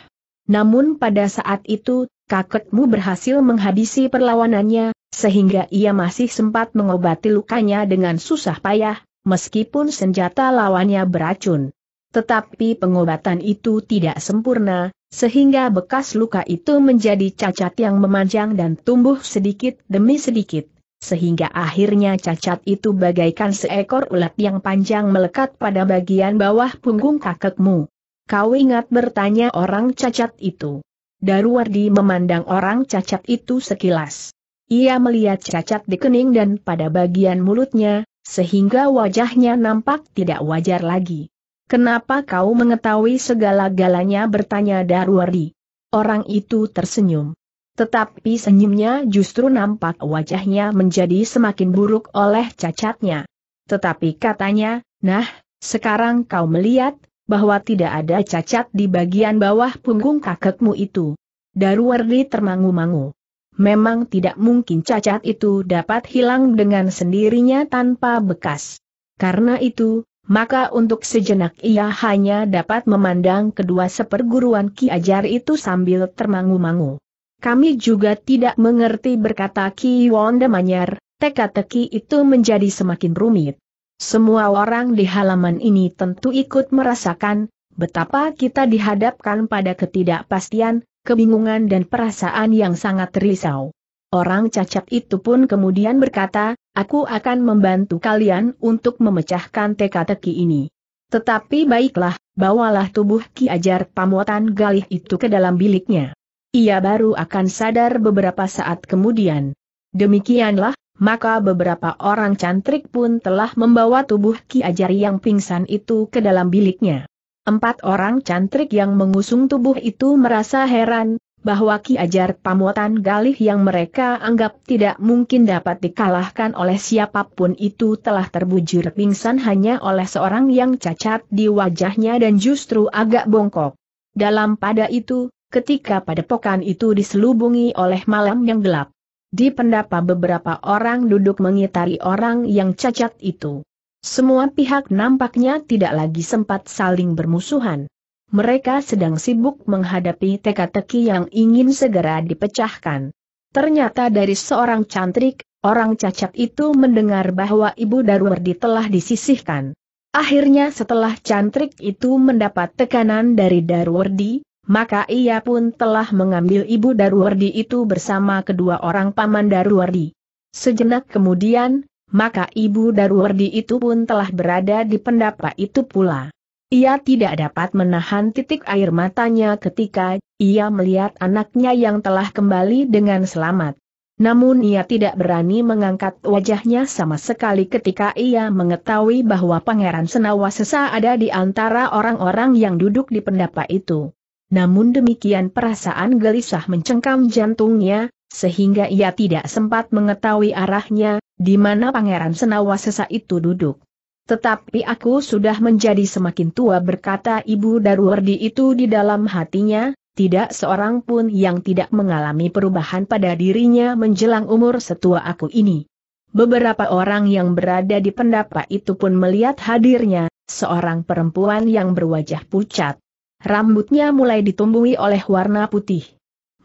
Namun pada saat itu, kakekmu berhasil menghabisi perlawanannya, sehingga ia masih sempat mengobati lukanya dengan susah payah, meskipun senjata lawannya beracun. Tetapi pengobatan itu tidak sempurna, sehingga bekas luka itu menjadi cacat yang memanjang dan tumbuh sedikit demi sedikit sehingga akhirnya cacat itu bagaikan seekor ulat yang panjang melekat pada bagian bawah punggung kakekmu. Kau ingat bertanya orang cacat itu. Daruwardi memandang orang cacat itu sekilas. Ia melihat cacat di kening dan pada bagian mulutnya, sehingga wajahnya nampak tidak wajar lagi. Kenapa kau mengetahui segala-galanya bertanya Daruwardi. Orang itu tersenyum. Tetapi senyumnya justru nampak wajahnya menjadi semakin buruk oleh cacatnya. Tetapi katanya, nah, sekarang kau melihat, bahwa tidak ada cacat di bagian bawah punggung kakekmu itu. Daruwardi termangu-mangu. Memang tidak mungkin cacat itu dapat hilang dengan sendirinya tanpa bekas. Karena itu, maka untuk sejenak ia hanya dapat memandang kedua seperguruan Ki Ajar itu sambil termangu-mangu. Kami juga tidak mengerti berkata Ki Won Demanyar, teka-teki itu menjadi semakin rumit. Semua orang di halaman ini tentu ikut merasakan betapa kita dihadapkan pada ketidakpastian, kebingungan dan perasaan yang sangat risau. Orang cacat itu pun kemudian berkata, aku akan membantu kalian untuk memecahkan teka-teki ini. Tetapi baiklah, bawalah tubuh Ki Ajar Pamuatan Galih itu ke dalam biliknya. Ia baru akan sadar beberapa saat kemudian. Demikianlah, maka beberapa orang cantrik pun telah membawa tubuh Ki Ajari yang pingsan itu ke dalam biliknya. Empat orang cantrik yang mengusung tubuh itu merasa heran, bahwa Ki Ajar pamotan Galih yang mereka anggap tidak mungkin dapat dikalahkan oleh siapapun itu telah terbujur pingsan hanya oleh seorang yang cacat di wajahnya dan justru agak bongkok. Dalam pada itu, ketika pada padepokan itu diselubungi oleh malam yang gelap, di pendapa beberapa orang duduk mengitari orang yang cacat itu. Semua pihak nampaknya tidak lagi sempat saling bermusuhan. Mereka sedang sibuk menghadapi teka-teki yang ingin segera dipecahkan. Ternyata dari seorang cantrik, orang cacat itu mendengar bahwa Ibu Darwardi telah disisihkan. Akhirnya setelah cantrik itu mendapat tekanan dari Darwardi, maka ia pun telah mengambil ibu Daruwardi itu bersama kedua orang paman Daruwardi. Sejenak kemudian, maka ibu Daruwardi itu pun telah berada di pendapa itu pula. Ia tidak dapat menahan titik air matanya ketika ia melihat anaknya yang telah kembali dengan selamat. Namun ia tidak berani mengangkat wajahnya sama sekali ketika ia mengetahui bahwa Pangeran Senawasesa ada di antara orang-orang yang duduk di pendapa itu. Namun demikian perasaan gelisah mencengkam jantungnya, sehingga ia tidak sempat mengetahui arahnya, di mana Pangeran Senawa sesa itu duduk. Tetapi aku sudah menjadi semakin tua berkata Ibu darwardi itu di dalam hatinya, tidak seorang pun yang tidak mengalami perubahan pada dirinya menjelang umur setua aku ini. Beberapa orang yang berada di pendapat itu pun melihat hadirnya, seorang perempuan yang berwajah pucat. Rambutnya mulai ditumbuhi oleh warna putih.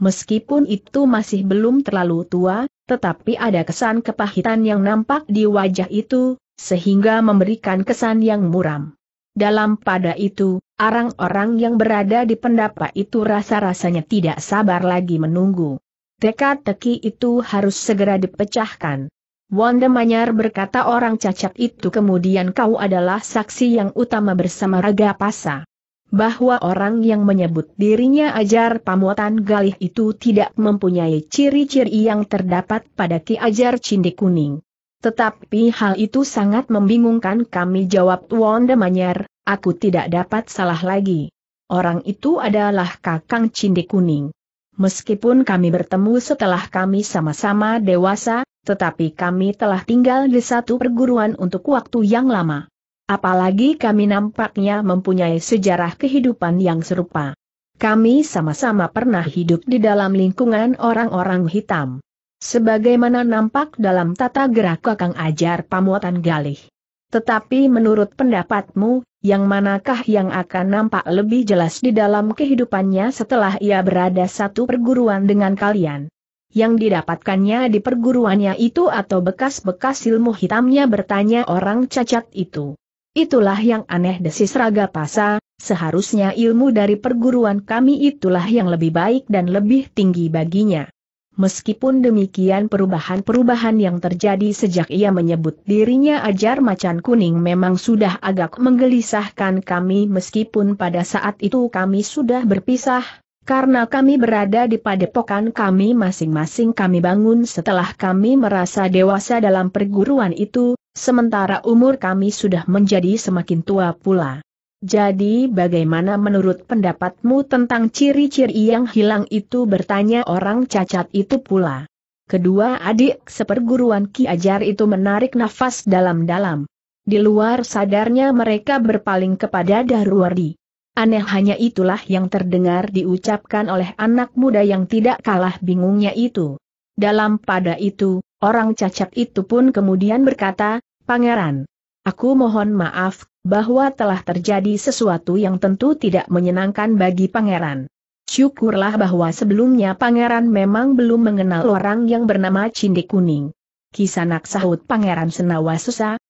Meskipun itu masih belum terlalu tua, tetapi ada kesan kepahitan yang nampak di wajah itu, sehingga memberikan kesan yang muram. Dalam pada itu, orang-orang yang berada di pendapa itu rasa-rasanya tidak sabar lagi menunggu. Tekad teki itu harus segera dipecahkan. Wanda Manyar berkata orang cacat itu kemudian kau adalah saksi yang utama bersama Raga Pasa bahwa orang yang menyebut dirinya ajar pamuatan galih itu tidak mempunyai ciri-ciri yang terdapat pada Ki Ajar Cindik Kuning. Tetapi hal itu sangat membingungkan kami jawab Tuan Manyar, aku tidak dapat salah lagi. Orang itu adalah Kakang Cindik Kuning. Meskipun kami bertemu setelah kami sama-sama dewasa, tetapi kami telah tinggal di satu perguruan untuk waktu yang lama. Apalagi kami nampaknya mempunyai sejarah kehidupan yang serupa. Kami sama-sama pernah hidup di dalam lingkungan orang-orang hitam. Sebagaimana nampak dalam tata gerak kakang ajar pamuatan galih. Tetapi menurut pendapatmu, yang manakah yang akan nampak lebih jelas di dalam kehidupannya setelah ia berada satu perguruan dengan kalian? Yang didapatkannya di perguruannya itu atau bekas-bekas ilmu hitamnya bertanya orang cacat itu. Itulah yang aneh desis raga pasa, seharusnya ilmu dari perguruan kami itulah yang lebih baik dan lebih tinggi baginya. Meskipun demikian perubahan-perubahan yang terjadi sejak ia menyebut dirinya ajar macan kuning memang sudah agak menggelisahkan kami meskipun pada saat itu kami sudah berpisah, karena kami berada di padepokan kami masing-masing kami bangun setelah kami merasa dewasa dalam perguruan itu, sementara umur kami sudah menjadi semakin tua pula. Jadi bagaimana menurut pendapatmu tentang ciri-ciri yang hilang itu bertanya orang cacat itu pula. Kedua adik seperguruan Ki Ajar itu menarik nafas dalam-dalam. Di luar sadarnya mereka berpaling kepada Darwardi. Aneh hanya itulah yang terdengar diucapkan oleh anak muda yang tidak kalah bingungnya itu. Dalam pada itu, orang cacat itu pun kemudian berkata, Pangeran, aku mohon maaf, bahwa telah terjadi sesuatu yang tentu tidak menyenangkan bagi pangeran. Syukurlah bahwa sebelumnya pangeran memang belum mengenal orang yang bernama Cindik Kuning. Kisanak sahut pangeran Senawa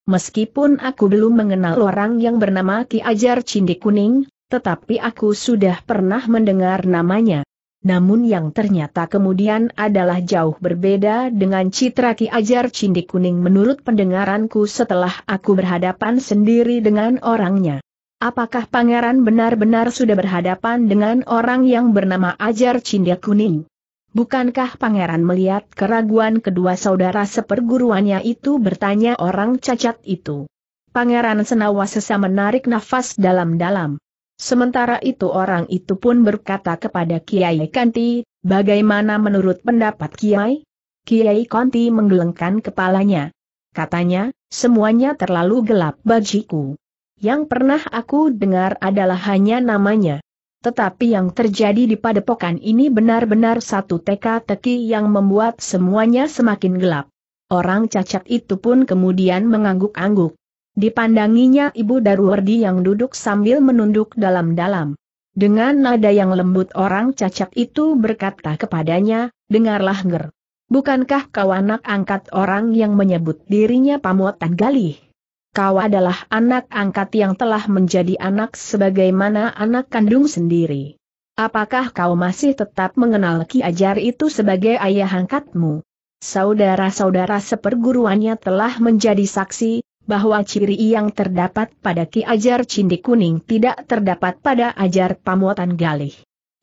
meskipun aku belum mengenal orang yang bernama Ki Ajar Cindik Kuning, tetapi aku sudah pernah mendengar namanya. Namun yang ternyata kemudian adalah jauh berbeda dengan citra Ki Ajar Cindik Kuning menurut pendengaranku setelah aku berhadapan sendiri dengan orangnya. Apakah pangeran benar-benar sudah berhadapan dengan orang yang bernama Ajar Cindik Kuning? Bukankah pangeran melihat keraguan kedua saudara seperguruannya itu bertanya orang cacat itu? Pangeran Senawasesa menarik nafas dalam-dalam. Sementara itu orang itu pun berkata kepada Kiai Kanti, bagaimana menurut pendapat Kiai? Kiai Kanti menggelengkan kepalanya. Katanya, semuanya terlalu gelap bagiku. Yang pernah aku dengar adalah hanya namanya. Tetapi yang terjadi di padepokan ini benar-benar satu teka-teki yang membuat semuanya semakin gelap. Orang cacat itu pun kemudian mengangguk-angguk. Dipandanginya Ibu Daruwardi yang duduk sambil menunduk dalam-dalam. Dengan nada yang lembut orang cacat itu berkata kepadanya, dengarlah nger. Bukankah kau anak angkat orang yang menyebut dirinya pamuatan galih? Kau adalah anak angkat yang telah menjadi anak sebagaimana anak kandung sendiri. Apakah kau masih tetap mengenal Ki Ajar itu sebagai ayah angkatmu? Saudara-saudara seperguruannya telah menjadi saksi, bahwa ciri yang terdapat pada Ki Ajar Cindi Kuning tidak terdapat pada Ajar Pamuatan Galih.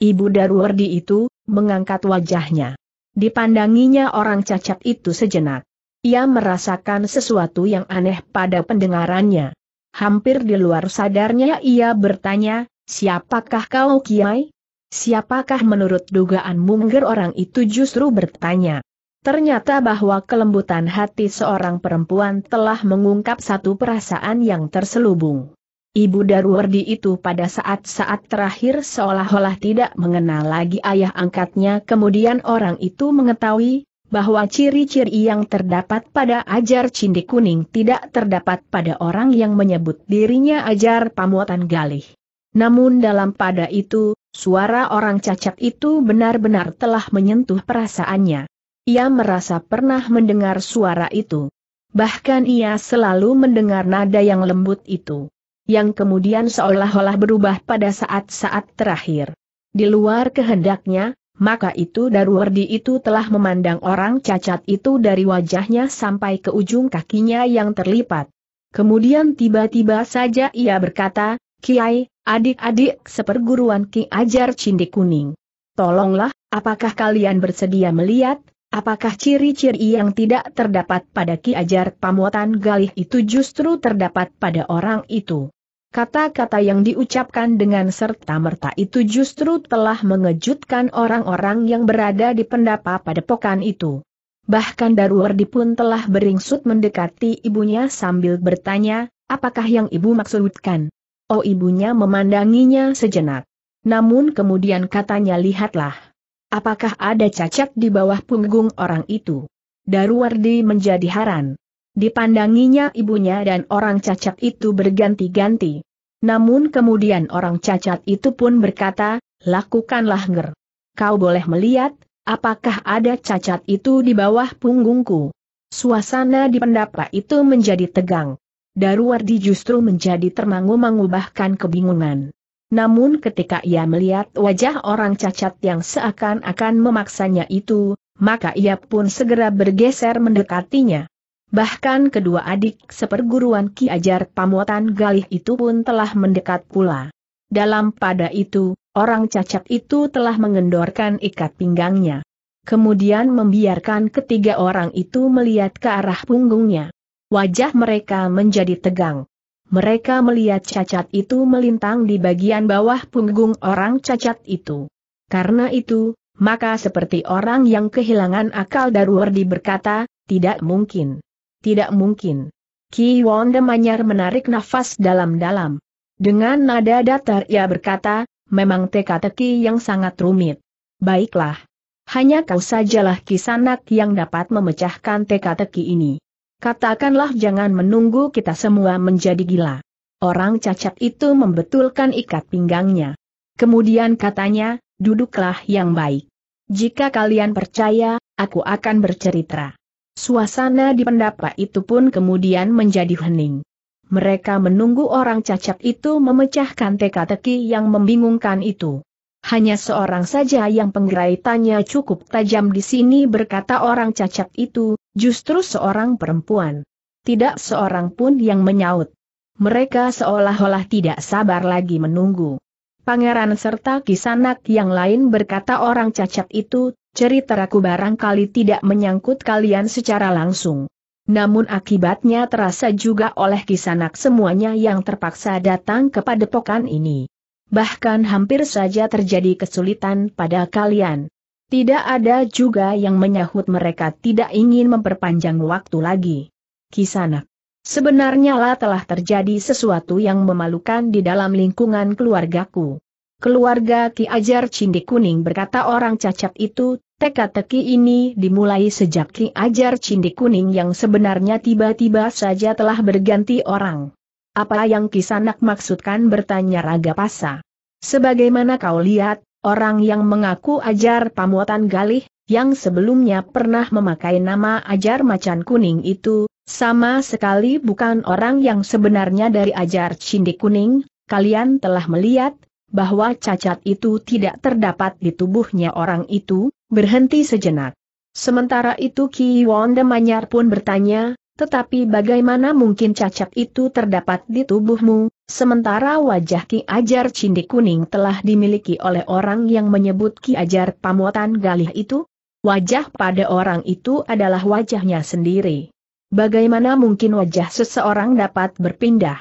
Ibu Darwardi itu, mengangkat wajahnya. Dipandanginya orang cacat itu sejenak. Ia merasakan sesuatu yang aneh pada pendengarannya. Hampir di luar sadarnya ia bertanya, siapakah kau Kiai? Siapakah menurut dugaan mungger orang itu justru bertanya. Ternyata bahwa kelembutan hati seorang perempuan telah mengungkap satu perasaan yang terselubung. Ibu Darwardi itu pada saat-saat terakhir seolah-olah tidak mengenal lagi ayah angkatnya kemudian orang itu mengetahui bahwa ciri-ciri yang terdapat pada ajar cindik kuning tidak terdapat pada orang yang menyebut dirinya ajar pamuatan galih. Namun dalam pada itu, suara orang cacat itu benar-benar telah menyentuh perasaannya. Ia merasa pernah mendengar suara itu. Bahkan ia selalu mendengar nada yang lembut itu. Yang kemudian seolah-olah berubah pada saat-saat terakhir. Di luar kehendaknya, maka itu Darwardi itu telah memandang orang cacat itu dari wajahnya sampai ke ujung kakinya yang terlipat. Kemudian tiba-tiba saja ia berkata, Kiai, adik-adik seperguruan Ki Ajar Cindi Kuning. Tolonglah, apakah kalian bersedia melihat, Apakah ciri-ciri yang tidak terdapat pada Ki Ajar Pamuatan Galih itu justru terdapat pada orang itu? Kata-kata yang diucapkan dengan serta-merta itu justru telah mengejutkan orang-orang yang berada di pendapa pada pokan itu. Bahkan Darwardi pun telah beringsut mendekati ibunya sambil bertanya, apakah yang ibu maksudkan? Oh ibunya memandanginya sejenak. Namun kemudian katanya lihatlah. Apakah ada cacat di bawah punggung orang itu? Darwardi menjadi heran. Dipandanginya ibunya dan orang cacat itu berganti-ganti. Namun kemudian orang cacat itu pun berkata, lakukanlah nger. Kau boleh melihat, apakah ada cacat itu di bawah punggungku. Suasana di pendapa itu menjadi tegang. Darwardi justru menjadi termangu mangu bahkan kebingungan. Namun ketika ia melihat wajah orang cacat yang seakan-akan memaksanya itu, maka ia pun segera bergeser mendekatinya. Bahkan kedua adik seperguruan Ki Ajar Pamuatan Galih itu pun telah mendekat pula. Dalam pada itu, orang cacat itu telah mengendorkan ikat pinggangnya. Kemudian membiarkan ketiga orang itu melihat ke arah punggungnya. Wajah mereka menjadi tegang. Mereka melihat cacat itu melintang di bagian bawah punggung orang cacat itu. Karena itu, maka seperti orang yang kehilangan akal Darwardi berkata, tidak mungkin. Tidak mungkin. Ki Wonde Manyar menarik nafas dalam-dalam. Dengan nada datar ia berkata, memang teka-teki yang sangat rumit. Baiklah. Hanya kau sajalah kisanak yang dapat memecahkan teka-teki ini. Katakanlah jangan menunggu kita semua menjadi gila. Orang cacat itu membetulkan ikat pinggangnya. Kemudian katanya, duduklah yang baik. Jika kalian percaya, aku akan bercerita. Suasana di pendapa itu pun kemudian menjadi hening. Mereka menunggu orang cacat itu memecahkan teka-teki yang membingungkan itu. Hanya seorang saja yang tanya cukup tajam di sini berkata orang cacat itu, Justru seorang perempuan. Tidak seorang pun yang menyaut. Mereka seolah-olah tidak sabar lagi menunggu. Pangeran serta kisanak yang lain berkata orang cacat itu, cerita aku barangkali tidak menyangkut kalian secara langsung. Namun akibatnya terasa juga oleh kisanak semuanya yang terpaksa datang kepada padepokan ini. Bahkan hampir saja terjadi kesulitan pada kalian. Tidak ada juga yang menyahut mereka tidak ingin memperpanjang waktu lagi. Kisanak. Sebenarnya lah telah terjadi sesuatu yang memalukan di dalam lingkungan keluargaku. Keluarga Ki Ajar Cindi Kuning berkata orang cacat itu, teka-teki ini dimulai sejak Ki Ajar Cindi Kuning yang sebenarnya tiba-tiba saja telah berganti orang. Apa yang Kisanak maksudkan bertanya Raga Pasa. Sebagaimana kau lihat, Orang yang mengaku ajar pamuatan galih, yang sebelumnya pernah memakai nama ajar macan kuning itu, sama sekali bukan orang yang sebenarnya dari ajar cindik kuning, kalian telah melihat, bahwa cacat itu tidak terdapat di tubuhnya orang itu, berhenti sejenak. Sementara itu Ki Wonde Manyar pun bertanya, tetapi bagaimana mungkin cacat itu terdapat di tubuhmu, sementara wajah Ki Ajar Cindi Kuning telah dimiliki oleh orang yang menyebut Ki Ajar Pamuatan Galih itu? Wajah pada orang itu adalah wajahnya sendiri. Bagaimana mungkin wajah seseorang dapat berpindah?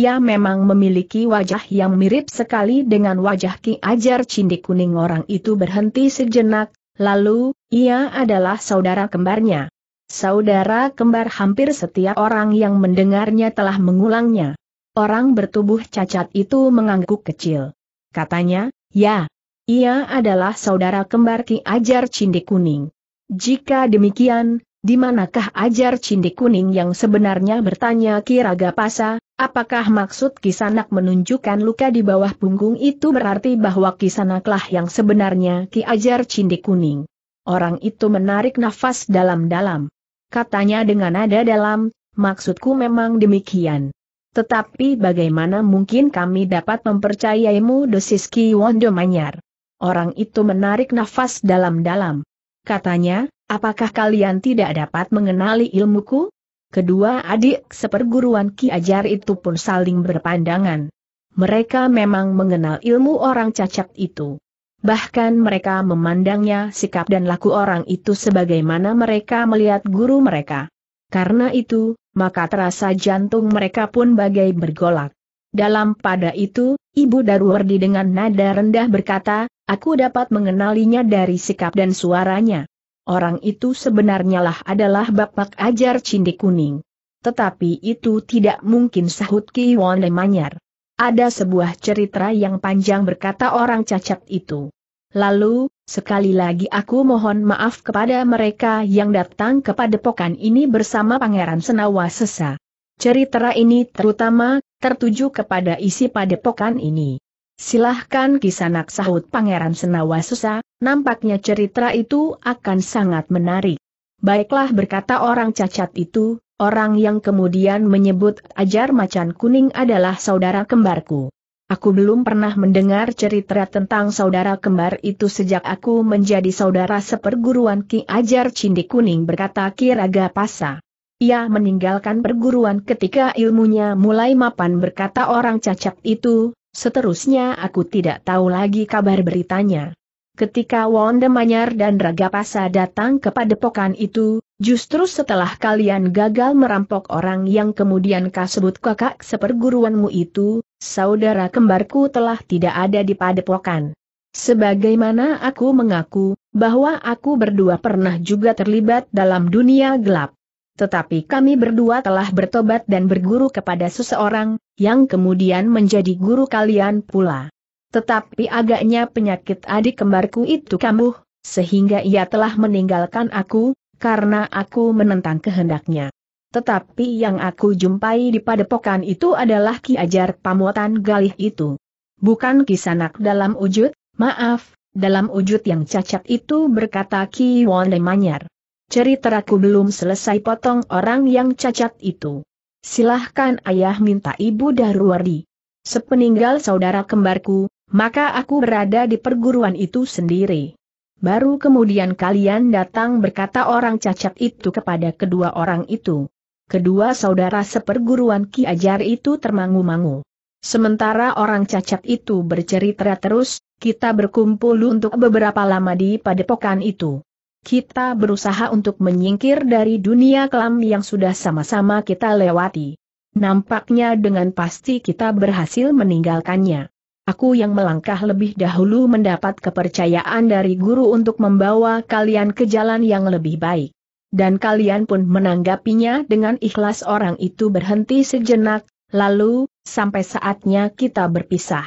Ia memang memiliki wajah yang mirip sekali dengan wajah Ki Ajar Cindi Kuning orang itu berhenti sejenak, lalu, ia adalah saudara kembarnya. Saudara kembar hampir setiap orang yang mendengarnya telah mengulangnya. Orang bertubuh cacat itu mengangguk kecil. Katanya, ya, ia adalah saudara kembar Ki Ajar Cindik Kuning. Jika demikian, di manakah Ajar Cindik Kuning yang sebenarnya bertanya Ki Raga Pasa, apakah maksud Kisanak menunjukkan luka di bawah punggung itu berarti bahwa Kisanaklah yang sebenarnya Ki Ajar Cindik Kuning. Orang itu menarik nafas dalam-dalam katanya dengan nada dalam, maksudku memang demikian. Tetapi bagaimana mungkin kami dapat mempercayaimu dosis Wondo Manyar? Orang itu menarik nafas dalam-dalam. Katanya, apakah kalian tidak dapat mengenali ilmuku? Kedua adik seperguruan Ki Ajar itu pun saling berpandangan. Mereka memang mengenal ilmu orang cacat itu bahkan mereka memandangnya sikap dan laku orang itu sebagaimana mereka melihat guru mereka. Karena itu, maka terasa jantung mereka pun bagai bergolak. Dalam pada itu, Ibu Darwardi dengan nada rendah berkata, aku dapat mengenalinya dari sikap dan suaranya. Orang itu sebenarnya lah adalah Bapak Ajar Cindi Kuning. Tetapi itu tidak mungkin sahut Wonle Lemanyar. Ada sebuah cerita yang panjang berkata orang cacat itu. Lalu, sekali lagi aku mohon maaf kepada mereka yang datang kepada pokan ini bersama Pangeran Senawa Sesa. Cerita ini terutama, tertuju kepada isi padepokan ini. Silahkan kisanak sahut Pangeran Senawa Sesa, nampaknya cerita itu akan sangat menarik. Baiklah berkata orang cacat itu, Orang yang kemudian menyebut ajar macan kuning adalah saudara kembarku. Aku belum pernah mendengar cerita tentang saudara kembar itu sejak aku menjadi saudara seperguruan Ki Ajar Cindi Kuning berkata Kiraga Pasa. Ia meninggalkan perguruan ketika ilmunya mulai mapan berkata orang cacat itu, seterusnya aku tidak tahu lagi kabar beritanya. Ketika Manyar dan Raga Pasa datang ke padepokan itu, Justru setelah kalian gagal merampok orang yang kemudian kau sebut kakak seperguruanmu itu, saudara kembarku telah tidak ada di padepokan. Sebagaimana aku mengaku, bahwa aku berdua pernah juga terlibat dalam dunia gelap. Tetapi kami berdua telah bertobat dan berguru kepada seseorang, yang kemudian menjadi guru kalian pula. Tetapi agaknya penyakit adik kembarku itu kambuh, sehingga ia telah meninggalkan aku, karena aku menentang kehendaknya. Tetapi yang aku jumpai di padepokan itu adalah Ki Ajar Pamuatan Galih itu. Bukan kisanak dalam wujud, maaf, dalam wujud yang cacat itu berkata Ki Wonde Manyar. Ceritaku belum selesai potong orang yang cacat itu. Silahkan ayah minta ibu Darwardi. Sepeninggal saudara kembarku, maka aku berada di perguruan itu sendiri. Baru kemudian kalian datang berkata orang cacat itu kepada kedua orang itu. Kedua saudara seperguruan Ki Ajar itu termangu-mangu. Sementara orang cacat itu bercerita terus, kita berkumpul untuk beberapa lama di padepokan itu. Kita berusaha untuk menyingkir dari dunia kelam yang sudah sama-sama kita lewati. Nampaknya dengan pasti kita berhasil meninggalkannya. Aku yang melangkah lebih dahulu mendapat kepercayaan dari guru untuk membawa kalian ke jalan yang lebih baik. Dan kalian pun menanggapinya dengan ikhlas orang itu berhenti sejenak, lalu, sampai saatnya kita berpisah.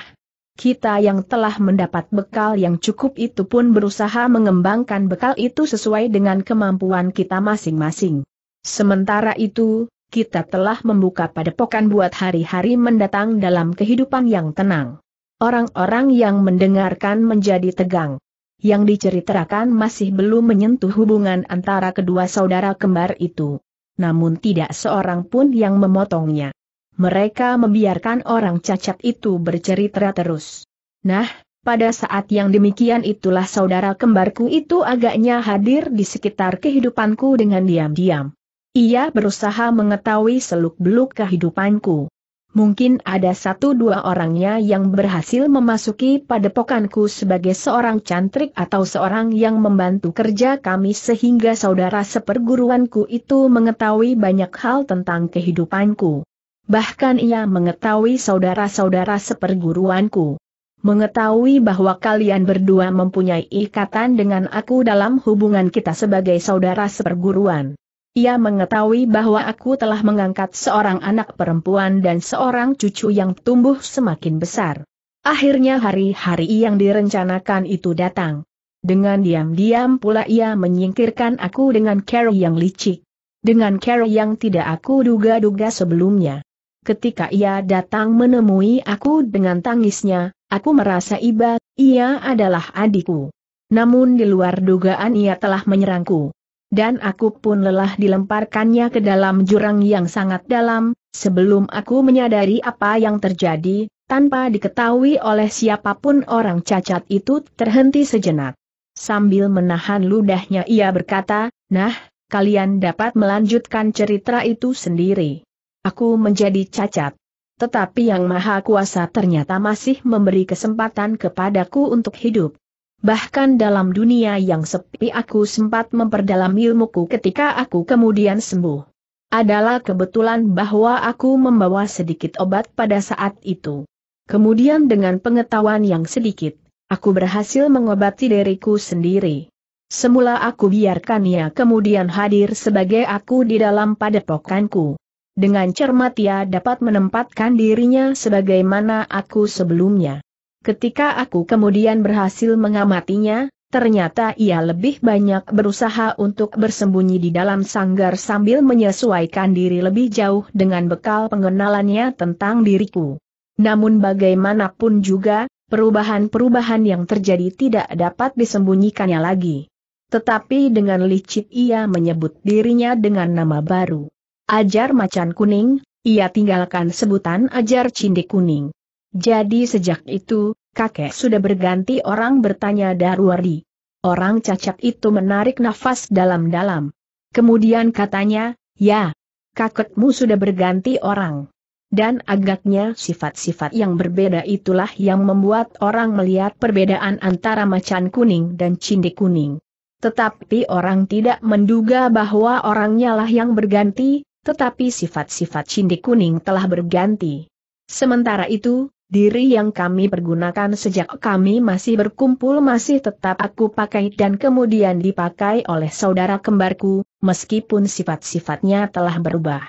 Kita yang telah mendapat bekal yang cukup itu pun berusaha mengembangkan bekal itu sesuai dengan kemampuan kita masing-masing. Sementara itu, kita telah membuka padepokan buat hari-hari mendatang dalam kehidupan yang tenang. Orang-orang yang mendengarkan menjadi tegang. Yang diceritakan masih belum menyentuh hubungan antara kedua saudara kembar itu. Namun tidak seorang pun yang memotongnya. Mereka membiarkan orang cacat itu bercerita terus. Nah, pada saat yang demikian itulah saudara kembarku itu agaknya hadir di sekitar kehidupanku dengan diam-diam. Ia berusaha mengetahui seluk-beluk kehidupanku. Mungkin ada satu dua orangnya yang berhasil memasuki padepokanku sebagai seorang cantrik atau seorang yang membantu kerja kami sehingga saudara seperguruanku itu mengetahui banyak hal tentang kehidupanku. Bahkan ia mengetahui saudara-saudara seperguruanku. Mengetahui bahwa kalian berdua mempunyai ikatan dengan aku dalam hubungan kita sebagai saudara seperguruan. Ia mengetahui bahwa aku telah mengangkat seorang anak perempuan dan seorang cucu yang tumbuh semakin besar. Akhirnya hari-hari yang direncanakan itu datang. Dengan diam-diam pula ia menyingkirkan aku dengan cara yang licik. Dengan cara yang tidak aku duga-duga sebelumnya. Ketika ia datang menemui aku dengan tangisnya, aku merasa iba, ia adalah adikku. Namun di luar dugaan ia telah menyerangku dan aku pun lelah dilemparkannya ke dalam jurang yang sangat dalam, sebelum aku menyadari apa yang terjadi, tanpa diketahui oleh siapapun orang cacat itu terhenti sejenak. Sambil menahan ludahnya ia berkata, nah, kalian dapat melanjutkan cerita itu sendiri. Aku menjadi cacat. Tetapi Yang Maha Kuasa ternyata masih memberi kesempatan kepadaku untuk hidup. Bahkan dalam dunia yang sepi aku sempat memperdalam ilmuku ketika aku kemudian sembuh. Adalah kebetulan bahwa aku membawa sedikit obat pada saat itu. Kemudian dengan pengetahuan yang sedikit, aku berhasil mengobati diriku sendiri. Semula aku biarkan ia kemudian hadir sebagai aku di dalam padepokanku. Dengan cermat ia dapat menempatkan dirinya sebagaimana aku sebelumnya. Ketika aku kemudian berhasil mengamatinya, ternyata ia lebih banyak berusaha untuk bersembunyi di dalam sanggar sambil menyesuaikan diri lebih jauh dengan bekal pengenalannya tentang diriku. Namun bagaimanapun juga, perubahan-perubahan yang terjadi tidak dapat disembunyikannya lagi. Tetapi dengan licik ia menyebut dirinya dengan nama baru. Ajar macan kuning, ia tinggalkan sebutan ajar Cindik kuning. Jadi sejak itu, kakek sudah berganti orang bertanya Darwardi. Orang cacat itu menarik nafas dalam-dalam. Kemudian katanya, ya, kakekmu sudah berganti orang. Dan agaknya sifat-sifat yang berbeda itulah yang membuat orang melihat perbedaan antara macan kuning dan cindik kuning. Tetapi orang tidak menduga bahwa orangnya lah yang berganti, tetapi sifat-sifat cindik kuning telah berganti. Sementara itu, Diri yang kami pergunakan sejak kami masih berkumpul masih tetap aku pakai dan kemudian dipakai oleh saudara kembarku, meskipun sifat-sifatnya telah berubah.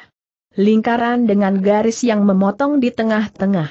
Lingkaran dengan garis yang memotong di tengah-tengah.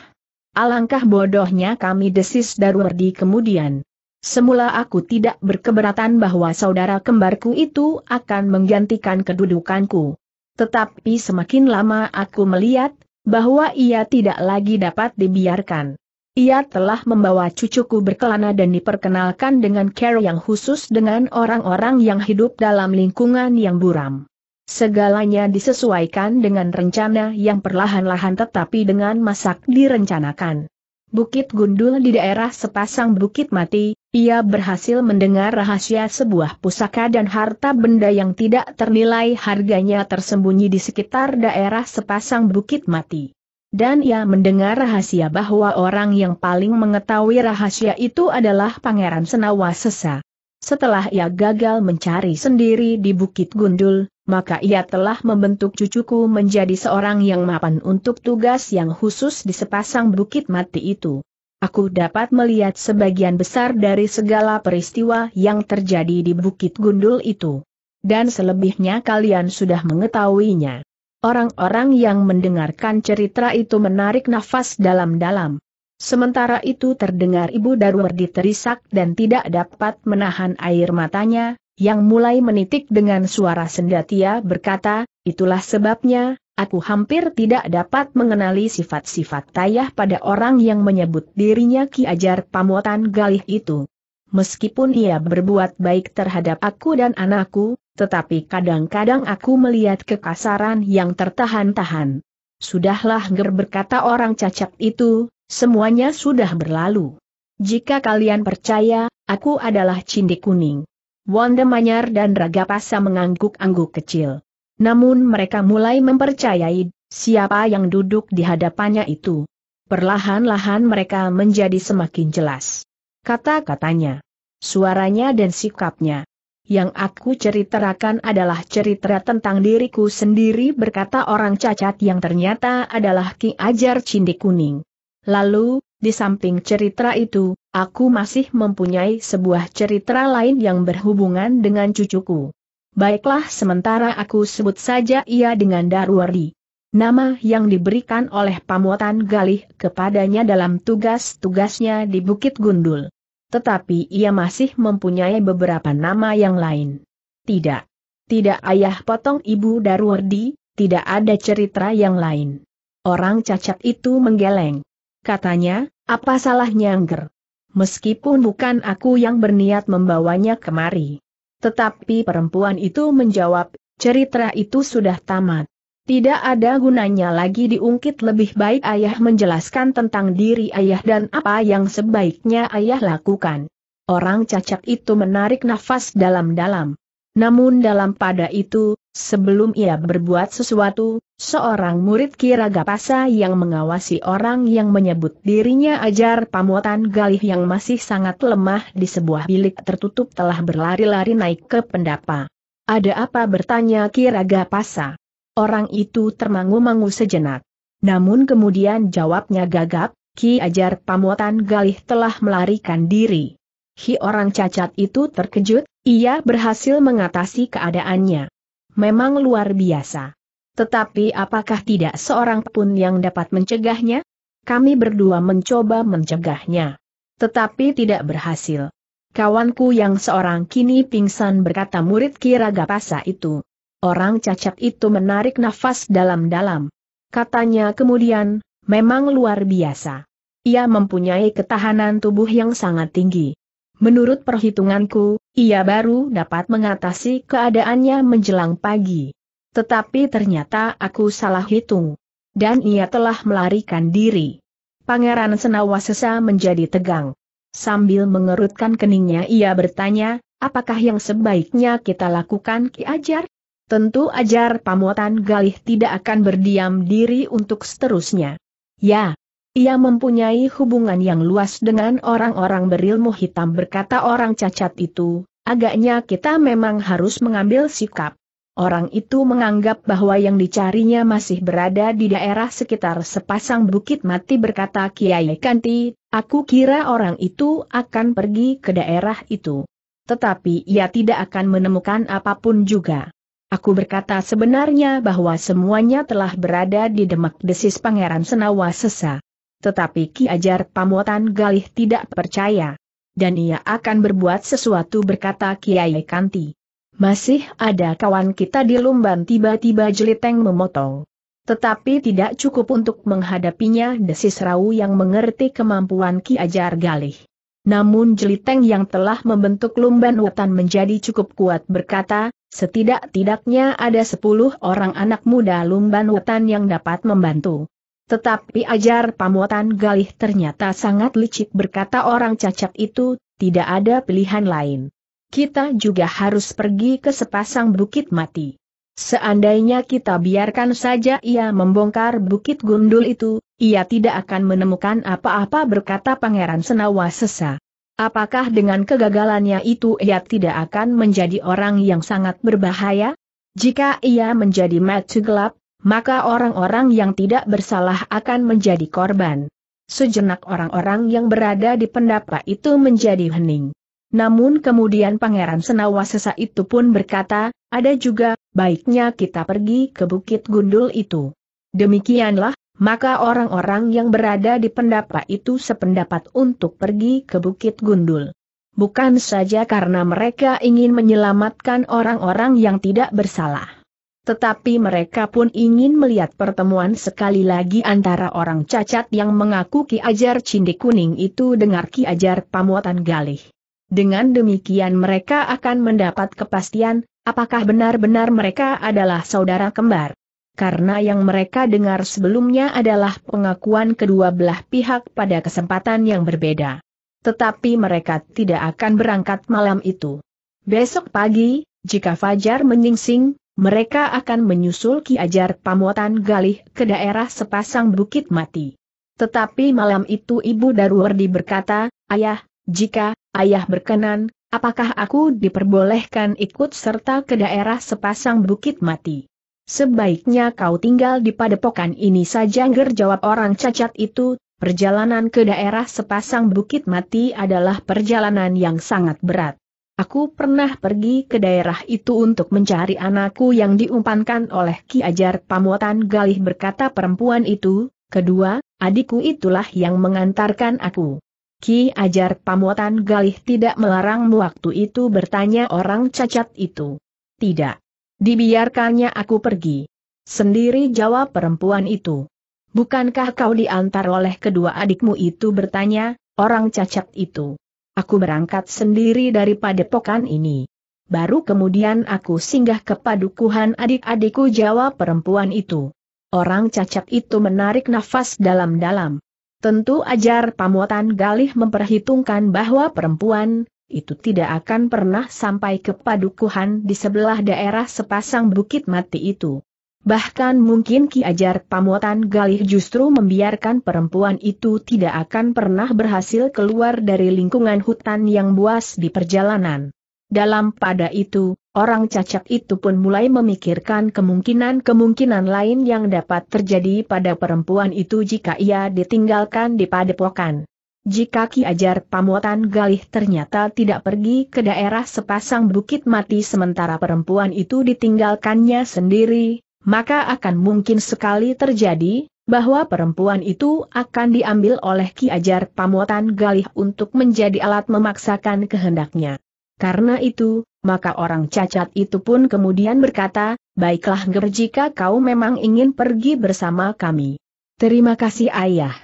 Alangkah bodohnya kami desis Darwardi kemudian. Semula aku tidak berkeberatan bahwa saudara kembarku itu akan menggantikan kedudukanku. Tetapi semakin lama aku melihat bahwa ia tidak lagi dapat dibiarkan. Ia telah membawa cucuku berkelana dan diperkenalkan dengan care yang khusus dengan orang-orang yang hidup dalam lingkungan yang buram. Segalanya disesuaikan dengan rencana yang perlahan-lahan tetapi dengan masak direncanakan. Bukit Gundul di daerah sepasang bukit mati, ia berhasil mendengar rahasia sebuah pusaka dan harta benda yang tidak ternilai harganya tersembunyi di sekitar daerah sepasang bukit mati. Dan ia mendengar rahasia bahwa orang yang paling mengetahui rahasia itu adalah Pangeran Senawa Sesa. Setelah ia gagal mencari sendiri di Bukit Gundul, maka ia telah membentuk cucuku menjadi seorang yang mapan untuk tugas yang khusus di sepasang bukit mati itu. Aku dapat melihat sebagian besar dari segala peristiwa yang terjadi di Bukit Gundul itu. Dan selebihnya kalian sudah mengetahuinya. Orang-orang yang mendengarkan cerita itu menarik nafas dalam-dalam. Sementara itu terdengar Ibu Darwardi terisak dan tidak dapat menahan air matanya, yang mulai menitik dengan suara sendatia berkata, itulah sebabnya, aku hampir tidak dapat mengenali sifat-sifat tayah pada orang yang menyebut dirinya Ki Ajar Pamotan Galih itu. Meskipun ia berbuat baik terhadap aku dan anakku, tetapi kadang-kadang aku melihat kekasaran yang tertahan-tahan. Sudahlah ger berkata orang cacat itu, semuanya sudah berlalu. Jika kalian percaya, aku adalah cindik kuning. Wanda Manyar dan Raga Pasa mengangguk-angguk kecil. Namun mereka mulai mempercayai siapa yang duduk di hadapannya itu. Perlahan-lahan mereka menjadi semakin jelas. Kata-katanya, suaranya dan sikapnya. Yang aku ceritakan adalah cerita tentang diriku sendiri berkata orang cacat yang ternyata adalah Ki Ajar Cindi Kuning. Lalu, di samping cerita itu, aku masih mempunyai sebuah cerita lain yang berhubungan dengan cucuku. Baiklah sementara aku sebut saja ia dengan Darwardi, Nama yang diberikan oleh pamuatan Galih kepadanya dalam tugas-tugasnya di Bukit Gundul. Tetapi ia masih mempunyai beberapa nama yang lain. Tidak. Tidak ayah potong ibu Darwardi, tidak ada cerita yang lain. Orang cacat itu menggeleng. Katanya, apa salahnya Angger? Meskipun bukan aku yang berniat membawanya kemari. Tetapi perempuan itu menjawab, cerita itu sudah tamat. Tidak ada gunanya lagi diungkit lebih baik ayah menjelaskan tentang diri ayah dan apa yang sebaiknya ayah lakukan. Orang cacat itu menarik nafas dalam-dalam. Namun dalam pada itu, Sebelum ia berbuat sesuatu, seorang murid Kiraga Pasa yang mengawasi orang yang menyebut dirinya ajar pamotan galih yang masih sangat lemah di sebuah bilik tertutup telah berlari-lari naik ke pendapa. Ada apa bertanya Kiraga Pasa. Orang itu termangu-mangu sejenak. Namun kemudian jawabnya gagap, Ki ajar pamuatan galih telah melarikan diri. Ki orang cacat itu terkejut, ia berhasil mengatasi keadaannya memang luar biasa. Tetapi apakah tidak seorang pun yang dapat mencegahnya? Kami berdua mencoba mencegahnya. Tetapi tidak berhasil. Kawanku yang seorang kini pingsan berkata murid Kiraga Pasa itu. Orang cacat itu menarik nafas dalam-dalam. Katanya kemudian, memang luar biasa. Ia mempunyai ketahanan tubuh yang sangat tinggi. Menurut perhitunganku, ia baru dapat mengatasi keadaannya menjelang pagi. Tetapi ternyata aku salah hitung. Dan ia telah melarikan diri. Pangeran Senawa menjadi tegang. Sambil mengerutkan keningnya ia bertanya, apakah yang sebaiknya kita lakukan Ki Ajar? Tentu ajar pamuatan Galih tidak akan berdiam diri untuk seterusnya. Ya, ia mempunyai hubungan yang luas dengan orang-orang berilmu hitam berkata orang cacat itu, agaknya kita memang harus mengambil sikap. Orang itu menganggap bahwa yang dicarinya masih berada di daerah sekitar sepasang bukit mati berkata Kiai Kanti, aku kira orang itu akan pergi ke daerah itu. Tetapi ia tidak akan menemukan apapun juga. Aku berkata sebenarnya bahwa semuanya telah berada di demak desis Pangeran Senawa Sesa. Tetapi Ki Ajar Pamotan Galih tidak percaya. Dan ia akan berbuat sesuatu berkata Kiai Kanti. Masih ada kawan kita di Lumban tiba-tiba Jeliteng memotong. Tetapi tidak cukup untuk menghadapinya desis Rau yang mengerti kemampuan Ki Ajar Galih. Namun Jeliteng yang telah membentuk Lumban hutan menjadi cukup kuat berkata, setidak-tidaknya ada sepuluh orang anak muda Lumban hutan yang dapat membantu. Tetapi ajar pamuatan Galih ternyata sangat licik berkata orang cacat itu, tidak ada pilihan lain. Kita juga harus pergi ke sepasang bukit mati. Seandainya kita biarkan saja ia membongkar bukit gundul itu, ia tidak akan menemukan apa-apa berkata Pangeran Senawa sesa. Apakah dengan kegagalannya itu ia tidak akan menjadi orang yang sangat berbahaya? Jika ia menjadi mati gelap, maka orang-orang yang tidak bersalah akan menjadi korban. Sejenak orang-orang yang berada di pendapa itu menjadi hening. Namun kemudian Pangeran Senawasesa itu pun berkata, ada juga, baiknya kita pergi ke Bukit Gundul itu. Demikianlah, maka orang-orang yang berada di pendapa itu sependapat untuk pergi ke Bukit Gundul. Bukan saja karena mereka ingin menyelamatkan orang-orang yang tidak bersalah tetapi mereka pun ingin melihat pertemuan sekali lagi antara orang cacat yang mengaku Ki Ajar Cindi Kuning itu dengan Ki Ajar Pamuatan Galih. Dengan demikian mereka akan mendapat kepastian, apakah benar-benar mereka adalah saudara kembar. Karena yang mereka dengar sebelumnya adalah pengakuan kedua belah pihak pada kesempatan yang berbeda. Tetapi mereka tidak akan berangkat malam itu. Besok pagi, jika Fajar menyingsing, mereka akan menyusul Ki Ajar Pamotan Galih ke daerah sepasang bukit mati. Tetapi malam itu Ibu Darwardi berkata, Ayah, jika ayah berkenan, apakah aku diperbolehkan ikut serta ke daerah sepasang bukit mati? Sebaiknya kau tinggal di padepokan ini saja Ger jawab orang cacat itu, perjalanan ke daerah sepasang bukit mati adalah perjalanan yang sangat berat. Aku pernah pergi ke daerah itu untuk mencari anakku yang diumpankan oleh Ki Ajar Pamuatan Galih berkata perempuan itu, kedua, adikku itulah yang mengantarkan aku. Ki Ajar Pamuatan Galih tidak melarangmu waktu itu bertanya orang cacat itu. Tidak. Dibiarkannya aku pergi. Sendiri jawab perempuan itu. Bukankah kau diantar oleh kedua adikmu itu bertanya, orang cacat itu? Aku berangkat sendiri dari padepokan ini. Baru kemudian aku singgah ke padukuhan adik-adikku jawab perempuan itu. Orang cacat itu menarik nafas dalam-dalam. Tentu ajar pamuatan Galih memperhitungkan bahwa perempuan itu tidak akan pernah sampai ke padukuhan di sebelah daerah sepasang bukit mati itu. Bahkan mungkin Ki Ajar Pamotan Galih justru membiarkan perempuan itu tidak akan pernah berhasil keluar dari lingkungan hutan yang buas di perjalanan. Dalam pada itu, orang cacat itu pun mulai memikirkan kemungkinan-kemungkinan lain yang dapat terjadi pada perempuan itu jika ia ditinggalkan di padepokan. Jika Ki Ajar Pamotan Galih ternyata tidak pergi ke daerah sepasang bukit mati sementara perempuan itu ditinggalkannya sendiri, maka akan mungkin sekali terjadi, bahwa perempuan itu akan diambil oleh Ki Ajar Pamotan Galih untuk menjadi alat memaksakan kehendaknya. Karena itu, maka orang cacat itu pun kemudian berkata, Baiklah Ger jika kau memang ingin pergi bersama kami. Terima kasih ayah.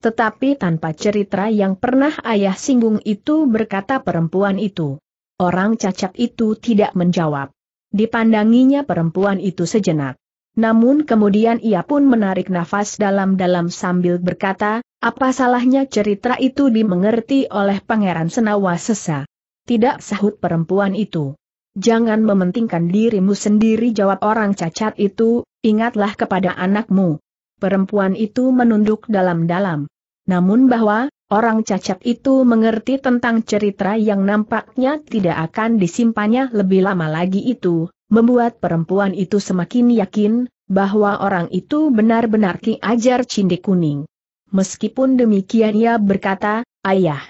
Tetapi tanpa cerita yang pernah ayah singgung itu berkata perempuan itu. Orang cacat itu tidak menjawab. Dipandanginya perempuan itu sejenak. Namun kemudian ia pun menarik nafas dalam-dalam sambil berkata, apa salahnya cerita itu dimengerti oleh Pangeran Senawa Sesa. Tidak sahut perempuan itu. Jangan mementingkan dirimu sendiri jawab orang cacat itu, ingatlah kepada anakmu. Perempuan itu menunduk dalam-dalam. Namun bahwa, orang cacat itu mengerti tentang cerita yang nampaknya tidak akan disimpannya lebih lama lagi itu, membuat perempuan itu semakin yakin bahwa orang itu benar-benar Ki Ajar Cinde Kuning. Meskipun demikian ia berkata, Ayah,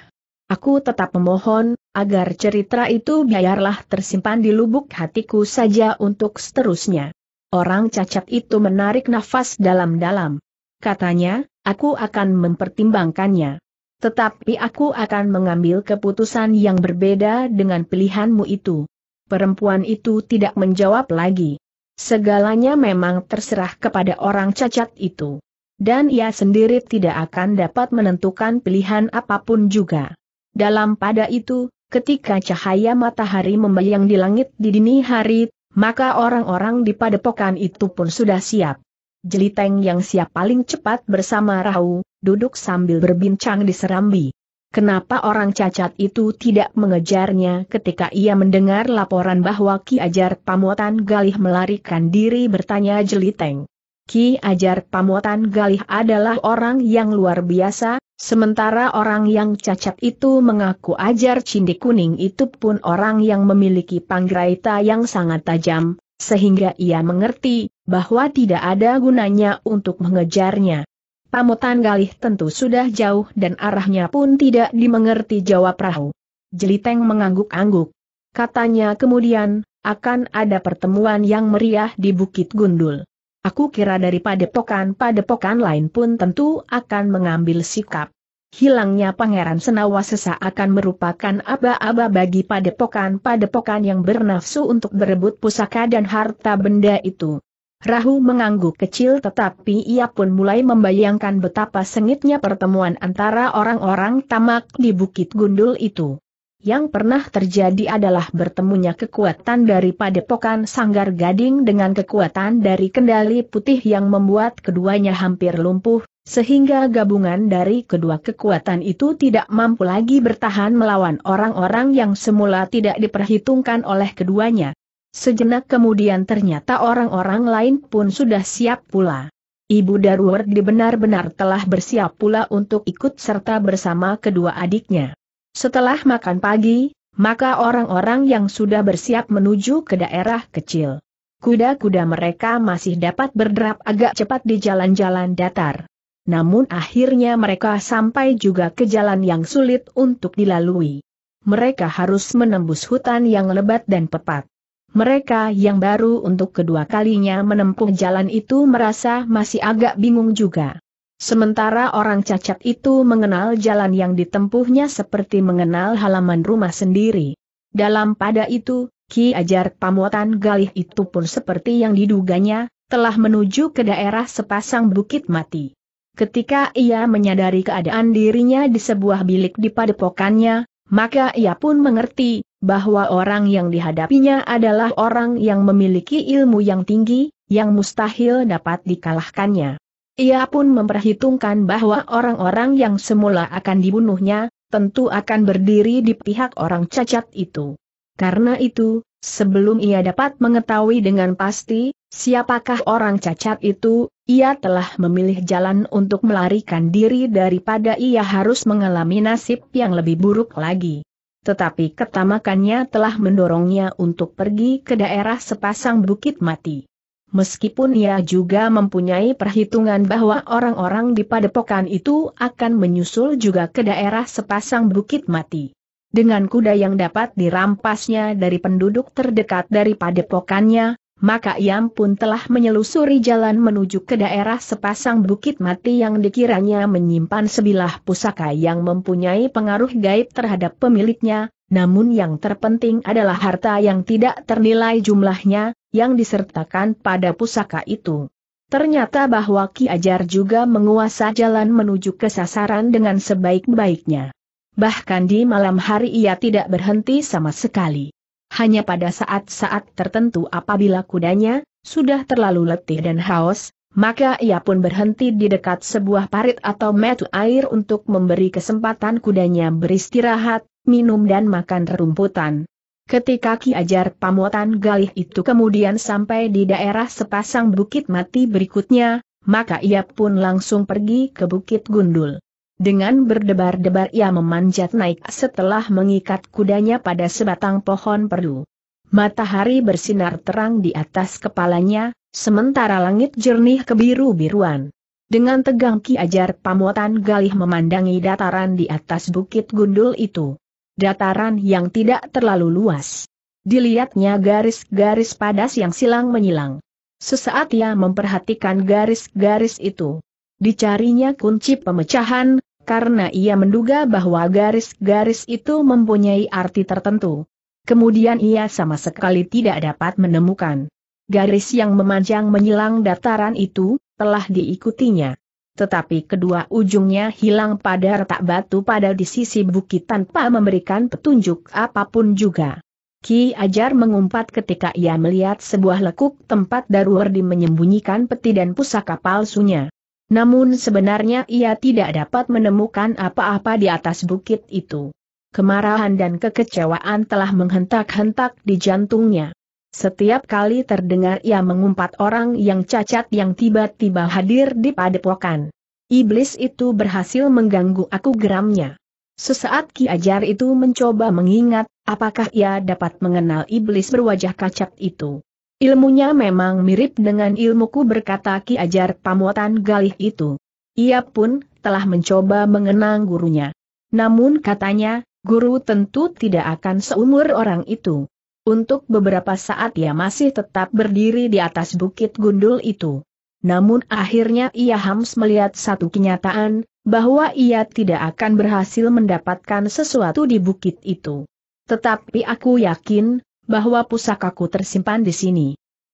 aku tetap memohon, agar cerita itu biarlah tersimpan di lubuk hatiku saja untuk seterusnya. Orang cacat itu menarik nafas dalam-dalam. Katanya, aku akan mempertimbangkannya. Tetapi aku akan mengambil keputusan yang berbeda dengan pilihanmu itu perempuan itu tidak menjawab lagi. Segalanya memang terserah kepada orang cacat itu. Dan ia sendiri tidak akan dapat menentukan pilihan apapun juga. Dalam pada itu, ketika cahaya matahari membayang di langit di dini hari, maka orang-orang di padepokan itu pun sudah siap. Jeliteng yang siap paling cepat bersama Rahu, duduk sambil berbincang di serambi. Kenapa orang cacat itu tidak mengejarnya ketika ia mendengar laporan bahwa Ki Ajar Pamotan Galih melarikan diri bertanya Jeliteng. Ki Ajar Pamotan Galih adalah orang yang luar biasa, sementara orang yang cacat itu mengaku Ajar Cindi Kuning itu pun orang yang memiliki panggraita yang sangat tajam, sehingga ia mengerti bahwa tidak ada gunanya untuk mengejarnya. Pamutan Galih tentu sudah jauh dan arahnya pun tidak dimengerti jawab perahu. Jeliteng mengangguk-angguk. Katanya kemudian, akan ada pertemuan yang meriah di Bukit Gundul. Aku kira daripada dari pada padepokan lain pun tentu akan mengambil sikap. Hilangnya Pangeran Senawasesa akan merupakan aba-aba bagi padepokan-padepokan yang bernafsu untuk berebut pusaka dan harta benda itu. Rahu mengangguk kecil tetapi ia pun mulai membayangkan betapa sengitnya pertemuan antara orang-orang tamak di Bukit Gundul itu. Yang pernah terjadi adalah bertemunya kekuatan dari padepokan Sanggar Gading dengan kekuatan dari kendali putih yang membuat keduanya hampir lumpuh, sehingga gabungan dari kedua kekuatan itu tidak mampu lagi bertahan melawan orang-orang yang semula tidak diperhitungkan oleh keduanya. Sejenak kemudian ternyata orang-orang lain pun sudah siap pula. Ibu Darward dibenar benar telah bersiap pula untuk ikut serta bersama kedua adiknya. Setelah makan pagi, maka orang-orang yang sudah bersiap menuju ke daerah kecil. Kuda-kuda mereka masih dapat berderap agak cepat di jalan-jalan datar. Namun akhirnya mereka sampai juga ke jalan yang sulit untuk dilalui. Mereka harus menembus hutan yang lebat dan pepat. Mereka yang baru untuk kedua kalinya menempuh jalan itu merasa masih agak bingung juga. Sementara orang cacat itu mengenal jalan yang ditempuhnya seperti mengenal halaman rumah sendiri. Dalam pada itu, Ki Ajar Pamuatan Galih itu pun seperti yang diduganya, telah menuju ke daerah sepasang bukit mati. Ketika ia menyadari keadaan dirinya di sebuah bilik di padepokannya, maka ia pun mengerti bahwa orang yang dihadapinya adalah orang yang memiliki ilmu yang tinggi, yang mustahil dapat dikalahkannya. Ia pun memperhitungkan bahwa orang-orang yang semula akan dibunuhnya, tentu akan berdiri di pihak orang cacat itu. Karena itu, sebelum ia dapat mengetahui dengan pasti, siapakah orang cacat itu, ia telah memilih jalan untuk melarikan diri daripada ia harus mengalami nasib yang lebih buruk lagi tetapi ketamakannya telah mendorongnya untuk pergi ke daerah sepasang bukit mati. Meskipun ia juga mempunyai perhitungan bahwa orang-orang di padepokan itu akan menyusul juga ke daerah sepasang bukit mati. Dengan kuda yang dapat dirampasnya dari penduduk terdekat dari padepokannya, maka ia pun telah menyelusuri jalan menuju ke daerah sepasang bukit mati yang dikiranya menyimpan sebilah pusaka yang mempunyai pengaruh gaib terhadap pemiliknya, namun yang terpenting adalah harta yang tidak ternilai jumlahnya, yang disertakan pada pusaka itu. Ternyata bahwa Ki Ajar juga menguasai jalan menuju ke sasaran dengan sebaik-baiknya. Bahkan di malam hari ia tidak berhenti sama sekali hanya pada saat-saat tertentu apabila kudanya sudah terlalu letih dan haus, maka ia pun berhenti di dekat sebuah parit atau metu air untuk memberi kesempatan kudanya beristirahat, minum dan makan rerumputan. Ketika Ki Ajar Pamotan Galih itu kemudian sampai di daerah sepasang bukit mati berikutnya, maka ia pun langsung pergi ke Bukit Gundul. Dengan berdebar-debar ia memanjat naik setelah mengikat kudanya pada sebatang pohon perdu. Matahari bersinar terang di atas kepalanya, sementara langit jernih kebiru-biruan. Dengan tegang Ki Ajar Pamotan Galih memandangi dataran di atas bukit gundul itu. Dataran yang tidak terlalu luas. Dilihatnya garis-garis padas yang silang menyilang. Sesaat ia memperhatikan garis-garis itu. Dicarinya kunci pemecahan, karena ia menduga bahwa garis-garis itu mempunyai arti tertentu. Kemudian ia sama sekali tidak dapat menemukan. Garis yang memanjang menyilang dataran itu, telah diikutinya. Tetapi kedua ujungnya hilang pada retak batu pada di sisi bukit tanpa memberikan petunjuk apapun juga. Ki Ajar mengumpat ketika ia melihat sebuah lekuk tempat Darwardi menyembunyikan peti dan pusaka palsunya. Namun sebenarnya ia tidak dapat menemukan apa-apa di atas bukit itu. Kemarahan dan kekecewaan telah menghentak-hentak di jantungnya. Setiap kali terdengar ia mengumpat orang yang cacat yang tiba-tiba hadir di padepokan. Iblis itu berhasil mengganggu aku geramnya. Sesaat Ki Ajar itu mencoba mengingat, apakah ia dapat mengenal iblis berwajah cacat itu. Ilmunya memang mirip dengan ilmuku berkata Ki Ajar Pamuatan Galih itu. Ia pun telah mencoba mengenang gurunya. Namun katanya, guru tentu tidak akan seumur orang itu. Untuk beberapa saat ia masih tetap berdiri di atas bukit gundul itu. Namun akhirnya ia hams melihat satu kenyataan, bahwa ia tidak akan berhasil mendapatkan sesuatu di bukit itu. Tetapi aku yakin, bahwa pusakaku tersimpan di sini.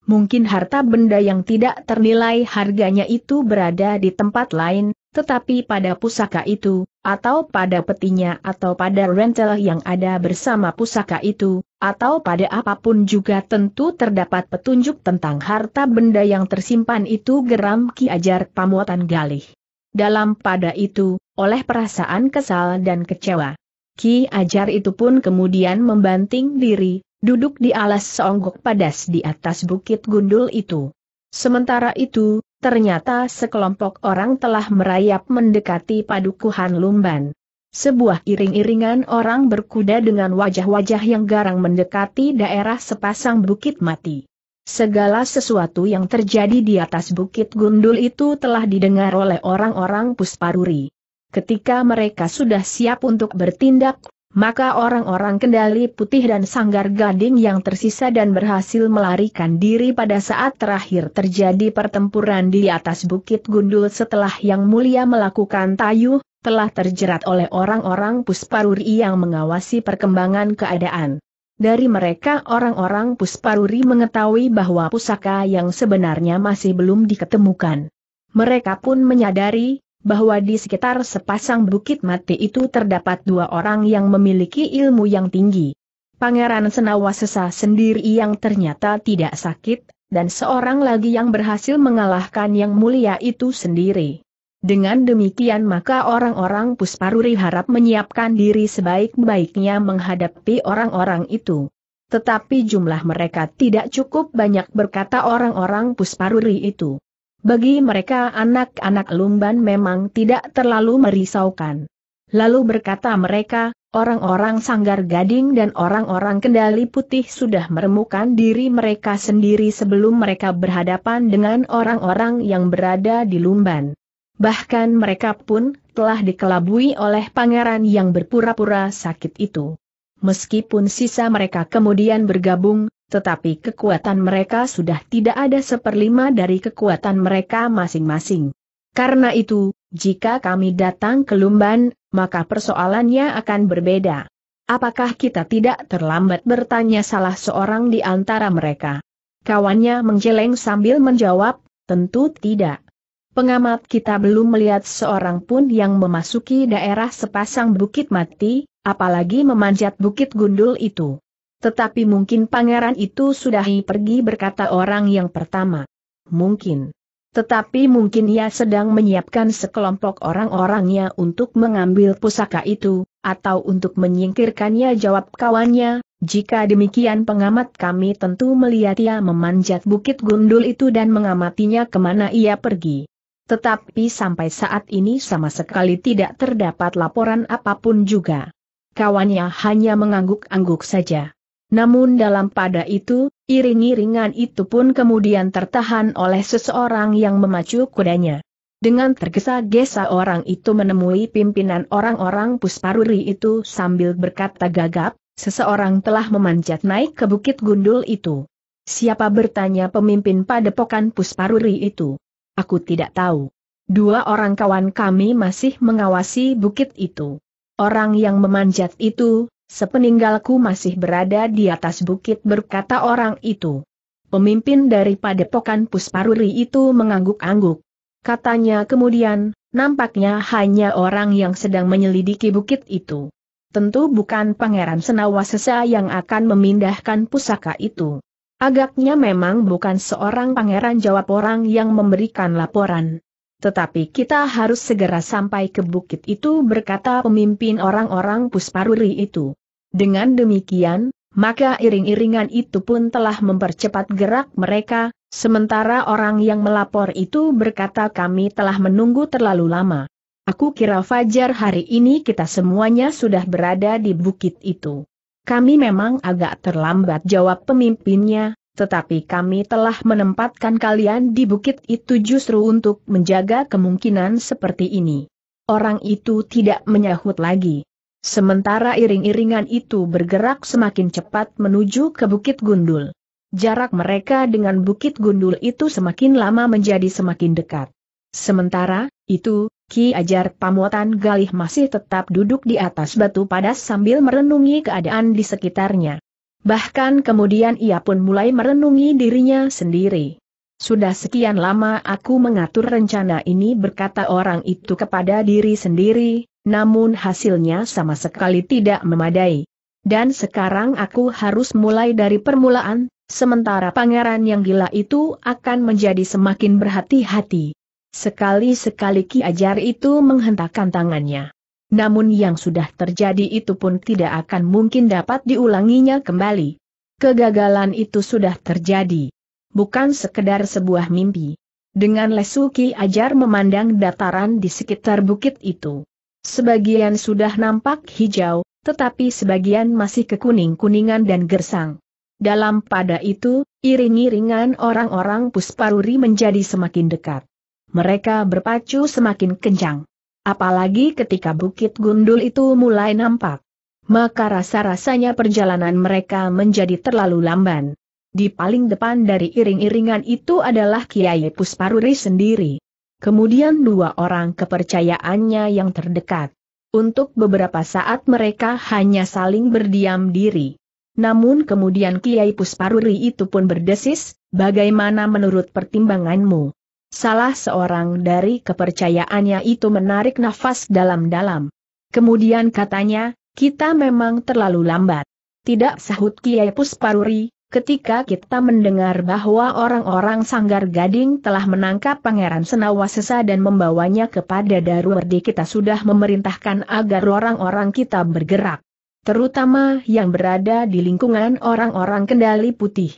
Mungkin harta benda yang tidak ternilai harganya itu berada di tempat lain, tetapi pada pusaka itu, atau pada petinya atau pada rental yang ada bersama pusaka itu, atau pada apapun juga tentu terdapat petunjuk tentang harta benda yang tersimpan itu geram Ki Ajar Pamuatan Galih. Dalam pada itu, oleh perasaan kesal dan kecewa, Ki Ajar itu pun kemudian membanting diri, duduk di alas seonggok padas di atas bukit gundul itu. Sementara itu, ternyata sekelompok orang telah merayap mendekati padukuhan Lumban. Sebuah iring-iringan orang berkuda dengan wajah-wajah yang garang mendekati daerah sepasang bukit mati. Segala sesuatu yang terjadi di atas bukit gundul itu telah didengar oleh orang-orang Pusparuri. Ketika mereka sudah siap untuk bertindak, maka orang-orang kendali putih dan sanggar gading yang tersisa dan berhasil melarikan diri pada saat terakhir terjadi pertempuran di atas Bukit Gundul setelah Yang Mulia melakukan tayuh, telah terjerat oleh orang-orang Pusparuri yang mengawasi perkembangan keadaan. Dari mereka orang-orang Pusparuri mengetahui bahwa pusaka yang sebenarnya masih belum diketemukan. Mereka pun menyadari, bahwa di sekitar sepasang bukit mati itu terdapat dua orang yang memiliki ilmu yang tinggi. Pangeran Senawasesa sendiri yang ternyata tidak sakit, dan seorang lagi yang berhasil mengalahkan yang mulia itu sendiri. Dengan demikian maka orang-orang Pusparuri harap menyiapkan diri sebaik-baiknya menghadapi orang-orang itu. Tetapi jumlah mereka tidak cukup banyak berkata orang-orang Pusparuri itu. Bagi mereka anak-anak Lumban memang tidak terlalu merisaukan. Lalu berkata mereka, orang-orang Sanggar Gading dan orang-orang Kendali Putih sudah meremukan diri mereka sendiri sebelum mereka berhadapan dengan orang-orang yang berada di Lumban. Bahkan mereka pun telah dikelabui oleh pangeran yang berpura-pura sakit itu. Meskipun sisa mereka kemudian bergabung, tetapi kekuatan mereka sudah tidak ada seperlima dari kekuatan mereka masing-masing. Karena itu, jika kami datang ke Lumban, maka persoalannya akan berbeda. Apakah kita tidak terlambat bertanya salah seorang di antara mereka? Kawannya menjeleng sambil menjawab, tentu tidak. Pengamat kita belum melihat seorang pun yang memasuki daerah sepasang bukit mati, apalagi memanjat bukit gundul itu. Tetapi mungkin pangeran itu sudah pergi berkata orang yang pertama. Mungkin. Tetapi mungkin ia sedang menyiapkan sekelompok orang-orangnya untuk mengambil pusaka itu, atau untuk menyingkirkannya jawab kawannya, jika demikian pengamat kami tentu melihat ia memanjat bukit gundul itu dan mengamatinya kemana ia pergi. Tetapi sampai saat ini sama sekali tidak terdapat laporan apapun juga. Kawannya hanya mengangguk-angguk saja. Namun dalam pada itu, iring-iringan itu pun kemudian tertahan oleh seseorang yang memacu kudanya. Dengan tergesa-gesa orang itu menemui pimpinan orang-orang Pusparuri itu sambil berkata gagap, seseorang telah memanjat naik ke bukit gundul itu. Siapa bertanya pemimpin padepokan Pusparuri itu? Aku tidak tahu. Dua orang kawan kami masih mengawasi bukit itu. Orang yang memanjat itu, Sepeninggalku masih berada di atas bukit berkata orang itu. Pemimpin dari padepokan Pusparuri itu mengangguk-angguk. Katanya kemudian, nampaknya hanya orang yang sedang menyelidiki bukit itu. Tentu bukan Pangeran Senawasesa yang akan memindahkan pusaka itu. Agaknya memang bukan seorang pangeran jawab orang yang memberikan laporan. Tetapi kita harus segera sampai ke bukit itu berkata pemimpin orang-orang Pusparuri itu. Dengan demikian, maka iring-iringan itu pun telah mempercepat gerak mereka, sementara orang yang melapor itu berkata kami telah menunggu terlalu lama. Aku kira Fajar hari ini kita semuanya sudah berada di bukit itu. Kami memang agak terlambat jawab pemimpinnya, tetapi kami telah menempatkan kalian di bukit itu justru untuk menjaga kemungkinan seperti ini. Orang itu tidak menyahut lagi. Sementara iring-iringan itu bergerak semakin cepat menuju ke Bukit Gundul. Jarak mereka dengan Bukit Gundul itu semakin lama menjadi semakin dekat. Sementara, itu, Ki Ajar Pamuatan Galih masih tetap duduk di atas batu padas sambil merenungi keadaan di sekitarnya. Bahkan kemudian ia pun mulai merenungi dirinya sendiri. Sudah sekian lama aku mengatur rencana ini berkata orang itu kepada diri sendiri, namun hasilnya sama sekali tidak memadai. Dan sekarang aku harus mulai dari permulaan, sementara pangeran yang gila itu akan menjadi semakin berhati-hati. Sekali-sekali Ki Ajar itu menghentakkan tangannya. Namun yang sudah terjadi itu pun tidak akan mungkin dapat diulanginya kembali. Kegagalan itu sudah terjadi. Bukan sekedar sebuah mimpi. Dengan Lesuki Ajar memandang dataran di sekitar bukit itu. Sebagian sudah nampak hijau, tetapi sebagian masih kekuning-kuningan dan gersang. Dalam pada itu, iring-iringan orang-orang Pusparuri menjadi semakin dekat. Mereka berpacu semakin kencang apalagi ketika bukit gundul itu mulai nampak. Maka rasa-rasanya perjalanan mereka menjadi terlalu lamban. Di paling depan dari iring-iringan itu adalah Kiai Pusparuri sendiri. Kemudian dua orang kepercayaannya yang terdekat. Untuk beberapa saat mereka hanya saling berdiam diri. Namun kemudian Kiai Pusparuri itu pun berdesis, bagaimana menurut pertimbanganmu? Salah seorang dari kepercayaannya itu menarik nafas dalam-dalam. Kemudian katanya, kita memang terlalu lambat. Tidak sahut Kiai Pusparuri, ketika kita mendengar bahwa orang-orang Sanggar Gading telah menangkap Pangeran Senawasesa dan membawanya kepada Darwardi kita sudah memerintahkan agar orang-orang kita bergerak. Terutama yang berada di lingkungan orang-orang kendali putih.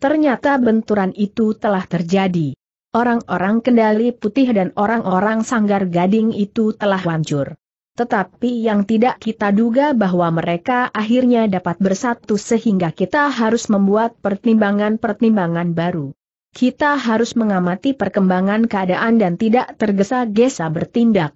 Ternyata benturan itu telah terjadi. Orang-orang kendali putih dan orang-orang sanggar gading itu telah hancur. Tetapi yang tidak kita duga bahwa mereka akhirnya dapat bersatu sehingga kita harus membuat pertimbangan-pertimbangan baru. Kita harus mengamati perkembangan keadaan dan tidak tergesa-gesa bertindak.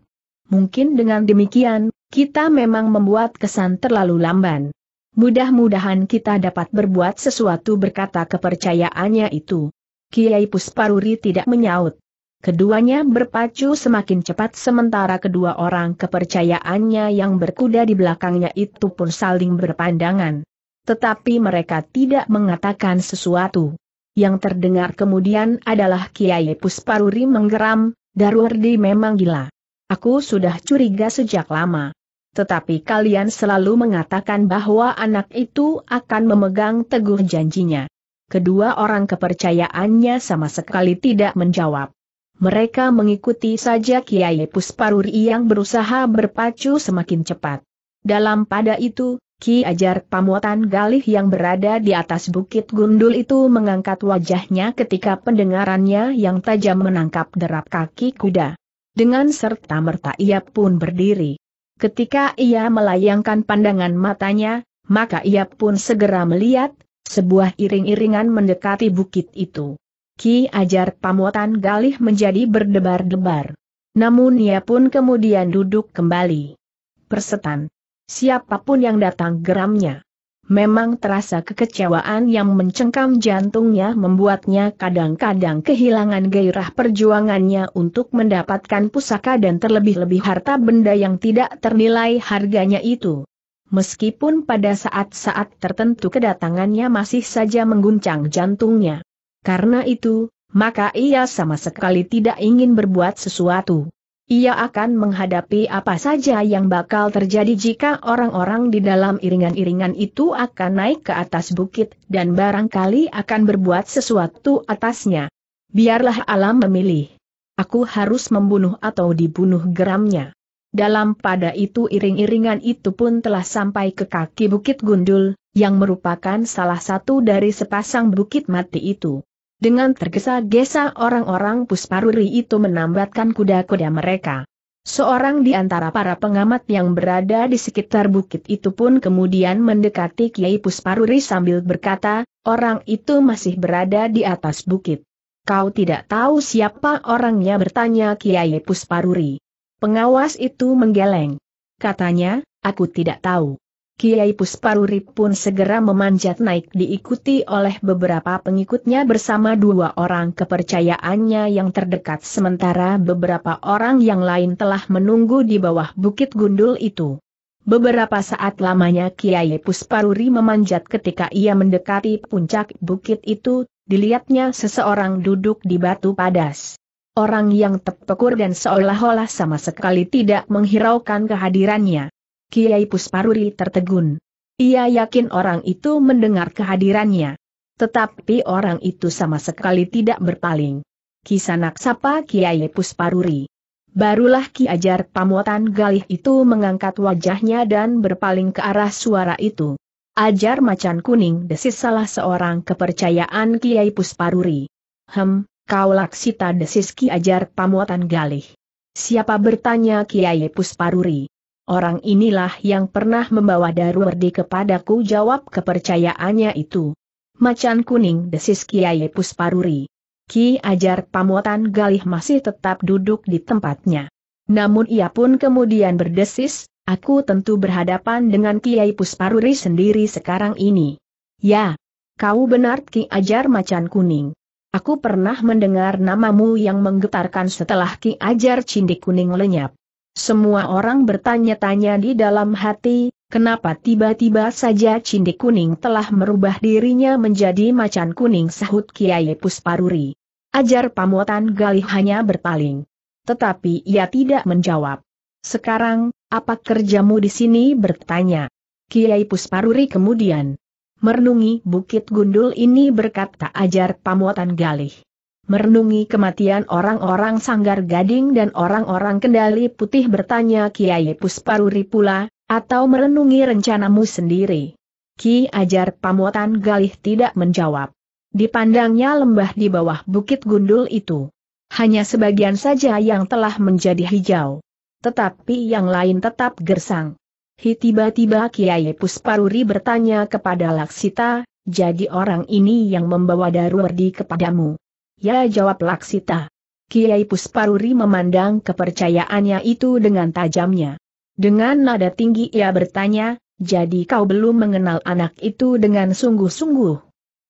Mungkin dengan demikian, kita memang membuat kesan terlalu lamban. Mudah-mudahan kita dapat berbuat sesuatu berkata kepercayaannya itu. Kiai Pusparuri tidak menyaut. Keduanya berpacu semakin cepat sementara kedua orang kepercayaannya yang berkuda di belakangnya itu pun saling berpandangan. Tetapi mereka tidak mengatakan sesuatu. Yang terdengar kemudian adalah Kiai Pusparuri menggeram, Darwardi memang gila. Aku sudah curiga sejak lama. Tetapi kalian selalu mengatakan bahwa anak itu akan memegang teguh janjinya kedua orang kepercayaannya sama sekali tidak menjawab. Mereka mengikuti saja Kiai Pusparuri yang berusaha berpacu semakin cepat. Dalam pada itu, Ki Ajar Pamuatan Galih yang berada di atas bukit gundul itu mengangkat wajahnya ketika pendengarannya yang tajam menangkap derap kaki kuda. Dengan serta merta ia pun berdiri. Ketika ia melayangkan pandangan matanya, maka ia pun segera melihat, sebuah iring-iringan mendekati bukit itu. Ki Ajar Pamotan Galih menjadi berdebar-debar. Namun ia pun kemudian duduk kembali. Persetan. Siapapun yang datang geramnya. Memang terasa kekecewaan yang mencengkam jantungnya membuatnya kadang-kadang kehilangan gairah perjuangannya untuk mendapatkan pusaka dan terlebih-lebih harta benda yang tidak ternilai harganya itu meskipun pada saat-saat tertentu kedatangannya masih saja mengguncang jantungnya. Karena itu, maka ia sama sekali tidak ingin berbuat sesuatu. Ia akan menghadapi apa saja yang bakal terjadi jika orang-orang di dalam iringan-iringan itu akan naik ke atas bukit dan barangkali akan berbuat sesuatu atasnya. Biarlah alam memilih. Aku harus membunuh atau dibunuh geramnya. Dalam pada itu iring-iringan itu pun telah sampai ke kaki Bukit Gundul, yang merupakan salah satu dari sepasang bukit mati itu. Dengan tergesa-gesa orang-orang Pusparuri itu menambatkan kuda-kuda mereka. Seorang di antara para pengamat yang berada di sekitar bukit itu pun kemudian mendekati Kiai Pusparuri sambil berkata, orang itu masih berada di atas bukit. Kau tidak tahu siapa orangnya bertanya Kiai Pusparuri. Pengawas itu menggeleng. Katanya, aku tidak tahu. Kiai Pusparuri pun segera memanjat naik diikuti oleh beberapa pengikutnya bersama dua orang kepercayaannya yang terdekat sementara beberapa orang yang lain telah menunggu di bawah bukit gundul itu. Beberapa saat lamanya Kiai Pusparuri memanjat ketika ia mendekati puncak bukit itu, dilihatnya seseorang duduk di batu padas. Orang yang tepekur dan seolah-olah sama sekali tidak menghiraukan kehadirannya. Kiai Pusparuri tertegun. Ia yakin orang itu mendengar kehadirannya. Tetapi orang itu sama sekali tidak berpaling. Kisanak sapa Kiai Pusparuri. Barulah Ki Ajar Pamuatan Galih itu mengangkat wajahnya dan berpaling ke arah suara itu. Ajar macan kuning desis salah seorang kepercayaan Kiai Pusparuri. Hem, Kau laksita desiski Ajar Pamuatan Galih. Siapa bertanya Kiai Pusparuri? Orang inilah yang pernah membawa merdi kepadaku jawab kepercayaannya itu. Macan kuning desis Kiai Pusparuri. Ki Ajar Pamuatan Galih masih tetap duduk di tempatnya. Namun ia pun kemudian berdesis, aku tentu berhadapan dengan Kiai Pusparuri sendiri sekarang ini. Ya, kau benar Ki Ajar Macan Kuning. Aku pernah mendengar namamu yang menggetarkan setelah Ki Ajar Cindik Kuning lenyap. Semua orang bertanya-tanya di dalam hati, kenapa tiba-tiba saja Cindik Kuning telah merubah dirinya menjadi macan kuning sahut Kiai Pusparuri. Ajar pamuatan Galih hanya berpaling. Tetapi ia tidak menjawab. Sekarang, apa kerjamu di sini bertanya. Kiai Pusparuri kemudian merenungi bukit gundul ini berkata ajar pamuatan galih. Merenungi kematian orang-orang sanggar gading dan orang-orang kendali putih bertanya Kiai Pusparuri pula, atau merenungi rencanamu sendiri. Ki ajar pamuatan galih tidak menjawab. Dipandangnya lembah di bawah bukit gundul itu. Hanya sebagian saja yang telah menjadi hijau. Tetapi yang lain tetap gersang. Hi tiba-tiba Kiai Pusparuri bertanya kepada Laksita, jadi orang ini yang membawa Darwardi kepadamu. Ya jawab Laksita. Kiai Pusparuri memandang kepercayaannya itu dengan tajamnya. Dengan nada tinggi ia bertanya, jadi kau belum mengenal anak itu dengan sungguh-sungguh.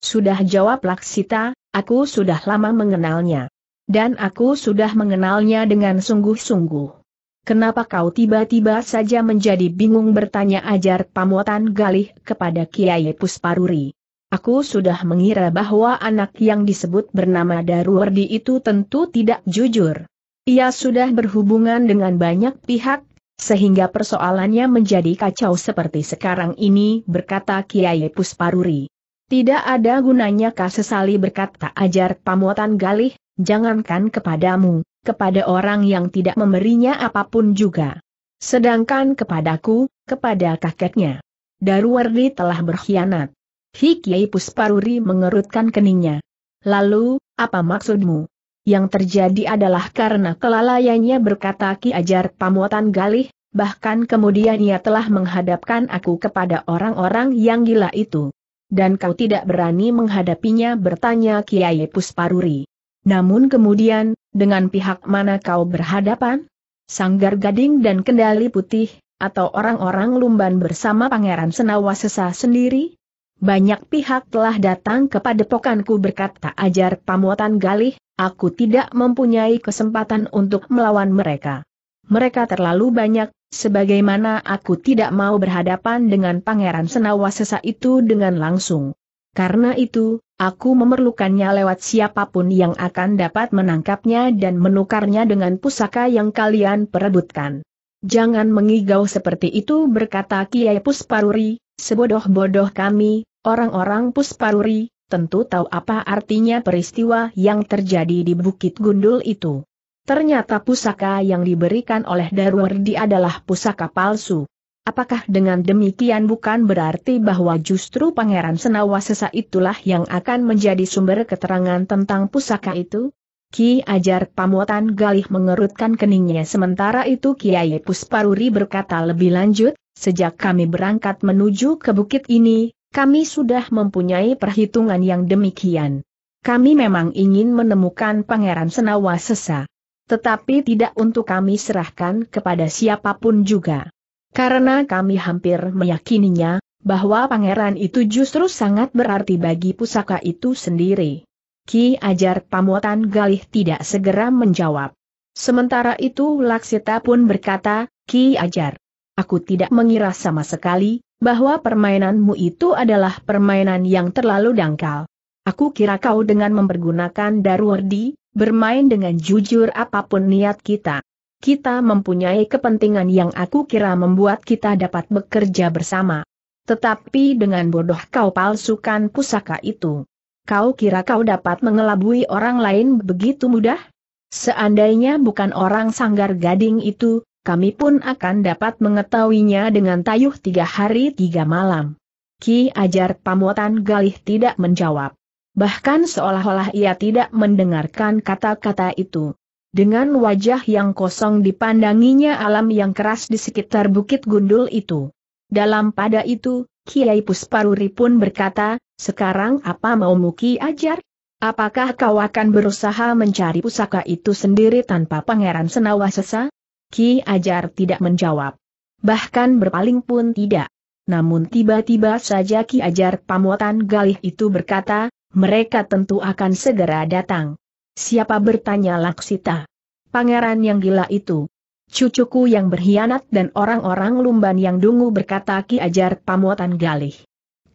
Sudah jawab Laksita, aku sudah lama mengenalnya. Dan aku sudah mengenalnya dengan sungguh-sungguh. Kenapa kau tiba-tiba saja menjadi bingung bertanya ajar pamuatan galih kepada Kiai Pusparuri? Aku sudah mengira bahwa anak yang disebut bernama Daruwardi itu tentu tidak jujur. Ia sudah berhubungan dengan banyak pihak, sehingga persoalannya menjadi kacau seperti sekarang ini berkata Kiai Pusparuri. Tidak ada gunanya sesali berkata ajar pamuatan galih, jangankan kepadamu, kepada orang yang tidak memberinya apapun juga. Sedangkan kepadaku, kepada kakeknya. Daruwardi telah berkhianat. Hikiai Pusparuri mengerutkan keningnya. Lalu, apa maksudmu? Yang terjadi adalah karena kelalaiannya berkata Ki Ajar Pamuatan Galih, bahkan kemudian ia telah menghadapkan aku kepada orang-orang yang gila itu. Dan kau tidak berani menghadapinya bertanya Kiai Pusparuri. Namun kemudian, dengan pihak mana kau berhadapan? Sanggar Gading dan Kendali Putih, atau orang-orang Lumban bersama Pangeran Senawa Sesa sendiri? Banyak pihak telah datang kepada pokanku berkata ajar pamuatan galih, aku tidak mempunyai kesempatan untuk melawan mereka. Mereka terlalu banyak, sebagaimana aku tidak mau berhadapan dengan Pangeran Senawa Sesa itu dengan langsung. Karena itu, aku memerlukannya lewat siapapun yang akan dapat menangkapnya dan menukarnya dengan pusaka yang kalian perebutkan. Jangan mengigau seperti itu berkata Kiai Pusparuri, sebodoh-bodoh kami, orang-orang Pusparuri, tentu tahu apa artinya peristiwa yang terjadi di Bukit Gundul itu. Ternyata pusaka yang diberikan oleh Darwardi adalah pusaka palsu. Apakah dengan demikian bukan berarti bahwa justru Pangeran Senawa Sesa itulah yang akan menjadi sumber keterangan tentang pusaka itu? Ki Ajar Pamuatan Galih mengerutkan keningnya sementara itu Kiai Pusparuri berkata lebih lanjut, sejak kami berangkat menuju ke bukit ini, kami sudah mempunyai perhitungan yang demikian. Kami memang ingin menemukan Pangeran Senawa Sesa. Tetapi tidak untuk kami serahkan kepada siapapun juga. Karena kami hampir meyakininya, bahwa pangeran itu justru sangat berarti bagi pusaka itu sendiri. Ki Ajar Pamotan Galih tidak segera menjawab. Sementara itu Laksita pun berkata, Ki Ajar, aku tidak mengira sama sekali, bahwa permainanmu itu adalah permainan yang terlalu dangkal. Aku kira kau dengan mempergunakan Darwardi, bermain dengan jujur apapun niat kita kita mempunyai kepentingan yang aku kira membuat kita dapat bekerja bersama. Tetapi dengan bodoh kau palsukan pusaka itu. Kau kira kau dapat mengelabui orang lain begitu mudah? Seandainya bukan orang sanggar gading itu, kami pun akan dapat mengetahuinya dengan tayuh tiga hari tiga malam. Ki Ajar Pamuatan Galih tidak menjawab. Bahkan seolah-olah ia tidak mendengarkan kata-kata itu. Dengan wajah yang kosong dipandanginya alam yang keras di sekitar Bukit Gundul itu. Dalam pada itu, Kiai Pusparuri pun berkata, sekarang apa mau Muki ajar? Apakah kau akan berusaha mencari pusaka itu sendiri tanpa pangeran Senawasesa? Ki Ajar tidak menjawab. Bahkan berpaling pun tidak. Namun tiba-tiba saja Ki Ajar Pamuatan Galih itu berkata, mereka tentu akan segera datang. Siapa bertanya Laksita? Pangeran yang gila itu. Cucuku yang berkhianat dan orang-orang lumban yang dungu berkata Ki Ajar Pamuatan Galih.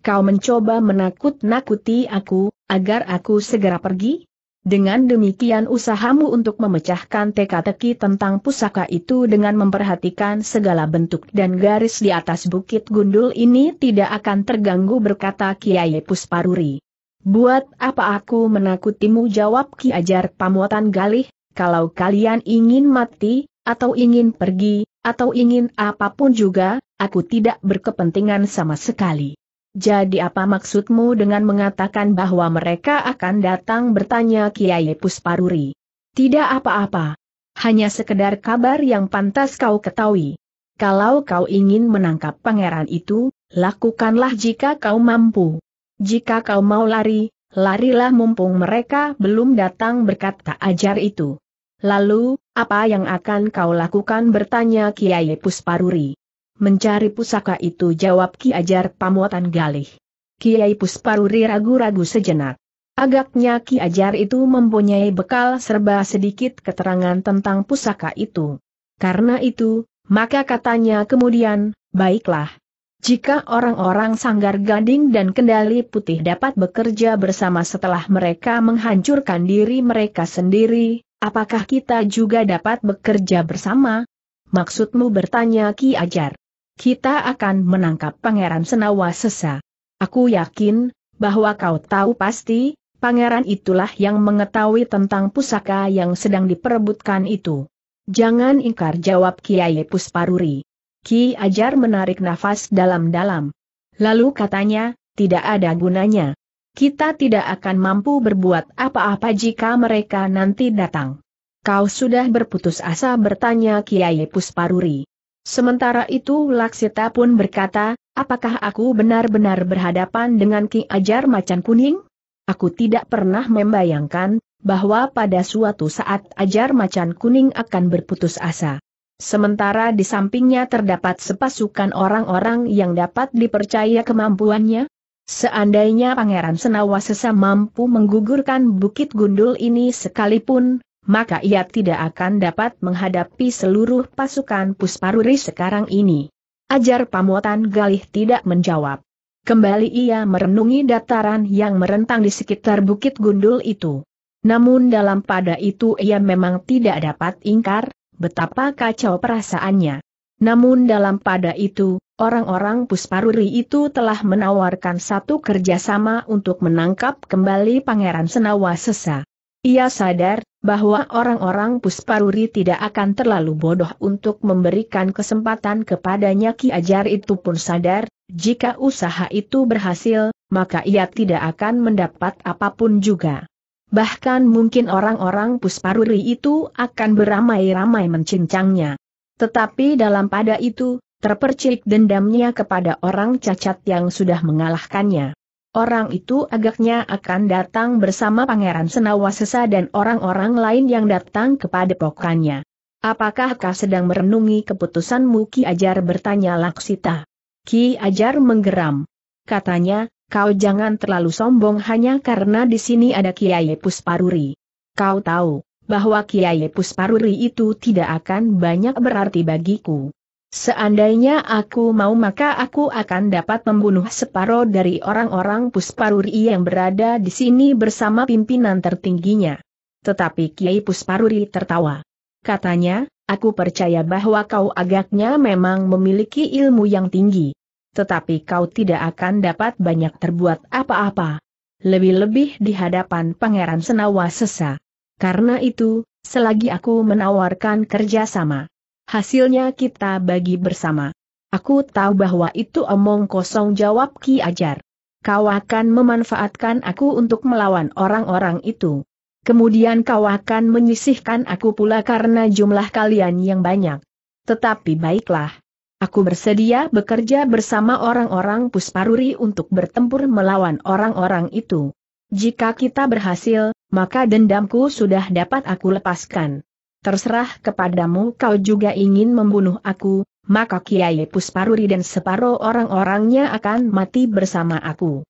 Kau mencoba menakut-nakuti aku, agar aku segera pergi? Dengan demikian usahamu untuk memecahkan teka-teki tentang pusaka itu dengan memperhatikan segala bentuk dan garis di atas bukit gundul ini tidak akan terganggu berkata Kiai Pusparuri. Buat apa aku menakutimu jawab Ki Ajar Pamuatan Galih, kalau kalian ingin mati, atau ingin pergi, atau ingin apapun juga, aku tidak berkepentingan sama sekali. Jadi apa maksudmu dengan mengatakan bahwa mereka akan datang bertanya Kiai Pusparuri? Tidak apa-apa. Hanya sekedar kabar yang pantas kau ketahui. Kalau kau ingin menangkap pangeran itu, lakukanlah jika kau mampu. Jika kau mau lari, larilah mumpung mereka belum datang berkata ajar itu. Lalu, apa yang akan kau lakukan bertanya Kiai Pusparuri. Mencari pusaka itu jawab Ki Ajar Pamuatan Galih. Kiai Pusparuri ragu-ragu sejenak. Agaknya Ki Ajar itu mempunyai bekal serba sedikit keterangan tentang pusaka itu. Karena itu, maka katanya kemudian, baiklah, jika orang-orang sanggar gading dan kendali putih dapat bekerja bersama setelah mereka menghancurkan diri mereka sendiri, apakah kita juga dapat bekerja bersama? Maksudmu bertanya Ki Ajar. Kita akan menangkap Pangeran Senawa Sesa. Aku yakin, bahwa kau tahu pasti, pangeran itulah yang mengetahui tentang pusaka yang sedang diperebutkan itu. Jangan ingkar jawab Kiai Pusparuri. Ki Ajar menarik nafas dalam-dalam. Lalu katanya, tidak ada gunanya. Kita tidak akan mampu berbuat apa-apa jika mereka nanti datang. Kau sudah berputus asa bertanya Kiai Pusparuri. Sementara itu Laksita pun berkata, apakah aku benar-benar berhadapan dengan Ki Ajar Macan Kuning? Aku tidak pernah membayangkan, bahwa pada suatu saat Ajar Macan Kuning akan berputus asa. Sementara di sampingnya terdapat sepasukan orang-orang yang dapat dipercaya kemampuannya, Seandainya Pangeran Senawa sesa mampu menggugurkan Bukit Gundul ini sekalipun, maka ia tidak akan dapat menghadapi seluruh pasukan Pusparuri sekarang ini. Ajar Pamuatan Galih tidak menjawab. Kembali ia merenungi dataran yang merentang di sekitar Bukit Gundul itu. Namun dalam pada itu ia memang tidak dapat ingkar, betapa kacau perasaannya. Namun dalam pada itu, orang-orang Pusparuri itu telah menawarkan satu kerjasama untuk menangkap kembali Pangeran Senawa Sesa. Ia sadar bahwa orang-orang Pusparuri tidak akan terlalu bodoh untuk memberikan kesempatan kepadanya Ki Ajar itu pun sadar, jika usaha itu berhasil, maka ia tidak akan mendapat apapun juga. Bahkan mungkin orang-orang Pusparuri itu akan beramai-ramai mencincangnya. Tetapi dalam pada itu, terpercik dendamnya kepada orang cacat yang sudah mengalahkannya. Orang itu agaknya akan datang bersama Pangeran Senawasesa dan orang-orang lain yang datang kepada pokannya. Apakah kau sedang merenungi keputusanmu Ki Ajar bertanya Laksita. Ki Ajar menggeram. Katanya, Kau jangan terlalu sombong hanya karena di sini ada Kiai Pusparuri. Kau tahu, bahwa Kiai Pusparuri itu tidak akan banyak berarti bagiku. Seandainya aku mau maka aku akan dapat membunuh separuh dari orang-orang Pusparuri yang berada di sini bersama pimpinan tertingginya. Tetapi Kiai Pusparuri tertawa. Katanya, aku percaya bahwa kau agaknya memang memiliki ilmu yang tinggi tetapi kau tidak akan dapat banyak terbuat apa-apa. Lebih-lebih di hadapan Pangeran Senawa Sesa. Karena itu, selagi aku menawarkan kerjasama, hasilnya kita bagi bersama. Aku tahu bahwa itu omong kosong jawab Ki Ajar. Kau akan memanfaatkan aku untuk melawan orang-orang itu. Kemudian kau akan menyisihkan aku pula karena jumlah kalian yang banyak. Tetapi baiklah, Aku bersedia bekerja bersama orang-orang Pusparuri untuk bertempur melawan orang-orang itu. Jika kita berhasil, maka dendamku sudah dapat aku lepaskan. Terserah kepadamu kau juga ingin membunuh aku, maka Kiai Pusparuri dan separuh orang-orangnya akan mati bersama aku.